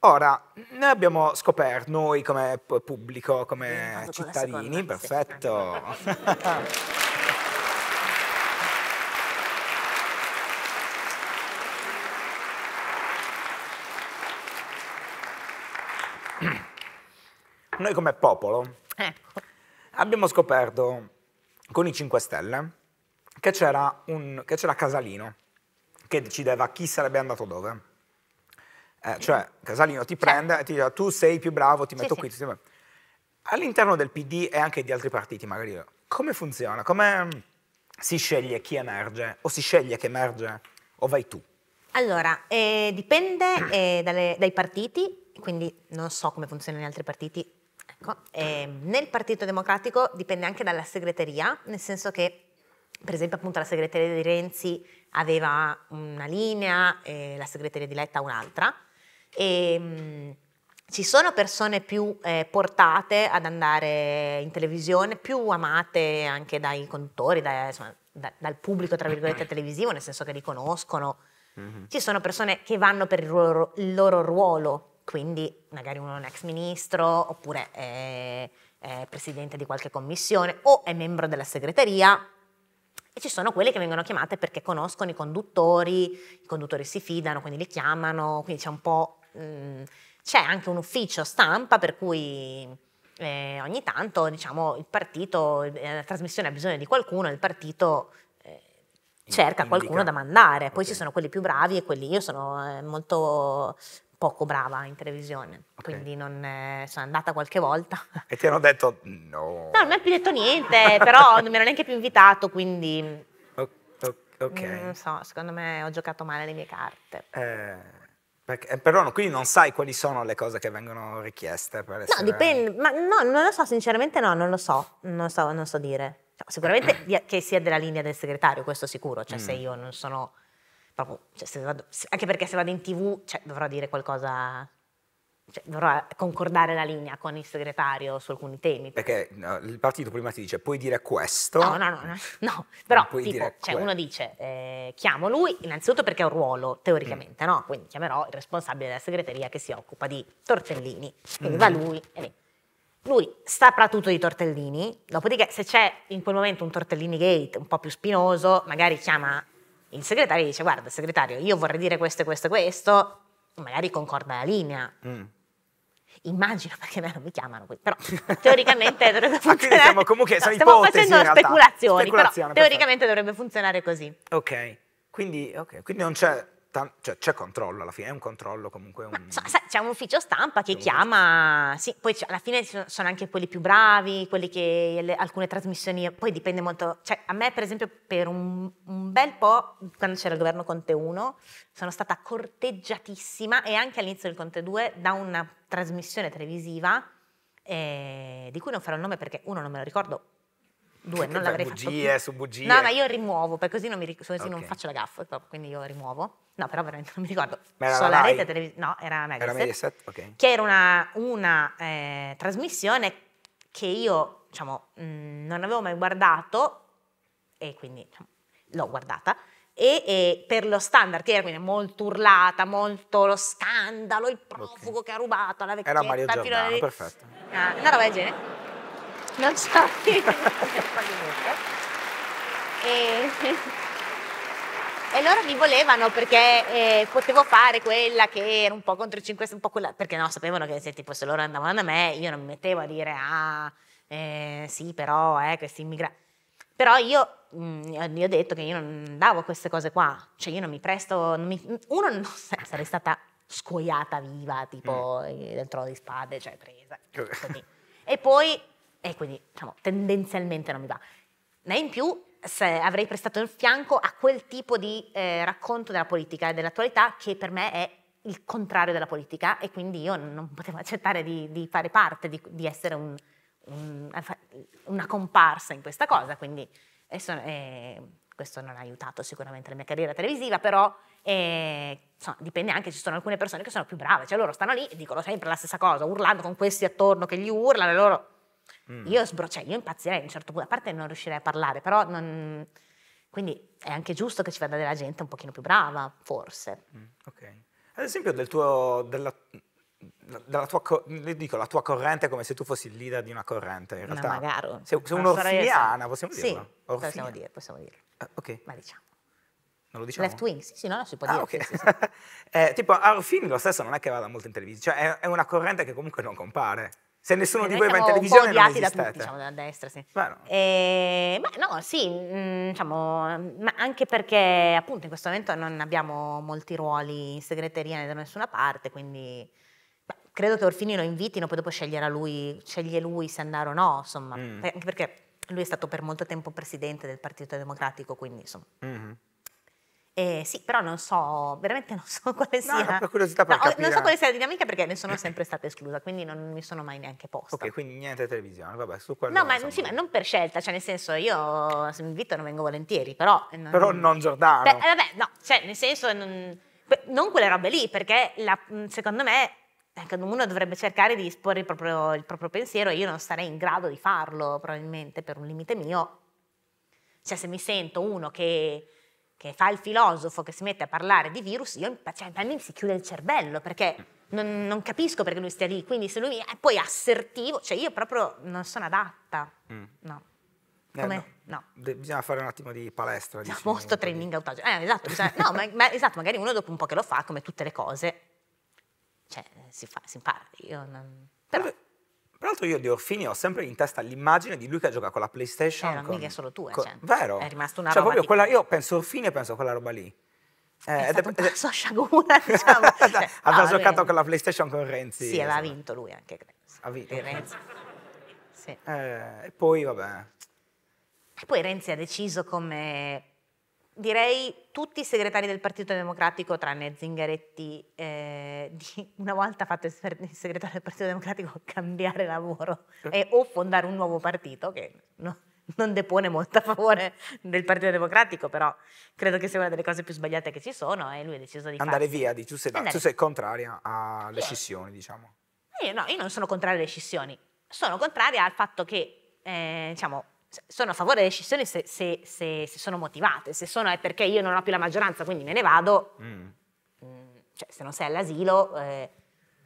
Ora, noi abbiamo scoperto, noi come pubblico, come cittadini, perfetto. noi come popolo eh. abbiamo scoperto con i 5 Stelle che c'era, un, che c'era Casalino che decideva chi sarebbe andato dove. Eh, cioè Casalino ti prende e ti dice tu sei più bravo, ti metto sì, qui. Sì. All'interno del PD e anche di altri partiti magari, come funziona? Come mm, si sceglie chi emerge o si sceglie che emerge o vai tu? Allora, eh, dipende eh, dalle, dai partiti, quindi non so come funzionano gli altri partiti. Ecco. Eh, nel Partito Democratico dipende anche dalla segreteria, nel senso che per esempio appunto la segreteria di Renzi aveva una linea, e la segreteria di Letta un'altra. E, ehm, mh, ci sono persone più eh, portate ad andare in televisione, più amate anche dai conduttori, da, insomma, da, dal pubblico tra virgolette televisivo, nel senso che li conoscono. Mm-hmm. Ci sono persone che vanno per il loro, il loro, ruolo, quindi magari uno è un ex ministro oppure è, è presidente di qualche commissione o è membro della segreteria e ci sono quelle che vengono chiamate perché conoscono i conduttori, i conduttori si fidano, quindi li chiamano, quindi c'è un po'... Mh, mm, c'è anche un ufficio stampa per cui eh, ogni tanto diciamo, il partito, eh, la trasmissione ha bisogno di qualcuno, il partito eh, cerca Indica. qualcuno da mandare, poi okay. ci sono quelli più bravi e quelli, io sono eh, molto poco brava in televisione, okay. quindi non, eh, sono andata qualche volta. E ti hanno detto no? No, non mi ha più detto niente, però non mi hanno neanche più invitato, quindi... ok. Mm, non so, secondo me ho giocato male le mie carte. Eh, perché, eh, però quindi non sai quali sono le cose che vengono richieste? Per essere... No, dipende, ma no, non lo so, sinceramente no, non lo so, non, so, non so dire. Cioè, sicuramente che sia della linea del segretario, questo sicuro, cioè mm. se io non sono proprio, cioè, vado, anche perché se vado in tv cioè, dovrò dire qualcosa cioè, dovrò concordare la linea con il segretario su alcuni temi. Perché no, il partito prima ti dice puoi dire questo. No, no, no, no, no. però tipo, cioè, uno dice eh, chiamo lui innanzitutto perché ha un ruolo teoricamente, mm. no? Quindi chiamerò il responsabile della segreteria che si occupa di tortellini. Quindi mm. va lui e lì. Lui saprà tutto di tortellini, dopodiché se c'è in quel momento un tortellini gate un po' più spinoso, magari chiama il segretario dice, guarda segretario, io vorrei dire questo e questo e questo, magari concorda la linea. Mm immagino perché me non mi chiamano qui, però teoricamente dovrebbe funzionare. Ah, siamo, comunque, no, stiamo ipotesi, facendo speculazioni, però teoricamente dovrebbe funzionare così. Ok, quindi, okay. quindi non c'è cioè, c'è controllo alla fine, è un controllo comunque. Un... So, so, c'è un ufficio stampa che chiama, sì, poi alla fine sono anche quelli più bravi, quelli che le, alcune trasmissioni, poi dipende molto, cioè a me per esempio per un, un bel po', quando c'era il governo Conte 1, sono stata corteggiatissima e anche all'inizio del Conte 2 da una trasmissione televisiva eh, di cui non farò il nome perché uno non me lo ricordo, Due, non l'avrei bugie, fatto. Bugie su bugie. No, ma io rimuovo, perché così non, mi, così okay. non faccio la gaffa, quindi io rimuovo. No, però veramente non mi ricordo. Ma era so, la rete televisiva. No, era Mediaset. Era Mediaset, ok. Che era una, una eh, trasmissione che io, diciamo, mh, mm, non avevo mai guardato, e quindi diciamo, l'ho guardata. E, e, per lo standard, che era quindi molto urlata, molto lo scandalo, il profugo okay. che ha rubato la vecchietta. Era Mario Giordano, alle... perfetto. Ah, una roba del genere non so e, e loro mi volevano perché eh, potevo fare quella che era un po' contro i 5 un po' quella, perché no, sapevano che se, tipo, se loro andavano da me io non mi mettevo a dire ah, eh, sì però eh, questi immigrati. Però io mm, gli ho detto che io non davo queste cose qua, cioè io non mi presto, non mi, uno non sarei stata scoiata viva, tipo mm. Eh, dentro di spade, cioè presa. Così. e poi e quindi diciamo, tendenzialmente non mi va. Ne in più avrei prestato il fianco a quel tipo di eh, racconto della politica e dell'attualità che per me è il contrario della politica e quindi io non potevo accettare di, di fare parte, di, di essere un, un, una comparsa in questa cosa, quindi adesso, eh, questo non ha aiutato sicuramente la mia carriera televisiva, però eh, insomma, dipende anche, ci sono alcune persone che sono più brave, cioè loro stanno lì e dicono sempre la stessa cosa, urlando con questi attorno che gli urlano e loro Mm. Io, sbro- cioè, io impazzirei a un certo punto, a parte non riuscirei a parlare, però non... Quindi è anche giusto che ci vada della gente un pochino più brava, forse. Mm, ok. Ad esempio del tuo, della, della tua, dico, la tua corrente come se tu fossi il leader di una corrente, in realtà. Ma magari. Sei, sei un'orfiliana, possiamo dirlo? Sì, orfina. possiamo dire, possiamo dire. Ah, ok. Ma diciamo. Non lo diciamo? Left Wing, sì, sì, no, no si può ah, dire. Okay. Sì, sì, sì. eh, tipo, Arfini lo stesso non è che vada molto in televisione, cioè è, è una corrente che comunque non compare se nessuno di voi va in televisione non esistete. Da tutti, diciamo, dalla destra, sì. Ma no, eh, beh, no sì, mh, mm, diciamo, ma anche perché appunto in questo momento non abbiamo molti ruoli in segreteria né da nessuna parte, quindi beh, credo che Orfini lo invitino, poi dopo sceglierà lui, sceglie lui se andare o no, insomma, mm. anche perché lui è stato per molto tempo presidente del Partito Democratico, quindi insomma... Mm -hmm. Eh, sì, però non so, veramente non so quale sia. No, curiosità per no, capire. Non so quale sia la dinamica perché ne sono sempre stata esclusa, quindi non mi sono mai neanche posta. Ok, quindi niente televisione, vabbè, su quello. No, ma, sì, ma, non per scelta, cioè nel senso io se mi invitano vengo volentieri, però. Eh, non, però non Giordano. Beh, vabbè, no, cioè nel senso non, non quelle robe lì, perché la, mm, secondo me eh, uno dovrebbe cercare di esporre il proprio, il proprio pensiero e io non sarei in grado di farlo probabilmente per un limite mio. Cioè se mi sento uno che che fa il filosofo, che si mette a parlare di virus, io, cioè, a me si chiude il cervello perché mm. non, non, capisco perché lui stia lì. Quindi se lui è poi assertivo, cioè io proprio non sono adatta. Mm. No. Eh, come? Eh, no. no. De bisogna fare un attimo di palestra. No, molto training di... autogeno. Eh, esatto, cioè, no, ma, ma, esatto, magari uno dopo un po' che lo fa, come tutte le cose, cioè, si, fa, si impara. Io non... Però... Peraltro io di Orfini ho sempre in testa l'immagine di lui che gioca con la PlayStation. Eh, non con, mica solo tua, eh, con, cioè, vero? È rimasto una cioè, roba proprio quella, io penso Orfini e penso a quella roba lì. Eh, è stato ed un passo a sciagura, diciamo. cioè, aveva ah, no, giocato con la PlayStation con Renzi. Sì, aveva vinto lui anche, credo. Ha vinto. Renzi. Sì. Eh, e poi, vabbè. E poi Renzi ha deciso come direi tutti i segretari del Partito Democratico, tranne Zingaretti, eh, di, una volta fatto il segretario del Partito Democratico, cambiare lavoro e, o fondare un nuovo partito, che no, non depone molto a favore del Partito Democratico, però credo che sia una delle cose più sbagliate che ci sono e lui ha deciso di andare farsi. via. Di, tu, sei, andare. tu sei contraria alle io, scissioni, diciamo. Io no, io non sono contraria alle scissioni, sono contraria al fatto che eh, diciamo, sono a favore delle scissioni se, se, se, se, sono motivate, se sono è perché io non ho più la maggioranza quindi me ne vado, mm. mm cioè se non sei all'asilo, eh,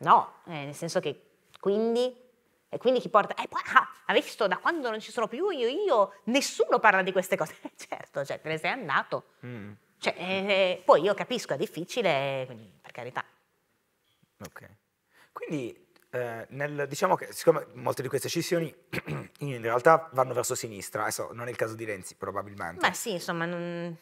no, eh, nel senso che quindi... E quindi chi porta? Eh, poi, ah, ha visto da quando non ci sono più io, io, nessuno parla di queste cose. certo, cioè, te ne sei andato. Mm. Cioè, eh, poi io capisco, è difficile, quindi, per carità. Ok. Quindi eh, nel, diciamo che siccome molte di queste scissioni in realtà vanno verso sinistra, adesso non è il caso di Renzi probabilmente. Beh sì, insomma, non,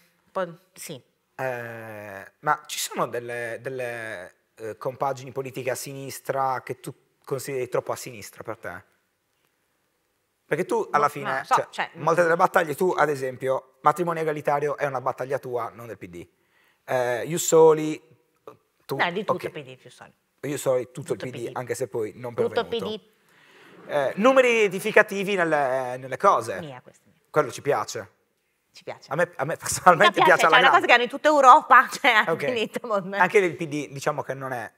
sì. Eh, ma ci sono delle, delle eh, compagini politiche a sinistra che tu consideri troppo a sinistra per te? Perché tu alla no, fine, no, so, cioè, cioè molte mm. delle battaglie, tu ad esempio, matrimonio egalitario è una battaglia tua, non del PD. Eh, Jussoli, tu... No, di tutti okay. PD, Jussoli io so tutto, tutto il PD, PD, anche se poi non pervenuto. Tutto PD. Eh, numeri edificativi nelle, eh, nelle cose. Mia, questa mia. Quello ci piace. Ci piace. A me, a me personalmente piace, piace cioè, la È una cosa che hanno in tutta Europa, cioè okay. Anche, anche il PD diciamo che non è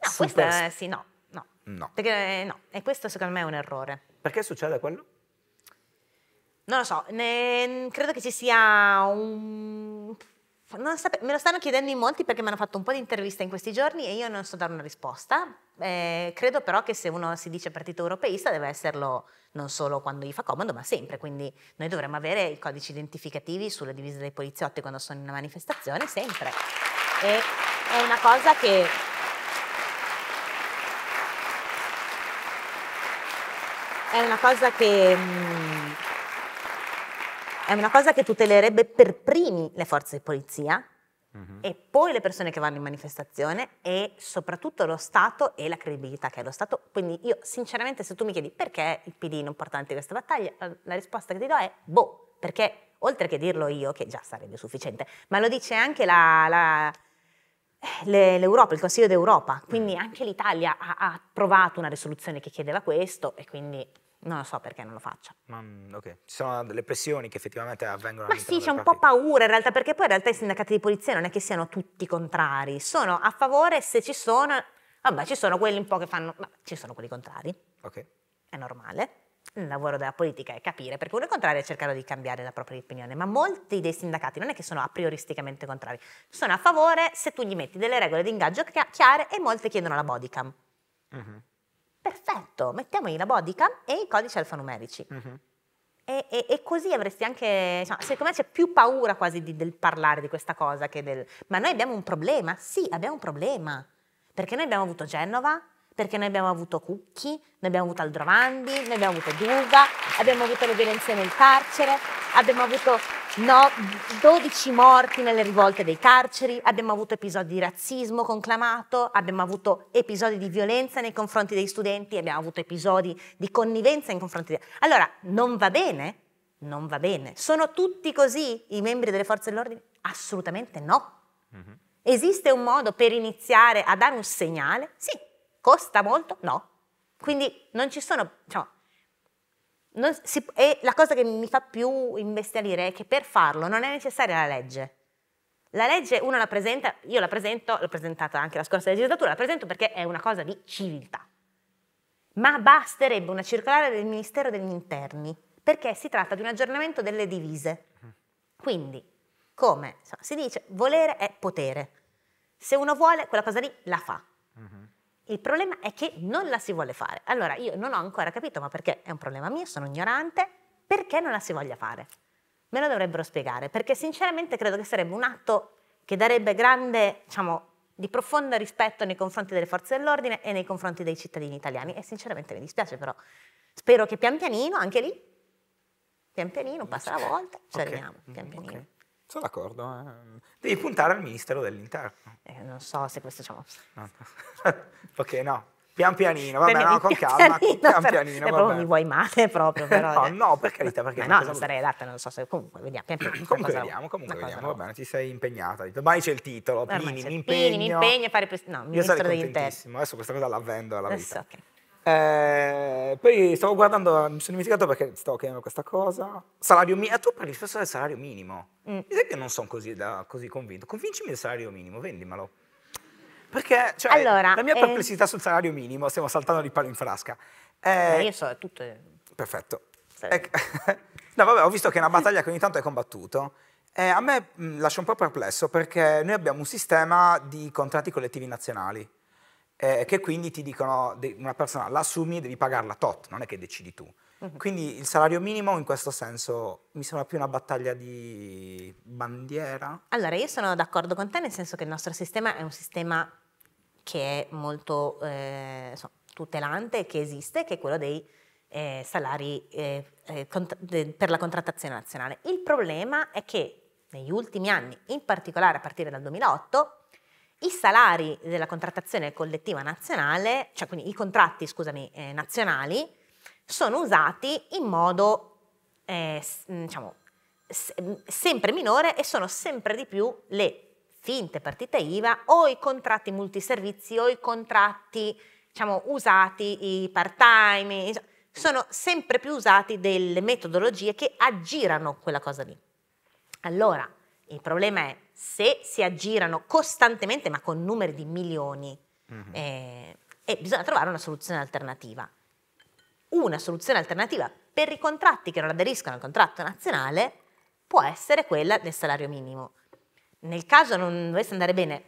No, super... è, sì, no, no. no. Perché, eh, no. E questo secondo me è un errore. Perché succede quello? Non lo so, ne, credo che ci sia un Sape- me lo stanno chiedendo in molti perché mi hanno fatto un po' di interviste in questi giorni e io non so dare una risposta. Eh, credo però che se uno si dice partito europeista deve esserlo non solo quando gli fa comodo, ma sempre. Quindi noi dovremmo avere i codici identificativi sulle divise dei poliziotti quando sono in una manifestazione, sempre. E è una cosa che è una cosa che mh, mm, è una cosa che tutelerebbe per primi le forze di polizia mm-hmm. e poi le persone che vanno in manifestazione e soprattutto lo Stato e la credibilità che è lo Stato. Quindi io sinceramente se tu mi chiedi perché il PD non porta avanti questa battaglia, la risposta che ti do è boh, perché oltre che dirlo io, che già sarebbe sufficiente, ma lo dice anche la, la, l'Europa, il Consiglio d'Europa, quindi mm. anche l'Italia ha approvato una risoluzione che chiedeva questo e quindi non lo so perché non lo faccia. Ma, okay. Ci sono delle pressioni che effettivamente avvengono. Ma sì, c'è un partito. po' paura in realtà, perché poi in realtà i sindacati di polizia non è che siano tutti contrari, sono a favore se ci sono, vabbè ci sono quelli un po' che fanno, ma ci sono quelli contrari. Ok. È normale. Il lavoro della politica è capire, perché uno è contrario e cercare di cambiare la propria opinione, ma molti dei sindacati non è che sono a prioristicamente contrari, sono a favore se tu gli metti delle regole di ingaggio chiare e molte chiedono la bodycam. mm uh perfetto, mettiamogli la bodycam e i codici alfanumerici. Mm-hmm. E, e, e, così avresti anche, diciamo, secondo me c'è più paura quasi di, del parlare di questa cosa che del... Ma noi abbiamo un problema? Sì, abbiamo un problema. Perché noi abbiamo avuto Genova, perché noi abbiamo avuto Cucchi, noi abbiamo avuto Aldrovandi, noi abbiamo avuto Duga, abbiamo avuto le violenze nel carcere, abbiamo avuto No, 12 morti nelle rivolte dei carceri, abbiamo avuto episodi di razzismo conclamato, abbiamo avuto episodi di violenza nei confronti dei studenti, abbiamo avuto episodi di connivenza nei confronti dei... Allora, non va bene? Non va bene. Sono tutti così i membri delle forze dell'ordine? Assolutamente no. Mm-hmm. Esiste un modo per iniziare a dare un segnale? Sì. Costa molto? No. Quindi non ci sono... Diciamo, si, e la cosa che mi fa più imbestialire è che per farlo non è necessaria la legge. La legge uno la presenta, io la presento, l'ho presentata anche la scorsa legislatura, la presento perché è una cosa di civiltà. Ma basterebbe una circolare del Ministero degli Interni, perché si tratta di un aggiornamento delle divise. Quindi, come si dice, volere è potere. Se uno vuole, quella cosa lì la fa. Il problema è che non la si vuole fare. Allora io non ho ancora capito, ma perché è un problema mio, sono ignorante, perché non la si voglia fare? Me lo dovrebbero spiegare, perché sinceramente credo che sarebbe un atto che darebbe grande, diciamo, di profondo rispetto nei confronti delle forze dell'ordine e nei confronti dei cittadini italiani. E sinceramente mi dispiace, però spero che pian pianino, anche lì, pian pianino, passa la volta, ci okay. arriviamo, pian mm, pianino. Okay. Sono d'accordo. Eh. Devi puntare al Ministero dell'Interno. Eh, non so se questo c'è. ok, no. Pian pianino, vabbè, no, con calma. Pian però, pianino. Eh, però non mi vuoi male proprio, però. no, eh. no, per carità, perché. Eh, no, non sarei adatta, non so se. Comunque, vediamo. Pian pianino, comunque vediamo, comunque vediamo. Va bene, ti sei impegnata. Domani c'è il titolo. Pini, mi impegno. Pini, mi impegno a fare. Pres- no, Io ministro dell'interno. Adesso questa cosa la vendo alla vita. Adesso, okay. Eh, poi stavo guardando, mi sono dimenticato perché stavo chiedendo questa cosa. Salario minimo. Eh, tu parli spesso del salario minimo. Mm. Sai che non sono così, da, così convinto. Convincimi del salario minimo, vendimelo. Perché cioè, allora, la mia eh... perplessità sul salario minimo, stiamo saltando di palo in frasca. Eh, eh io so, è tutto. Perfetto. Eh, no, vabbè, ho visto che è una battaglia che ogni tanto hai combattuto. Eh, a me mm, lascia un po' perplesso perché noi abbiamo un sistema di contratti collettivi nazionali eh, che quindi ti dicono una persona l'assumi assumi devi pagarla tot, non è che decidi tu. Quindi il salario minimo in questo senso mi sembra più una battaglia di bandiera. Allora io sono d'accordo con te nel senso che il nostro sistema è un sistema che è molto eh, so, tutelante, che esiste, che è quello dei eh, salari eh, eh, per la contrattazione nazionale. Il problema è che negli ultimi anni, in particolare a partire dal 2008, i salari della contrattazione collettiva nazionale, cioè quindi i contratti scusami, eh, nazionali, sono usati in modo eh, mm, diciamo, se- mm, sempre minore e sono sempre di più le finte partite IVA o i contratti multiservizi o i contratti diciamo, usati, i part-time, sono sempre più usati delle metodologie che aggirano quella cosa lì. Allora, il problema è se si aggirano costantemente, ma con numeri di milioni, mm-hmm. eh, e bisogna trovare una soluzione alternativa. Una soluzione alternativa per i contratti che non aderiscono al contratto nazionale può essere quella del salario minimo. Nel caso non dovesse andare bene,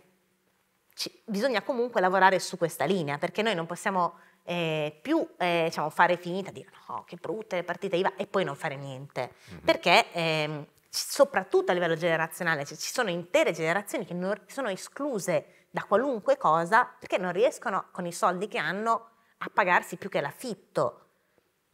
ci, bisogna comunque lavorare su questa linea, perché noi non possiamo eh, più eh, diciamo, fare finita, dire no, che brutte le partite IVA e poi non fare niente, mm-hmm. perché ehm, soprattutto a livello generazionale, cioè ci sono intere generazioni che non, sono escluse da qualunque cosa perché non riescono con i soldi che hanno a pagarsi più che l'affitto.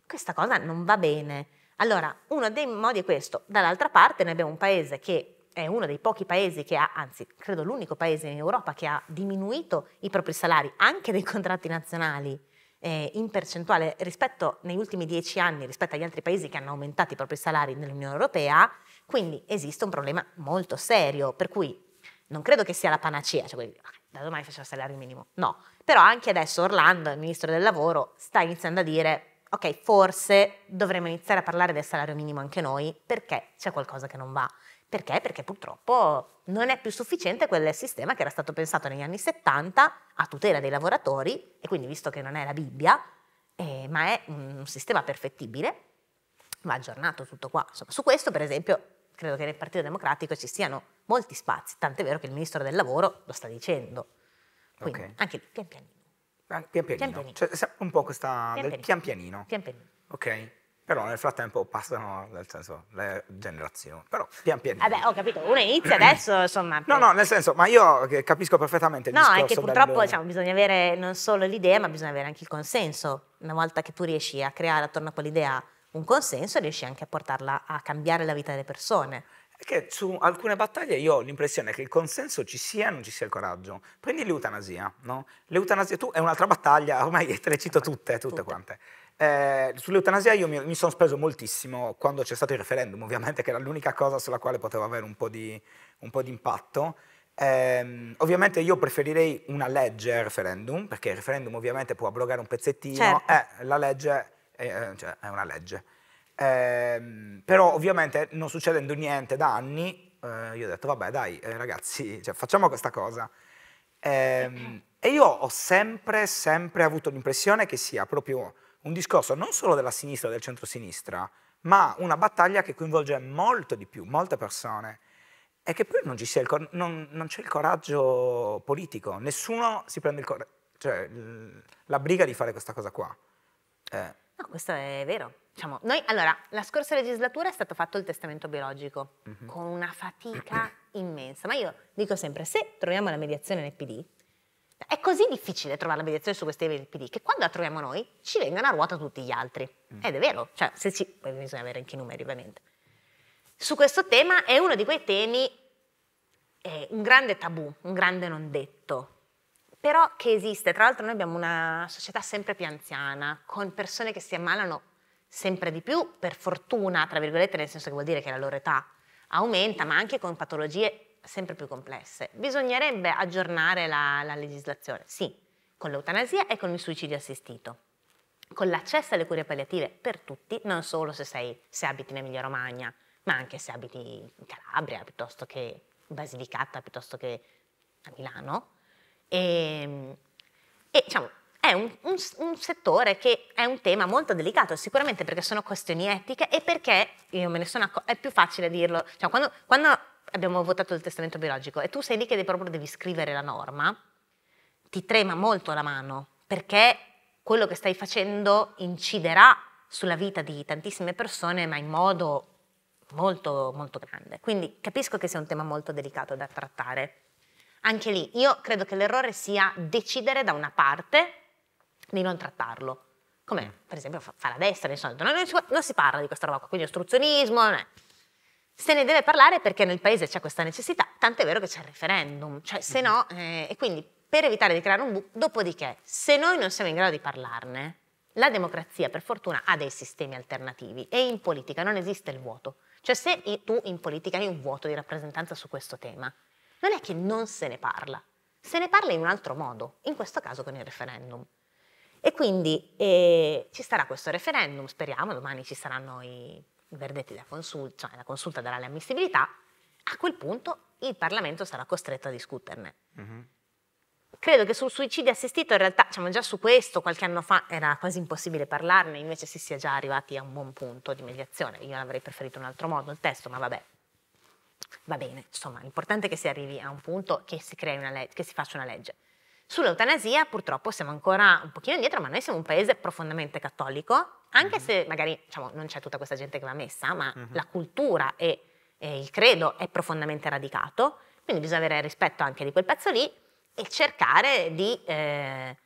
Questa cosa non va bene. Allora, uno dei modi è questo. Dall'altra parte noi abbiamo un paese che è uno dei pochi paesi che ha, anzi credo l'unico paese in Europa che ha diminuito i propri salari, anche dei contratti nazionali, eh, in percentuale rispetto negli ultimi dieci anni rispetto agli altri paesi che hanno aumentato i propri salari nell'Unione Europea quindi esiste un problema molto serio, per cui non credo che sia la panacea, cioè ah, da domani faccio il salario minimo, no. Però anche adesso Orlando, il ministro del lavoro, sta iniziando a dire, ok, forse dovremmo iniziare a parlare del salario minimo anche noi, perché c'è qualcosa che non va. Perché? Perché purtroppo non è più sufficiente quel sistema che era stato pensato negli anni 70 a tutela dei lavoratori, e quindi visto che non è la Bibbia, eh, ma è un sistema perfettibile, va aggiornato tutto qua. Insomma, su questo, per esempio, credo che nel Partito Democratico ci siano molti spazi, tant'è vero che il Ministro del Lavoro lo sta dicendo. Quindi okay. anche lì, pian pianino. Ah, pian pianino. Pian pianino. Cioè, un po' questa... Pian pianino. Pian pianino. Pian pianino. Ok. Però nel frattempo passano, nel senso, le generazioni. Però pian pianino. Vabbè, ho capito, uno inizia adesso, insomma. Per... No, no, nel senso, ma io eh, capisco perfettamente il no, discorso. No, è che purtroppo del... diciamo, bisogna avere non solo l'idea, ma bisogna avere anche il consenso. Una volta che tu riesci a creare attorno a quell'idea un consenso riesci anche a portarla a cambiare la vita delle persone. che su alcune battaglie io ho l'impressione che il consenso ci sia e non ci sia il coraggio. Prendi l'eutanasia, no? L'eutanasia tu è un'altra battaglia, ormai te le cito tutte, tutte, tutte. quante. Eh, sull'eutanasia io mi, mi sono speso moltissimo quando c'è stato il referendum, ovviamente che era l'unica cosa sulla quale potevo avere un po' di, un po di impatto. Eh, ovviamente io preferirei una legge al referendum, perché il referendum ovviamente può abrogare un pezzettino, certo. eh, la legge eh, eh, cioè è una legge. Eh, però ovviamente non succedendo niente da anni, eh, io ho detto vabbè dai eh, ragazzi, cioè, facciamo questa cosa. Ehm, e io ho sempre, sempre avuto l'impressione che sia proprio un discorso non solo della sinistra, del centrosinistra, ma una battaglia che coinvolge molto di più, molte persone. E che poi non, il, non, non c'è il coraggio politico, nessuno si prende il cor- cioè, la briga di fare questa cosa qua. Eh. No, questo è vero. Diciamo, noi, allora, la scorsa legislatura è stato fatto il testamento biologico mm-hmm. con una fatica immensa, ma io dico sempre, se troviamo la mediazione nel PD, è così difficile trovare la mediazione su questi temi del PD che quando la troviamo noi ci vengono a ruota tutti gli altri. Mm. Ed è vero, cioè, se ci... poi bisogna avere anche i numeri ovviamente. Su questo tema è uno di quei temi, eh, un grande tabù, un grande non detto, però che esiste. Tra l'altro noi abbiamo una società sempre più anziana, con persone che si ammalano sempre di più, per fortuna, tra virgolette, nel senso che vuol dire che la loro età aumenta, ma anche con patologie sempre più complesse. Bisognerebbe aggiornare la, la legislazione, sì, con l'eutanasia e con il suicidio assistito, con l'accesso alle cure palliative per tutti, non solo se, sei, se abiti in Emilia Romagna, ma anche se abiti in Calabria, piuttosto che Basilicata, piuttosto che a Milano, e, ehm, e diciamo, è un, un, un, settore che è un tema molto delicato, sicuramente perché sono questioni etiche e perché, io me ne sono accorta, è più facile dirlo, cioè, quando, quando, abbiamo votato il testamento biologico e tu sei lì che proprio devi scrivere la norma, ti trema molto la mano perché quello che stai facendo inciderà sulla vita di tantissime persone, ma in modo molto, molto grande. Quindi capisco che sia un tema molto delicato da trattare anche lì io credo che l'errore sia decidere da una parte di non trattarlo. Come mm. per esempio fa la destra, insomma, non, non, si, non si parla di questa roba qua, quindi ostruzionismo, non è se ne deve parlare perché nel paese c'è questa necessità, tant'è vero che c'è il referendum, cioè se mm-hmm. no, eh, e quindi per evitare di creare un buco, dopodiché, se noi non siamo in grado di parlarne, la democrazia per fortuna ha dei sistemi alternativi e in politica non esiste il vuoto, cioè se tu in politica hai un vuoto di rappresentanza su questo tema, non è che non se ne parla, se ne parla in un altro modo, in questo caso con il referendum. E quindi eh, ci sarà questo referendum, speriamo, domani ci saranno i, verdetti della consulta, cioè la consulta darà le ammissibilità, a quel punto il Parlamento sarà costretto a discuterne. Mm-hmm. Credo che sul suicidio assistito in realtà, diciamo già su questo qualche anno fa era quasi impossibile parlarne, invece si sia già arrivati a un buon punto di mediazione. Io avrei preferito un altro modo il testo, ma vabbè, Va bene, insomma, l'importante è che si arrivi a un punto che si, leg- che si faccia una legge. Sull'eutanasia purtroppo siamo ancora un pochino indietro, ma noi siamo un paese profondamente cattolico, anche mm-hmm. se magari diciamo, non c'è tutta questa gente che va messa, ma mm-hmm. la cultura e, e, il credo è profondamente radicato, quindi bisogna avere rispetto anche di quel pezzo lì e cercare di eh,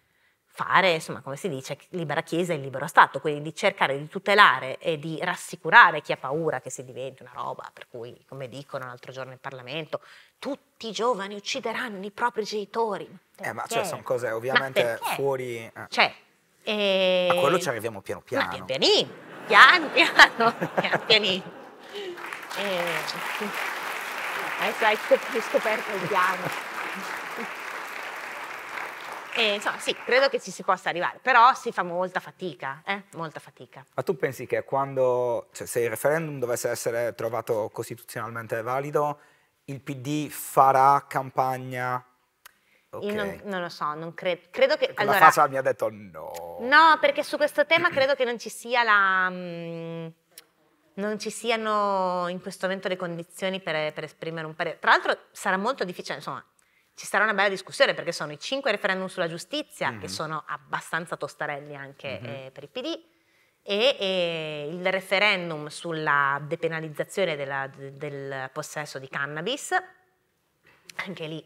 fare, insomma, come si dice, libera Chiesa e libero Stato, quindi di cercare di tutelare e di rassicurare chi ha paura che si diventi una roba, per cui, come dicono l'altro giorno in Parlamento, tutti i giovani uccideranno i propri genitori. Perché? Eh, ma cioè, sono cose ovviamente fuori... Eh. Cioè, e... A quello ci arriviamo piano piano. Ma pian pianino, pian piano, pian pianino. e... Eh, Adesso hai scoperto il piano. E, eh, insomma, sì, credo che ci si possa arrivare, però si fa molta fatica, eh? molta fatica. Ma tu pensi che quando, cioè, se il referendum dovesse essere trovato costituzionalmente valido, il PD farà campagna Okay. Io non, non, lo so, non cre credo che... Perché allora, la mi ha detto no. No, perché su questo tema credo che non ci sia la... Mh, mm, non ci siano in questo momento le condizioni per, per esprimere un parere. Tra l'altro sarà molto difficile, insomma, ci sarà una bella discussione perché sono i cinque referendum sulla giustizia, mm. che mhm. sono abbastanza tostarelli anche mm-hmm. eh, per il PD, e, e, il referendum sulla depenalizzazione della, de, del possesso di cannabis, anche lì,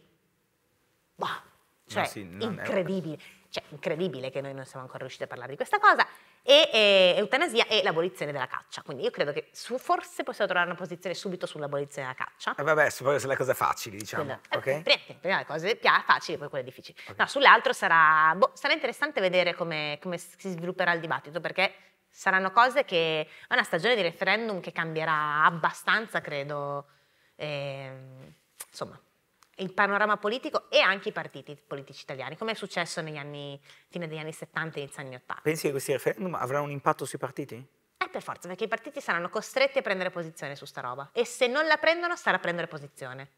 boh, cioè, no, sì, incredibile. È... Cioè, incredibile che noi non siamo ancora riusciti a parlare di questa cosa e eh, eutanasia e l'abolizione della caccia. Quindi io credo che su, forse possiamo trovare una posizione subito sull'abolizione della caccia. Eh vabbè, su le cose facili, diciamo. Quello, eh, okay? eh, prima, le cose più facili, poi quelle difficili. Okay. No, sull'altro sarà, boh, sarà interessante vedere come, come si svilupperà il dibattito, perché saranno cose che... È una stagione di referendum che cambierà abbastanza, credo. E, ehm, insomma, il panorama politico e anche i partiti politici italiani, come è successo negli anni, fine degli anni 70 e inizio anni 80. Pensi che questi referendum avranno un impatto sui partiti? Eh, per forza, perché i partiti saranno costretti a prendere posizione su sta roba e se non la prendono sarà a prendere posizione.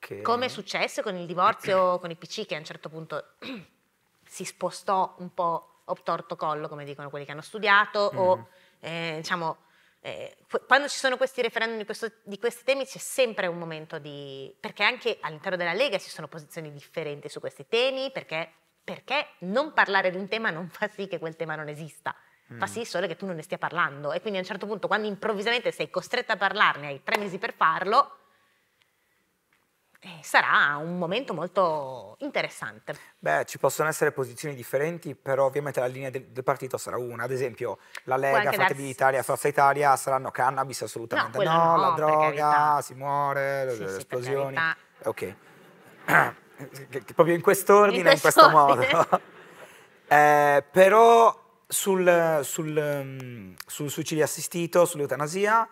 Okay. Come è successo con il divorzio con il PC che a un certo punto si spostò un po' obtorto collo, come dicono quelli che hanno studiato, mm. o eh, diciamo eh, quando ci sono questi referendum di, questo, di, questi temi c'è sempre un momento di... perché anche all'interno della Lega ci sono posizioni differenti su questi temi, perché, perché non parlare di un tema non fa sì che quel tema non esista, mm. fa sì solo che tu non ne stia parlando e quindi a un certo punto quando improvvisamente sei costretta a parlarne, hai tre mesi per farlo, eh, sarà un momento molto interessante. Beh, ci possono essere posizioni differenti, però ovviamente la linea del, del partito sarà una. Ad esempio, la Lega, Fratelli d'Italia, Forza Italia saranno cannabis assolutamente no, no, no la droga, si muore, sì, le, sì, esplosioni. Ok. Proprio in quest'ordine, in, in, questo modo. eh, però sul, sul, mm, sul suicidio assistito, sull'eutanasia,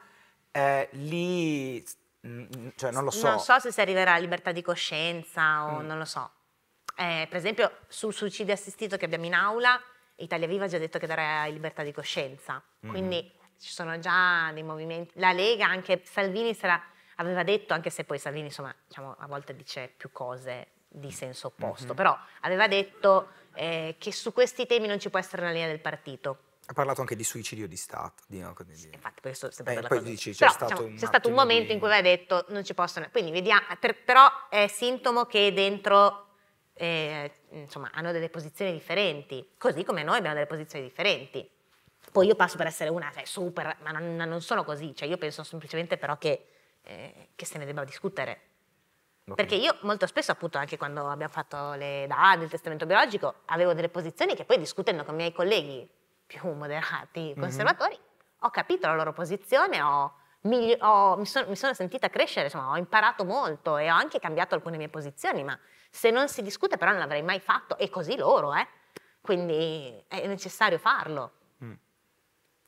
eh, lì Mm, cioè non lo so. Non so se si arriverà a libertà di coscienza o mm. non lo so. Eh, per esempio sul suicidio assistito che abbiamo in aula, Italia Viva ha già detto che darà libertà di coscienza, mm. quindi ci sono già dei movimenti. La Lega, anche Salvini sarà, aveva detto, anche se poi Salvini insomma, diciamo, a volte dice più cose di senso opposto, mm però aveva detto eh, che su questi temi non ci può essere una linea del partito ha parlato anche di suicidio di Stato. Di, no, di, sì, infatti, questo sempre eh, per cosa. dici, c'è, però, stato, diciamo, un c'è stato un momento di... in cui aveva detto non ci possono. Quindi vediamo, per, però è sintomo che dentro eh, insomma, hanno delle posizioni differenti, così come noi abbiamo delle posizioni differenti. Poi io passo per essere una cioè, super, ma non, non, sono così, cioè io penso semplicemente però che, eh, che se ne debba discutere. Okay. Perché io molto spesso, appunto, anche quando abbiamo fatto le DA del testamento biologico, avevo delle posizioni che poi discutendo con i miei colleghi più moderati mhm. conservatori, mm-hmm. ho capito la loro posizione, ho, migli- ho, mi, son, mi, sono sentita crescere, insomma, ho imparato molto e ho anche cambiato alcune mie posizioni, ma se non si discute però non l'avrei mai fatto e così loro, eh? quindi è necessario farlo. Mm.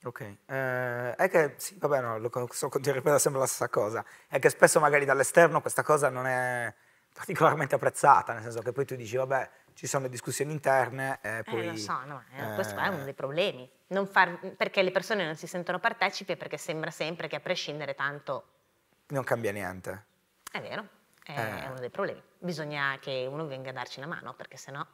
Ok, eh, è che sì, vabbè, no, lo, so, a ripetere sempre la stessa cosa, è che spesso magari dall'esterno questa cosa non è particolarmente apprezzata, nel senso che poi tu dici, vabbè, ci sono discussioni interne. Eh, poi, eh, lo so, no, eh, eh questo è uno dei problemi. Far, perché le persone non si sentono partecipi perché sembra sempre che a prescindere tanto... Non cambia niente. È vero, è, eh. uno dei problemi. Bisogna che uno venga a darci una mano perché sennò...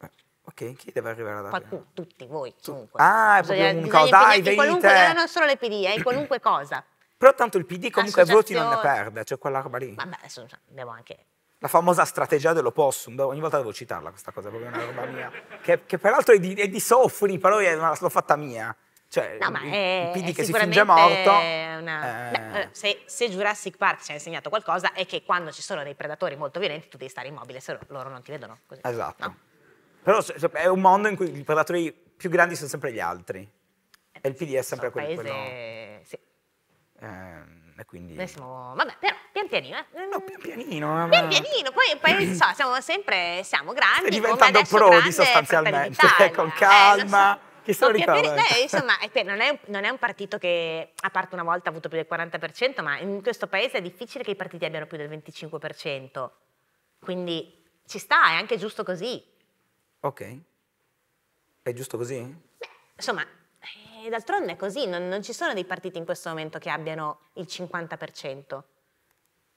Eh, ok, chi deve arrivare a darci? Qualcuno, tutti voi, chiunque. Ah, è proprio un cosa, dai, venite! non solo le PD, è qualunque cosa. Però tanto il PD comunque voti non ne perde, cioè quella roba lì. Vabbè, adesso abbiamo cioè, anche la famosa strategia dell'opossum, boh, ogni volta devo citarla questa cosa, è proprio una roba mia, che, che peraltro è di, è di Sofri, però l'ho fatta mia. Cioè, no, ma è, il PD che si finge morto. Una... Eh... Beh, eh, se, se, Jurassic Park ci ha insegnato qualcosa è che quando ci sono dei predatori molto violenti tu devi stare immobile, se loro non ti vedono. Così. Esatto. No. Però è un mondo in cui i predatori più grandi sono sempre gli altri. Eh, e il PD è sempre quello. Paese... Quello... Sì. Eh quindi... Benissimo. Vabbè, però pian pianino. Eh. No, pian pianino. Eh, ma... Pian pianino, poi, poi so, siamo sempre siamo grandi. diventando prodi sostanzialmente, con eh, calma. Eh, Chi se no, lo ricorda? Beh, insomma, non è, non è, un partito che a parte una volta ha avuto più del 40%, ma in questo paese è difficile che i partiti abbiano più del 25%. Quindi ci sta, è anche giusto così. Ok. È giusto così? Beh, insomma, e d'altronde è così, non, non, ci sono dei partiti in questo momento che abbiano il 50%.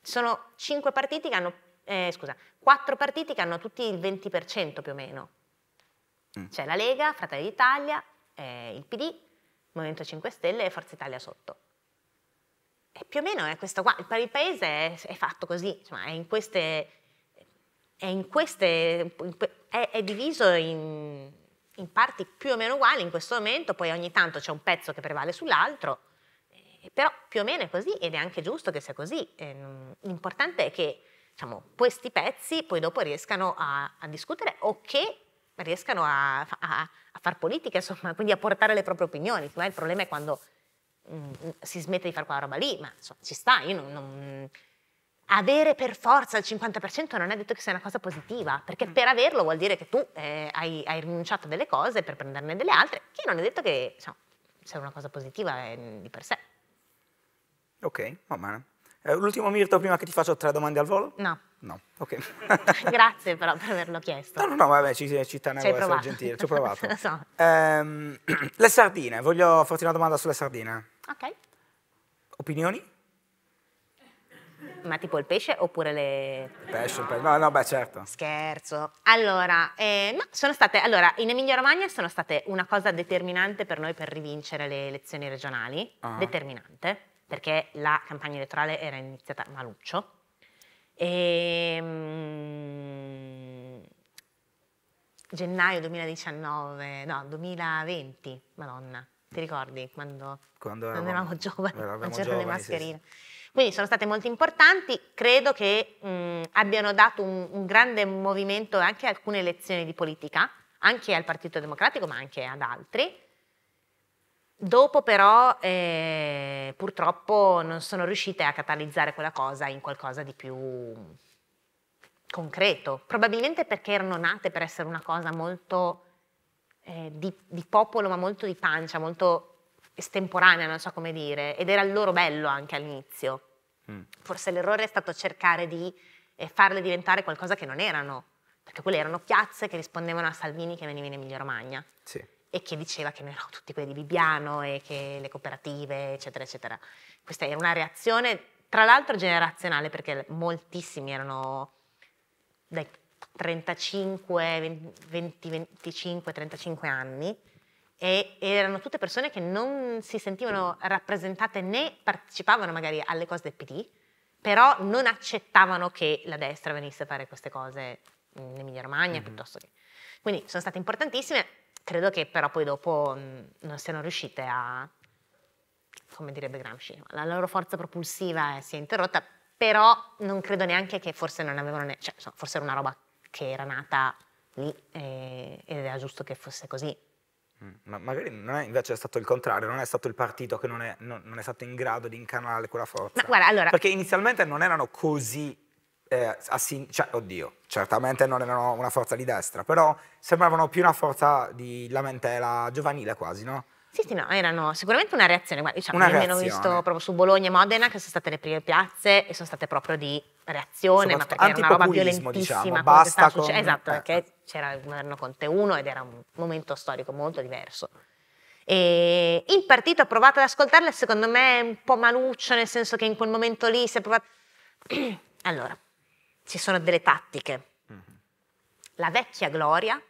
Sono cinque partiti che hanno, eh, scusa, quattro partiti che hanno tutti il 20% più o meno. Mm. C'è la Lega, Fratelli d'Italia, eh, il PD, Movimento 5 Stelle e Forza Italia sotto. E più o meno è questo qua, il paese è, è fatto così, insomma, è in queste, è, in queste, è, è diviso in, in parti più o meno uguali in questo momento, poi ogni tanto c'è un pezzo che prevale sull'altro, eh, però più o meno è così ed è anche giusto che sia così. Eh, l'importante è che diciamo, questi pezzi poi dopo riescano a, a discutere o che riescano a, a, a far politica, insomma, quindi a portare le proprie opinioni. Il problema è quando mh, mm, si smette di fare quella roba lì, ma insomma, ci sta, io non, non avere per forza il 50% non è detto che sia una cosa positiva, perché mm. per averlo vuol dire che tu eh, hai, hai, rinunciato a delle cose per prenderne delle altre, che non è detto che cioè, sia una cosa positiva eh, di per sé. Ok, va bene. Eh, l'ultimo Mirto, prima che ti faccio tre domande al volo? No. No, ok. Grazie però per averlo chiesto. No, no, no, vabbè, ci, ci tenevo a essere gentile, ci ho provato. so. Ehm, le sardine, voglio farti una domanda sulle sardine. Ok. Opinioni? Ma tipo il pesce oppure le... Pesce, pesce. no, no, beh certo. Scherzo. Allora, eh, no, sono state, allora, in Emilia Romagna sono state una cosa determinante per noi per rivincere le elezioni regionali, uh ah. -huh. determinante, perché la campagna elettorale era iniziata maluccio. E, ehm, gennaio 2019, no, 2020, madonna, ti ricordi quando, quando eravamo, quando eravamo giovani? Quando c'erano le mascherine. Sì, sì. Quindi sono state molto importanti, credo che mh, abbiano dato un, un grande movimento anche a alcune lezioni di politica, anche al Partito Democratico ma anche ad altri. Dopo però eh, purtroppo non sono riuscite a catalizzare quella cosa in qualcosa di più concreto, probabilmente perché erano nate per essere una cosa molto eh, di, di popolo ma molto di pancia, molto estemporanea, non so come dire, ed era il loro bello anche all'inizio. Mm. Forse l'errore è stato cercare di eh, farle diventare qualcosa che non erano, perché quelle erano piazze che rispondevano a Salvini che veniva in Emilia Romagna sì. e che diceva che noi eravamo tutti quelli di Bibbiano e che le cooperative, eccetera, eccetera. Questa era una reazione, tra l'altro generazionale, perché moltissimi erano dai 35, 20, 25, 35 anni e erano tutte persone che non si sentivano rappresentate né partecipavano magari alle cose del PD, però non accettavano che la destra venisse a fare queste cose in Emilia Romagna mm-hmm. piuttosto che... Quindi sono state importantissime, credo che però poi dopo mm, non siano riuscite a, come direbbe Gramsci, la loro forza propulsiva si è interrotta, però non credo neanche che forse non avevano, ne- cioè, forse era una roba che era nata lì eh, ed era giusto che fosse così. Mm, ma magari non è invece stato il contrario, non è stato il partito che non è, non, non è stato in grado di incanalare quella forza. Guarda, allora... Perché inizialmente non erano così eh, assin- cioè, oddio, certamente non erano una forza di destra, però sembravano più una forza di lamentela giovanile quasi, no? Sì, sì, no, erano sicuramente una reazione. Guarda, diciamo, una io reazione. visto proprio su Bologna e Modena che sono state le prime piazze e sono state proprio di reazione, ma perché era una roba diciamo, violentissima. Diciamo, basta con... succe- esatto, eh, perché eh. c'era il governo Conte 1 ed era un momento storico molto diverso. E il partito ha provato ad ascoltarla, secondo me è un po' maluccio, nel senso che in quel momento lì si è provato... allora, ci sono delle tattiche. Mm-hmm. La vecchia gloria,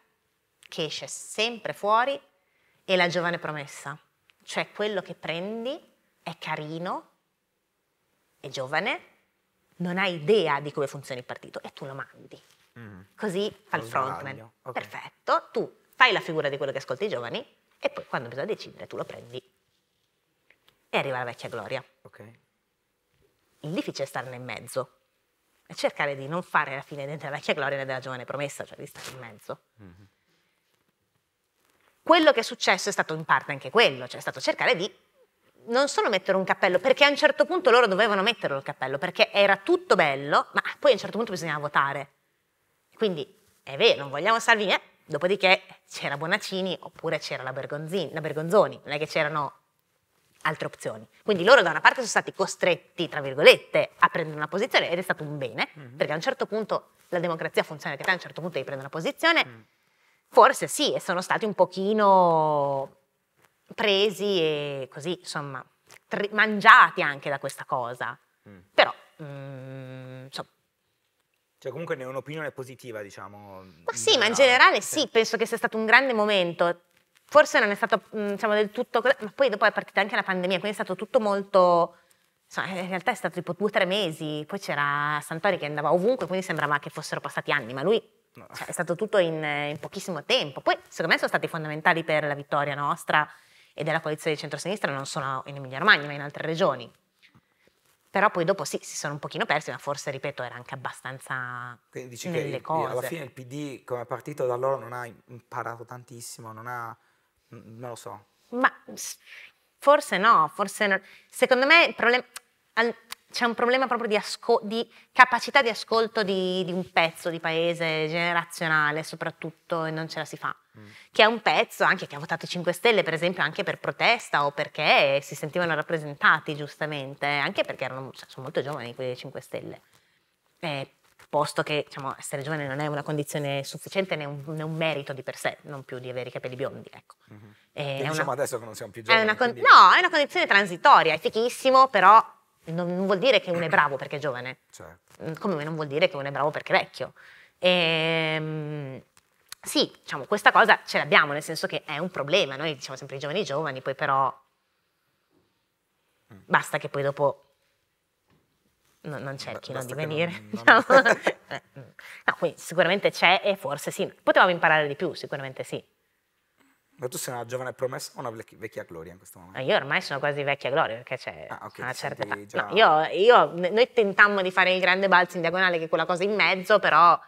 che esce sempre fuori, e la giovane promessa, cioè quello che prendi è carino, è giovane, non hai idea di come funziona il partito e tu lo mandi. Mm. Così fa il frontman. Okay. Perfetto, tu fai la figura di quello che ascolta i giovani e poi quando bisogna decidere tu lo prendi. E arriva la vecchia gloria. Okay. Il difficile è starne in mezzo e cercare di non fare la fine dentro la vecchia gloria né della giovane promessa, cioè di stare in mezzo. Mm-hmm. Quello che è successo è stato in parte anche quello, cioè è stato cercare di non solo mettere un cappello, perché a un certo punto loro dovevano metterlo il cappello, perché era tutto bello, ma poi a un certo punto bisognava votare. Quindi è vero, non vogliamo Salvini, eh? dopodiché c'era Bonaccini oppure c'era la, la Bergonzoni, non è che c'erano altre opzioni. Quindi loro da una parte sono stati costretti, tra virgolette, a prendere una posizione ed è stato un bene, mm -hmm. perché a un certo punto la democrazia funziona che te a un certo punto devi prendere una posizione. Mm. Forse sì, e sono stati un pochino presi e così, insomma, mangiati anche da questa cosa. Mm. Però, mm, Cioè comunque ne è un'opinione positiva, diciamo. Ma sì, ma in generale sì, sì, penso che sia stato un grande momento. Forse non è stato, mm, diciamo, del tutto... Ma poi dopo è partita anche la pandemia, quindi è stato tutto molto... Insomma, in realtà è stato tipo due o tre mesi, poi c'era Santori che andava ovunque, quindi sembrava che fossero passati anni, ma lui cioè, è stato tutto in, in, pochissimo tempo. Poi, secondo me, sono stati fondamentali per la vittoria nostra e della coalizione di centrosinistra, non solo in Emilia Romagna, ma in altre regioni. Però poi dopo sì, si sono un pochino persi, ma forse, ripeto, era anche abbastanza Quindi dici nelle che cose. Alla fine il PD come partito da loro non ha imparato tantissimo, non ha... non lo so. Ma forse no, forse no. Secondo me il problema c'è un problema proprio di, di capacità di ascolto di, di, un pezzo di paese generazionale soprattutto e non ce la si fa. Mm. Che è un pezzo anche che ha votato 5 Stelle per esempio anche per protesta o perché si sentivano rappresentati giustamente, anche perché erano, cioè, sono molto giovani quelli dei 5 Stelle. Eh, posto che diciamo, essere giovane non è una condizione sufficiente né un, né un, merito di per sé, non più di avere i capelli biondi. Ecco. Mm -hmm. diciamo una, adesso che non siamo più giovani. È una, quindi... No, è una condizione transitoria, è fichissimo, però non, non vuol dire che uno è bravo perché è giovane, certo. Mm, come non vuol dire che uno è bravo perché è vecchio. E, ehm, sì, diciamo, questa cosa ce l'abbiamo, nel senso che è un problema, noi diciamo sempre i giovani i giovani, poi però mm. basta che poi dopo no, non, cerchino di venire. Non, non... Diciamo. Eh, mm. no, quindi sicuramente c'è e forse sì, potevamo imparare di più, sicuramente sì. Ma tu sei una giovane promessa o una vecchia gloria in questo momento? Eh, io ormai sono quasi vecchia gloria perché c'è ah, okay, una certa età. Già... No, io, io, noi tentammo di fare il grande balzo in diagonale che è quella cosa in mezzo, però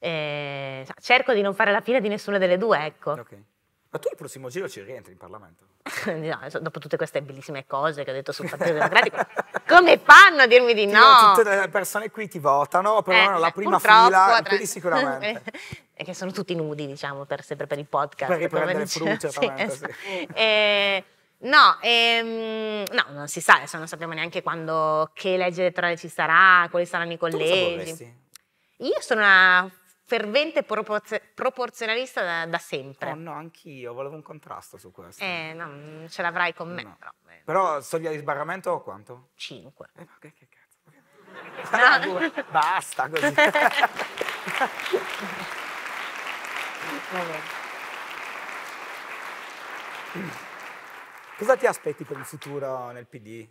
eh, cerco di non fare la fine di nessuna delle due, ecco. Okay. Ma tu il prossimo giro ci rientri in Parlamento? no, dopo tutte queste bellissime cose che ho detto sul Partito Democratico, come fanno a dirmi di no? Tutte le persone qui ti votano, però eh, la eh, prima fila, quelli sicuramente. e che sono tutti nudi, diciamo, per, sempre per il podcast. Per riprendere il frutto, sì, esatto. sì. Eh, No, ehm, no, non si sa, adesso non sappiamo neanche quando, che legge elettorale ci sarà, quali saranno i collegi. Io sono una fervente proporzionalista da, da, sempre. Oh no, anch'io, volevo un contrasto su questo. Eh, no, non mm, ce l'avrai con me. No. Però, eh. però soglia di sbarramento quanto? Cinque. Eh, che, che cazzo? No. Basta così. Cosa ti aspetti per il futuro nel PD?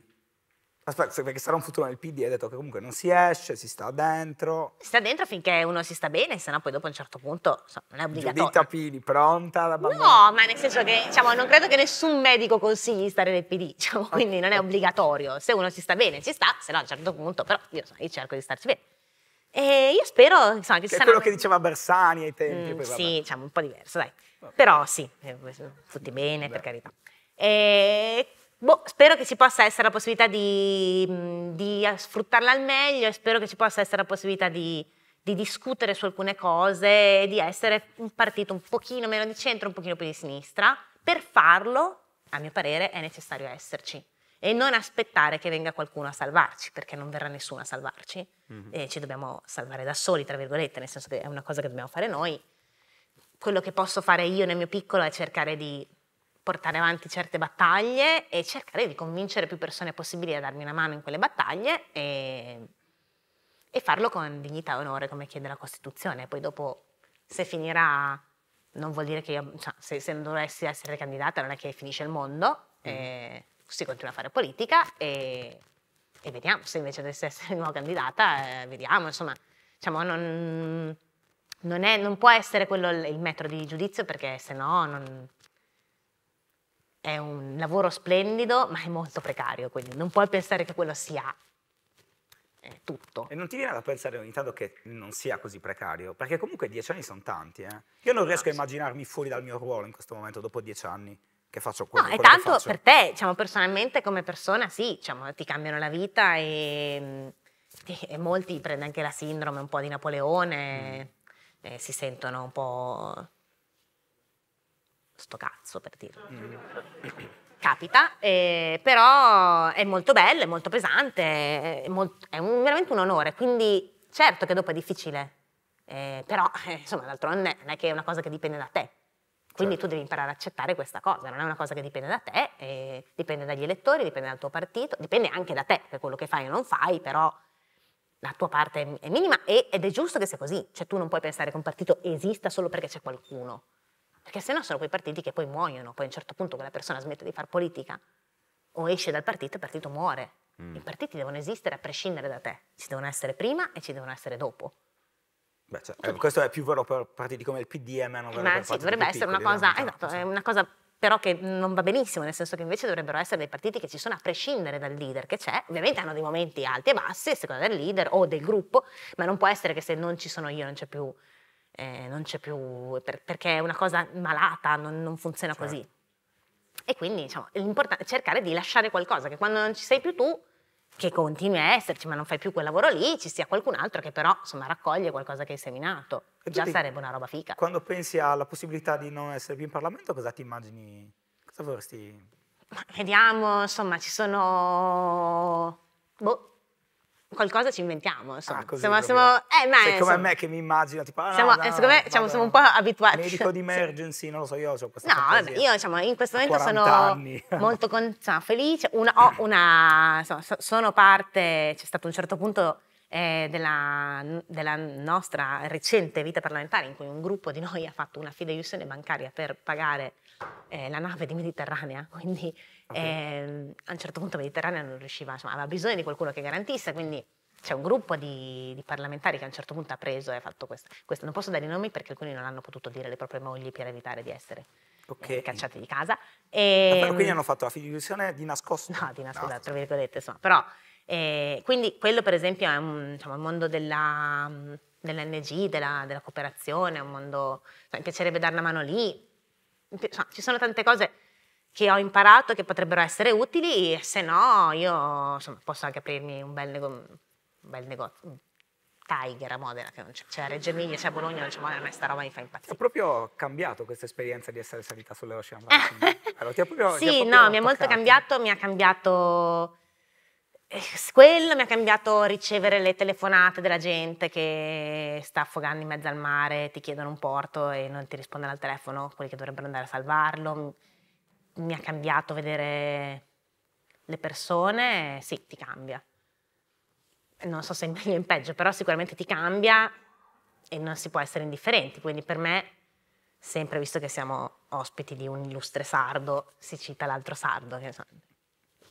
Aspetta, perché sarà un futuro nel PD, hai detto che comunque non si esce, si sta dentro. Si sta dentro finché uno si sta bene, sennò poi dopo a un certo punto so, non è obbligatorio. Giuditta Pini, pronta la bambina? No, ma nel senso che diciamo, non credo che nessun medico consigli stare nel PD, diciamo, quindi non è obbligatorio. Se uno si sta bene, si sta, sennò a un certo punto, però io, so, io cerco di starci bene. E io spero insomma, che, che È quello che diceva Bersani ai tempi. Mm, poi, sì, diciamo un po' diverso, dai. Vabbè. Però sì, eh, tutti bene, Vabbè. per carità. E Boh, spero che ci possa essere la possibilità di, di, eh, sfruttarla al meglio e spero che ci possa essere la possibilità di, di, discutere su alcune cose e di essere un partito un pochino meno di centro, un pochino più di sinistra. Per farlo, a mio parere, è necessario esserci e non aspettare che venga qualcuno a salvarci, perché non verrà nessuno a salvarci mm-hmm. e ci dobbiamo salvare da soli, tra virgolette, nel senso che è una cosa che dobbiamo fare noi. Quello che posso fare io nel mio piccolo è cercare di portare avanti certe battaglie e cercare di convincere più persone possibili a darmi una mano in quelle battaglie e, e farlo con dignità e onore come chiede la Costituzione. Poi dopo se finirà, non vuol dire che io, cioè, se, se, non dovessi essere candidata non è che finisce il mondo, mm. eh, si continua a fare politica e, e, vediamo se invece dovessi essere nuova candidata, eh, vediamo, insomma, diciamo non... Non, è, non, può essere quello il metro di giudizio perché se no non, è un lavoro splendido, ma è molto precario, quindi non puoi pensare che quello sia eh, tutto. E non ti viene da pensare ogni tanto che non sia così precario? Perché comunque dieci anni sono tanti, eh? Io non riesco a immaginarmi fuori dal mio ruolo in questo momento, dopo dieci anni, che faccio quello, no, quello No, che tanto per te, diciamo, personalmente come persona, sì, diciamo, ti cambiano la vita e, e molti prende anche la sindrome un po' di Napoleone, mm. Eh, si sentono un po' sto cazzo per dire. Capita, eh, però è molto bello, è molto pesante, è, molto, è un, veramente un onore, quindi certo che dopo è difficile, eh, però eh, insomma d'altronde non è che è una cosa che dipende da te. Quindi certo. tu devi imparare ad accettare questa cosa, non è una cosa che dipende da te, eh, dipende dagli elettori, dipende dal tuo partito, dipende anche da te, per quello che fai o non fai, però la tua parte è, è minima e, ed è giusto che sia così, cioè tu non puoi pensare che un partito esista solo perché c'è qualcuno perché sennò sono quei partiti che poi muoiono, poi a un certo punto quella persona smette di fare politica o esce dal partito e il partito muore. Mm. I partiti devono esistere a prescindere da te, ci devono essere prima e ci devono essere dopo. Beh, cioè, eh, questo è più vero per partiti come il PD e meno vero Ma per sì, dovrebbe essere piccoli, una cosa, no? esatto, esatto sì. è una cosa però che non va benissimo, nel senso che invece dovrebbero essere dei partiti che ci sono a prescindere dal leader che c'è, ovviamente hanno dei momenti alti e bassi a seconda del leader o del gruppo, ma non può essere che se non ci sono io non c'è più eh, non c'è più, per, perché è una cosa malata, non, non funziona certo. così. E quindi diciamo, l'importante è cercare di lasciare qualcosa, che quando non ci sei più tu, che continui a esserci, ma non fai più quel lavoro lì, ci sia qualcun altro che però insomma, raccoglie qualcosa che hai seminato. E Già ti, sarebbe una roba fica. Quando pensi alla possibilità di non essere più in Parlamento, cosa ti immagini? Cosa vorresti? vediamo, insomma, ci sono... Boh qualcosa ci inventiamo. Insomma. Ah, così, siamo, siamo, eh, ma, Sei insomma, come me che mi immagino, tipo, ah, siamo, no, no, secondo me diciamo, siamo un po' abituati. Medico di emergency, sì. non lo so, io ho questa No, vabbè, io diciamo, in questo momento sono anni. molto con, sono felice, una, ho una, insomma, sono parte, c'è stato un certo punto eh, della, della, nostra recente vita parlamentare in cui un gruppo di noi ha fatto una fideiussione bancaria per pagare eh, la nave di Mediterranea, quindi okay. eh, a un certo punto Mediterranea non riusciva, insomma, aveva bisogno di qualcuno che garantisse, quindi c'è un gruppo di, di, parlamentari che a un certo punto ha preso e ha fatto questo. questo. Non posso dare i nomi perché alcuni non hanno potuto dire le proprie mogli per evitare di essere eh, okay. eh, cacciati di casa. E, ehm, ah, quindi hanno fatto la fiducia di nascosto? No, di nascosto, no. tra virgolette, insomma. Però, eh, quindi quello per esempio è un, diciamo, mondo dell'ONG, della, mm, della, della, cooperazione, un mondo... Insomma, mi piacerebbe dare una mano lì, cioè, ci sono tante cose che ho imparato che potrebbero essere utili e se no io insomma, posso anche aprirmi un bel, nego un bel negozio. Tiger a Modena, che non c'è, c'è a Reggio Emilia, c'è a Bologna, non c'è Modena, ma sta roba mi fa impazzire. Ho proprio cambiato questa esperienza di essere salita sull'Ocean Valley. allora, proprio, sì, no, mi ha molto cambiato, mi ha cambiato eh, quello mi ha cambiato ricevere le telefonate della gente che sta affogando in mezzo al mare, ti chiedono un porto e non ti rispondono al telefono, quelli che dovrebbero andare a salvarlo. Mi ha cambiato vedere le persone, sì, ti cambia. Non so se è meglio o in peggio, però sicuramente ti cambia e non si può essere indifferenti. Quindi per me, sempre visto che siamo ospiti di un illustre sardo, si cita l'altro sardo.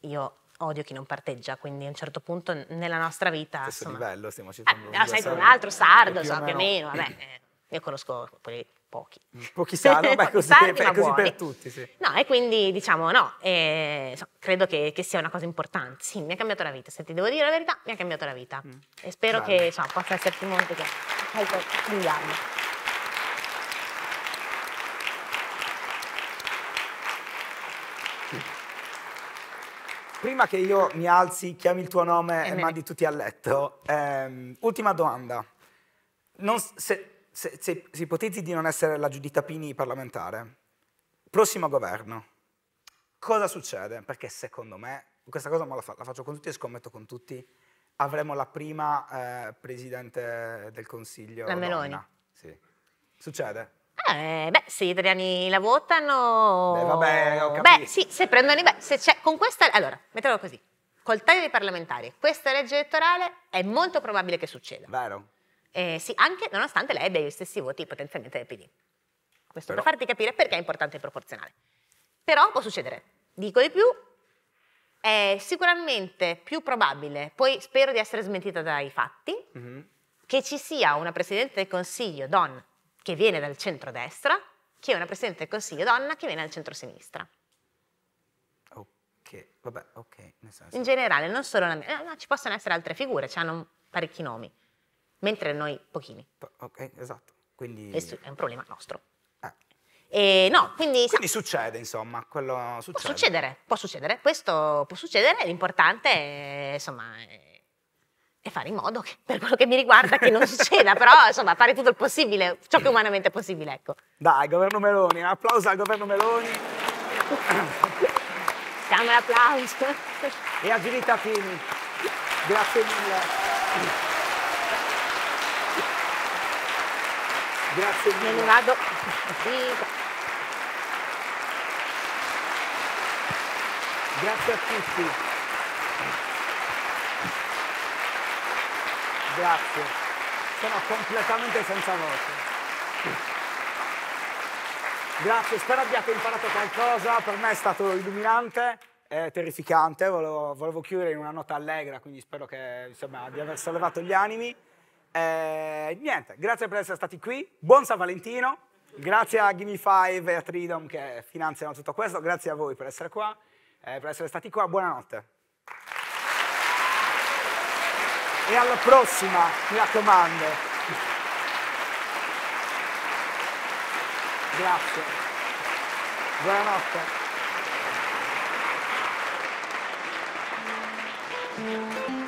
Io odio chi non parteggia, quindi a un certo punto nella nostra vita... Stesso insomma, livello, stiamo citando... Eh, ah, no, sempre un altro sardo, più so, meno. più o meno, vabbè, eh, io conosco quelli pochi. Pochi sanno, ma così, sardi, per, ma così per tutti, sì. No, e quindi diciamo no, eh, so, credo che, che, sia una cosa importante. Sì, mi ha cambiato la vita, se ti devo dire la verità, mi ha cambiato la vita. Mm. E spero Grande. che so, possa esserti molto che aiutarmi. prima che io mi alzi, chiami il tuo nome eh, e, e mandi tutti a letto, ehm, ultima domanda. Non, se, se, se, se, ipotizzi di non essere la Giuditta Pini parlamentare, prossimo governo, cosa succede? Perché secondo me, questa cosa la, fa, la, faccio con tutti e scommetto con tutti, avremo la prima eh, Presidente del Consiglio La Meloni. Sì. Succede? Eh, beh, se gli italiani la votano... Beh, vabbè, ho capito. Beh, sì, se prendono... Beh, se c'è... Con questa... Allora, mettiamolo così. Col taglio dei parlamentari, questa legge elettorale è molto probabile che succeda. Vero. Eh, sì, anche nonostante lei abbia gli stessi voti potenzialmente del PD. Questo Però... per farti capire perché è importante il proporzionale. Però può succedere. Dico di più, è sicuramente più probabile, poi spero di essere smentita dai fatti, mm-hmm. che ci sia una Presidente del Consiglio, donna, che viene dal centro-destra, che è una Presidente del Consiglio donna che viene dal centrosinistra. Ok, vabbè, ok. In generale, non solo la mia, eh, no, ci possono essere altre figure, cioè hanno parecchi nomi, mentre noi pochini. Ok, esatto. Quindi... Questo è un problema nostro. Ah. E no, quindi, quindi succede, insomma, quello succede. Può succedere, può succedere, questo può succedere, l'importante è, insomma, e fare in modo, che, per quello che mi riguarda, che non succeda, però insomma fare tutto il possibile, ciò che umanamente è possibile. Ecco. Dai, governo Meloni, un applauso al governo Meloni. Siamo l'applauso. E agilità Fini, grazie mille. Grazie mille. Me ne vado. Grazie a tutti. Grazie. Sono completamente senza voce. Grazie, spero abbiate imparato qualcosa, per me è stato illuminante, è terrificante, volevo, volevo chiudere in una nota allegra, quindi spero che, insomma, di aver sollevato gli animi. E, eh, niente, grazie per essere stati qui, buon San Valentino, grazie a Gimme 5 e a Tridom che finanziano tutto questo, grazie a voi per essere qua, eh, per essere stati qua, buonanotte e alla prossima, mi raccomando. Grazie. Buonanotte.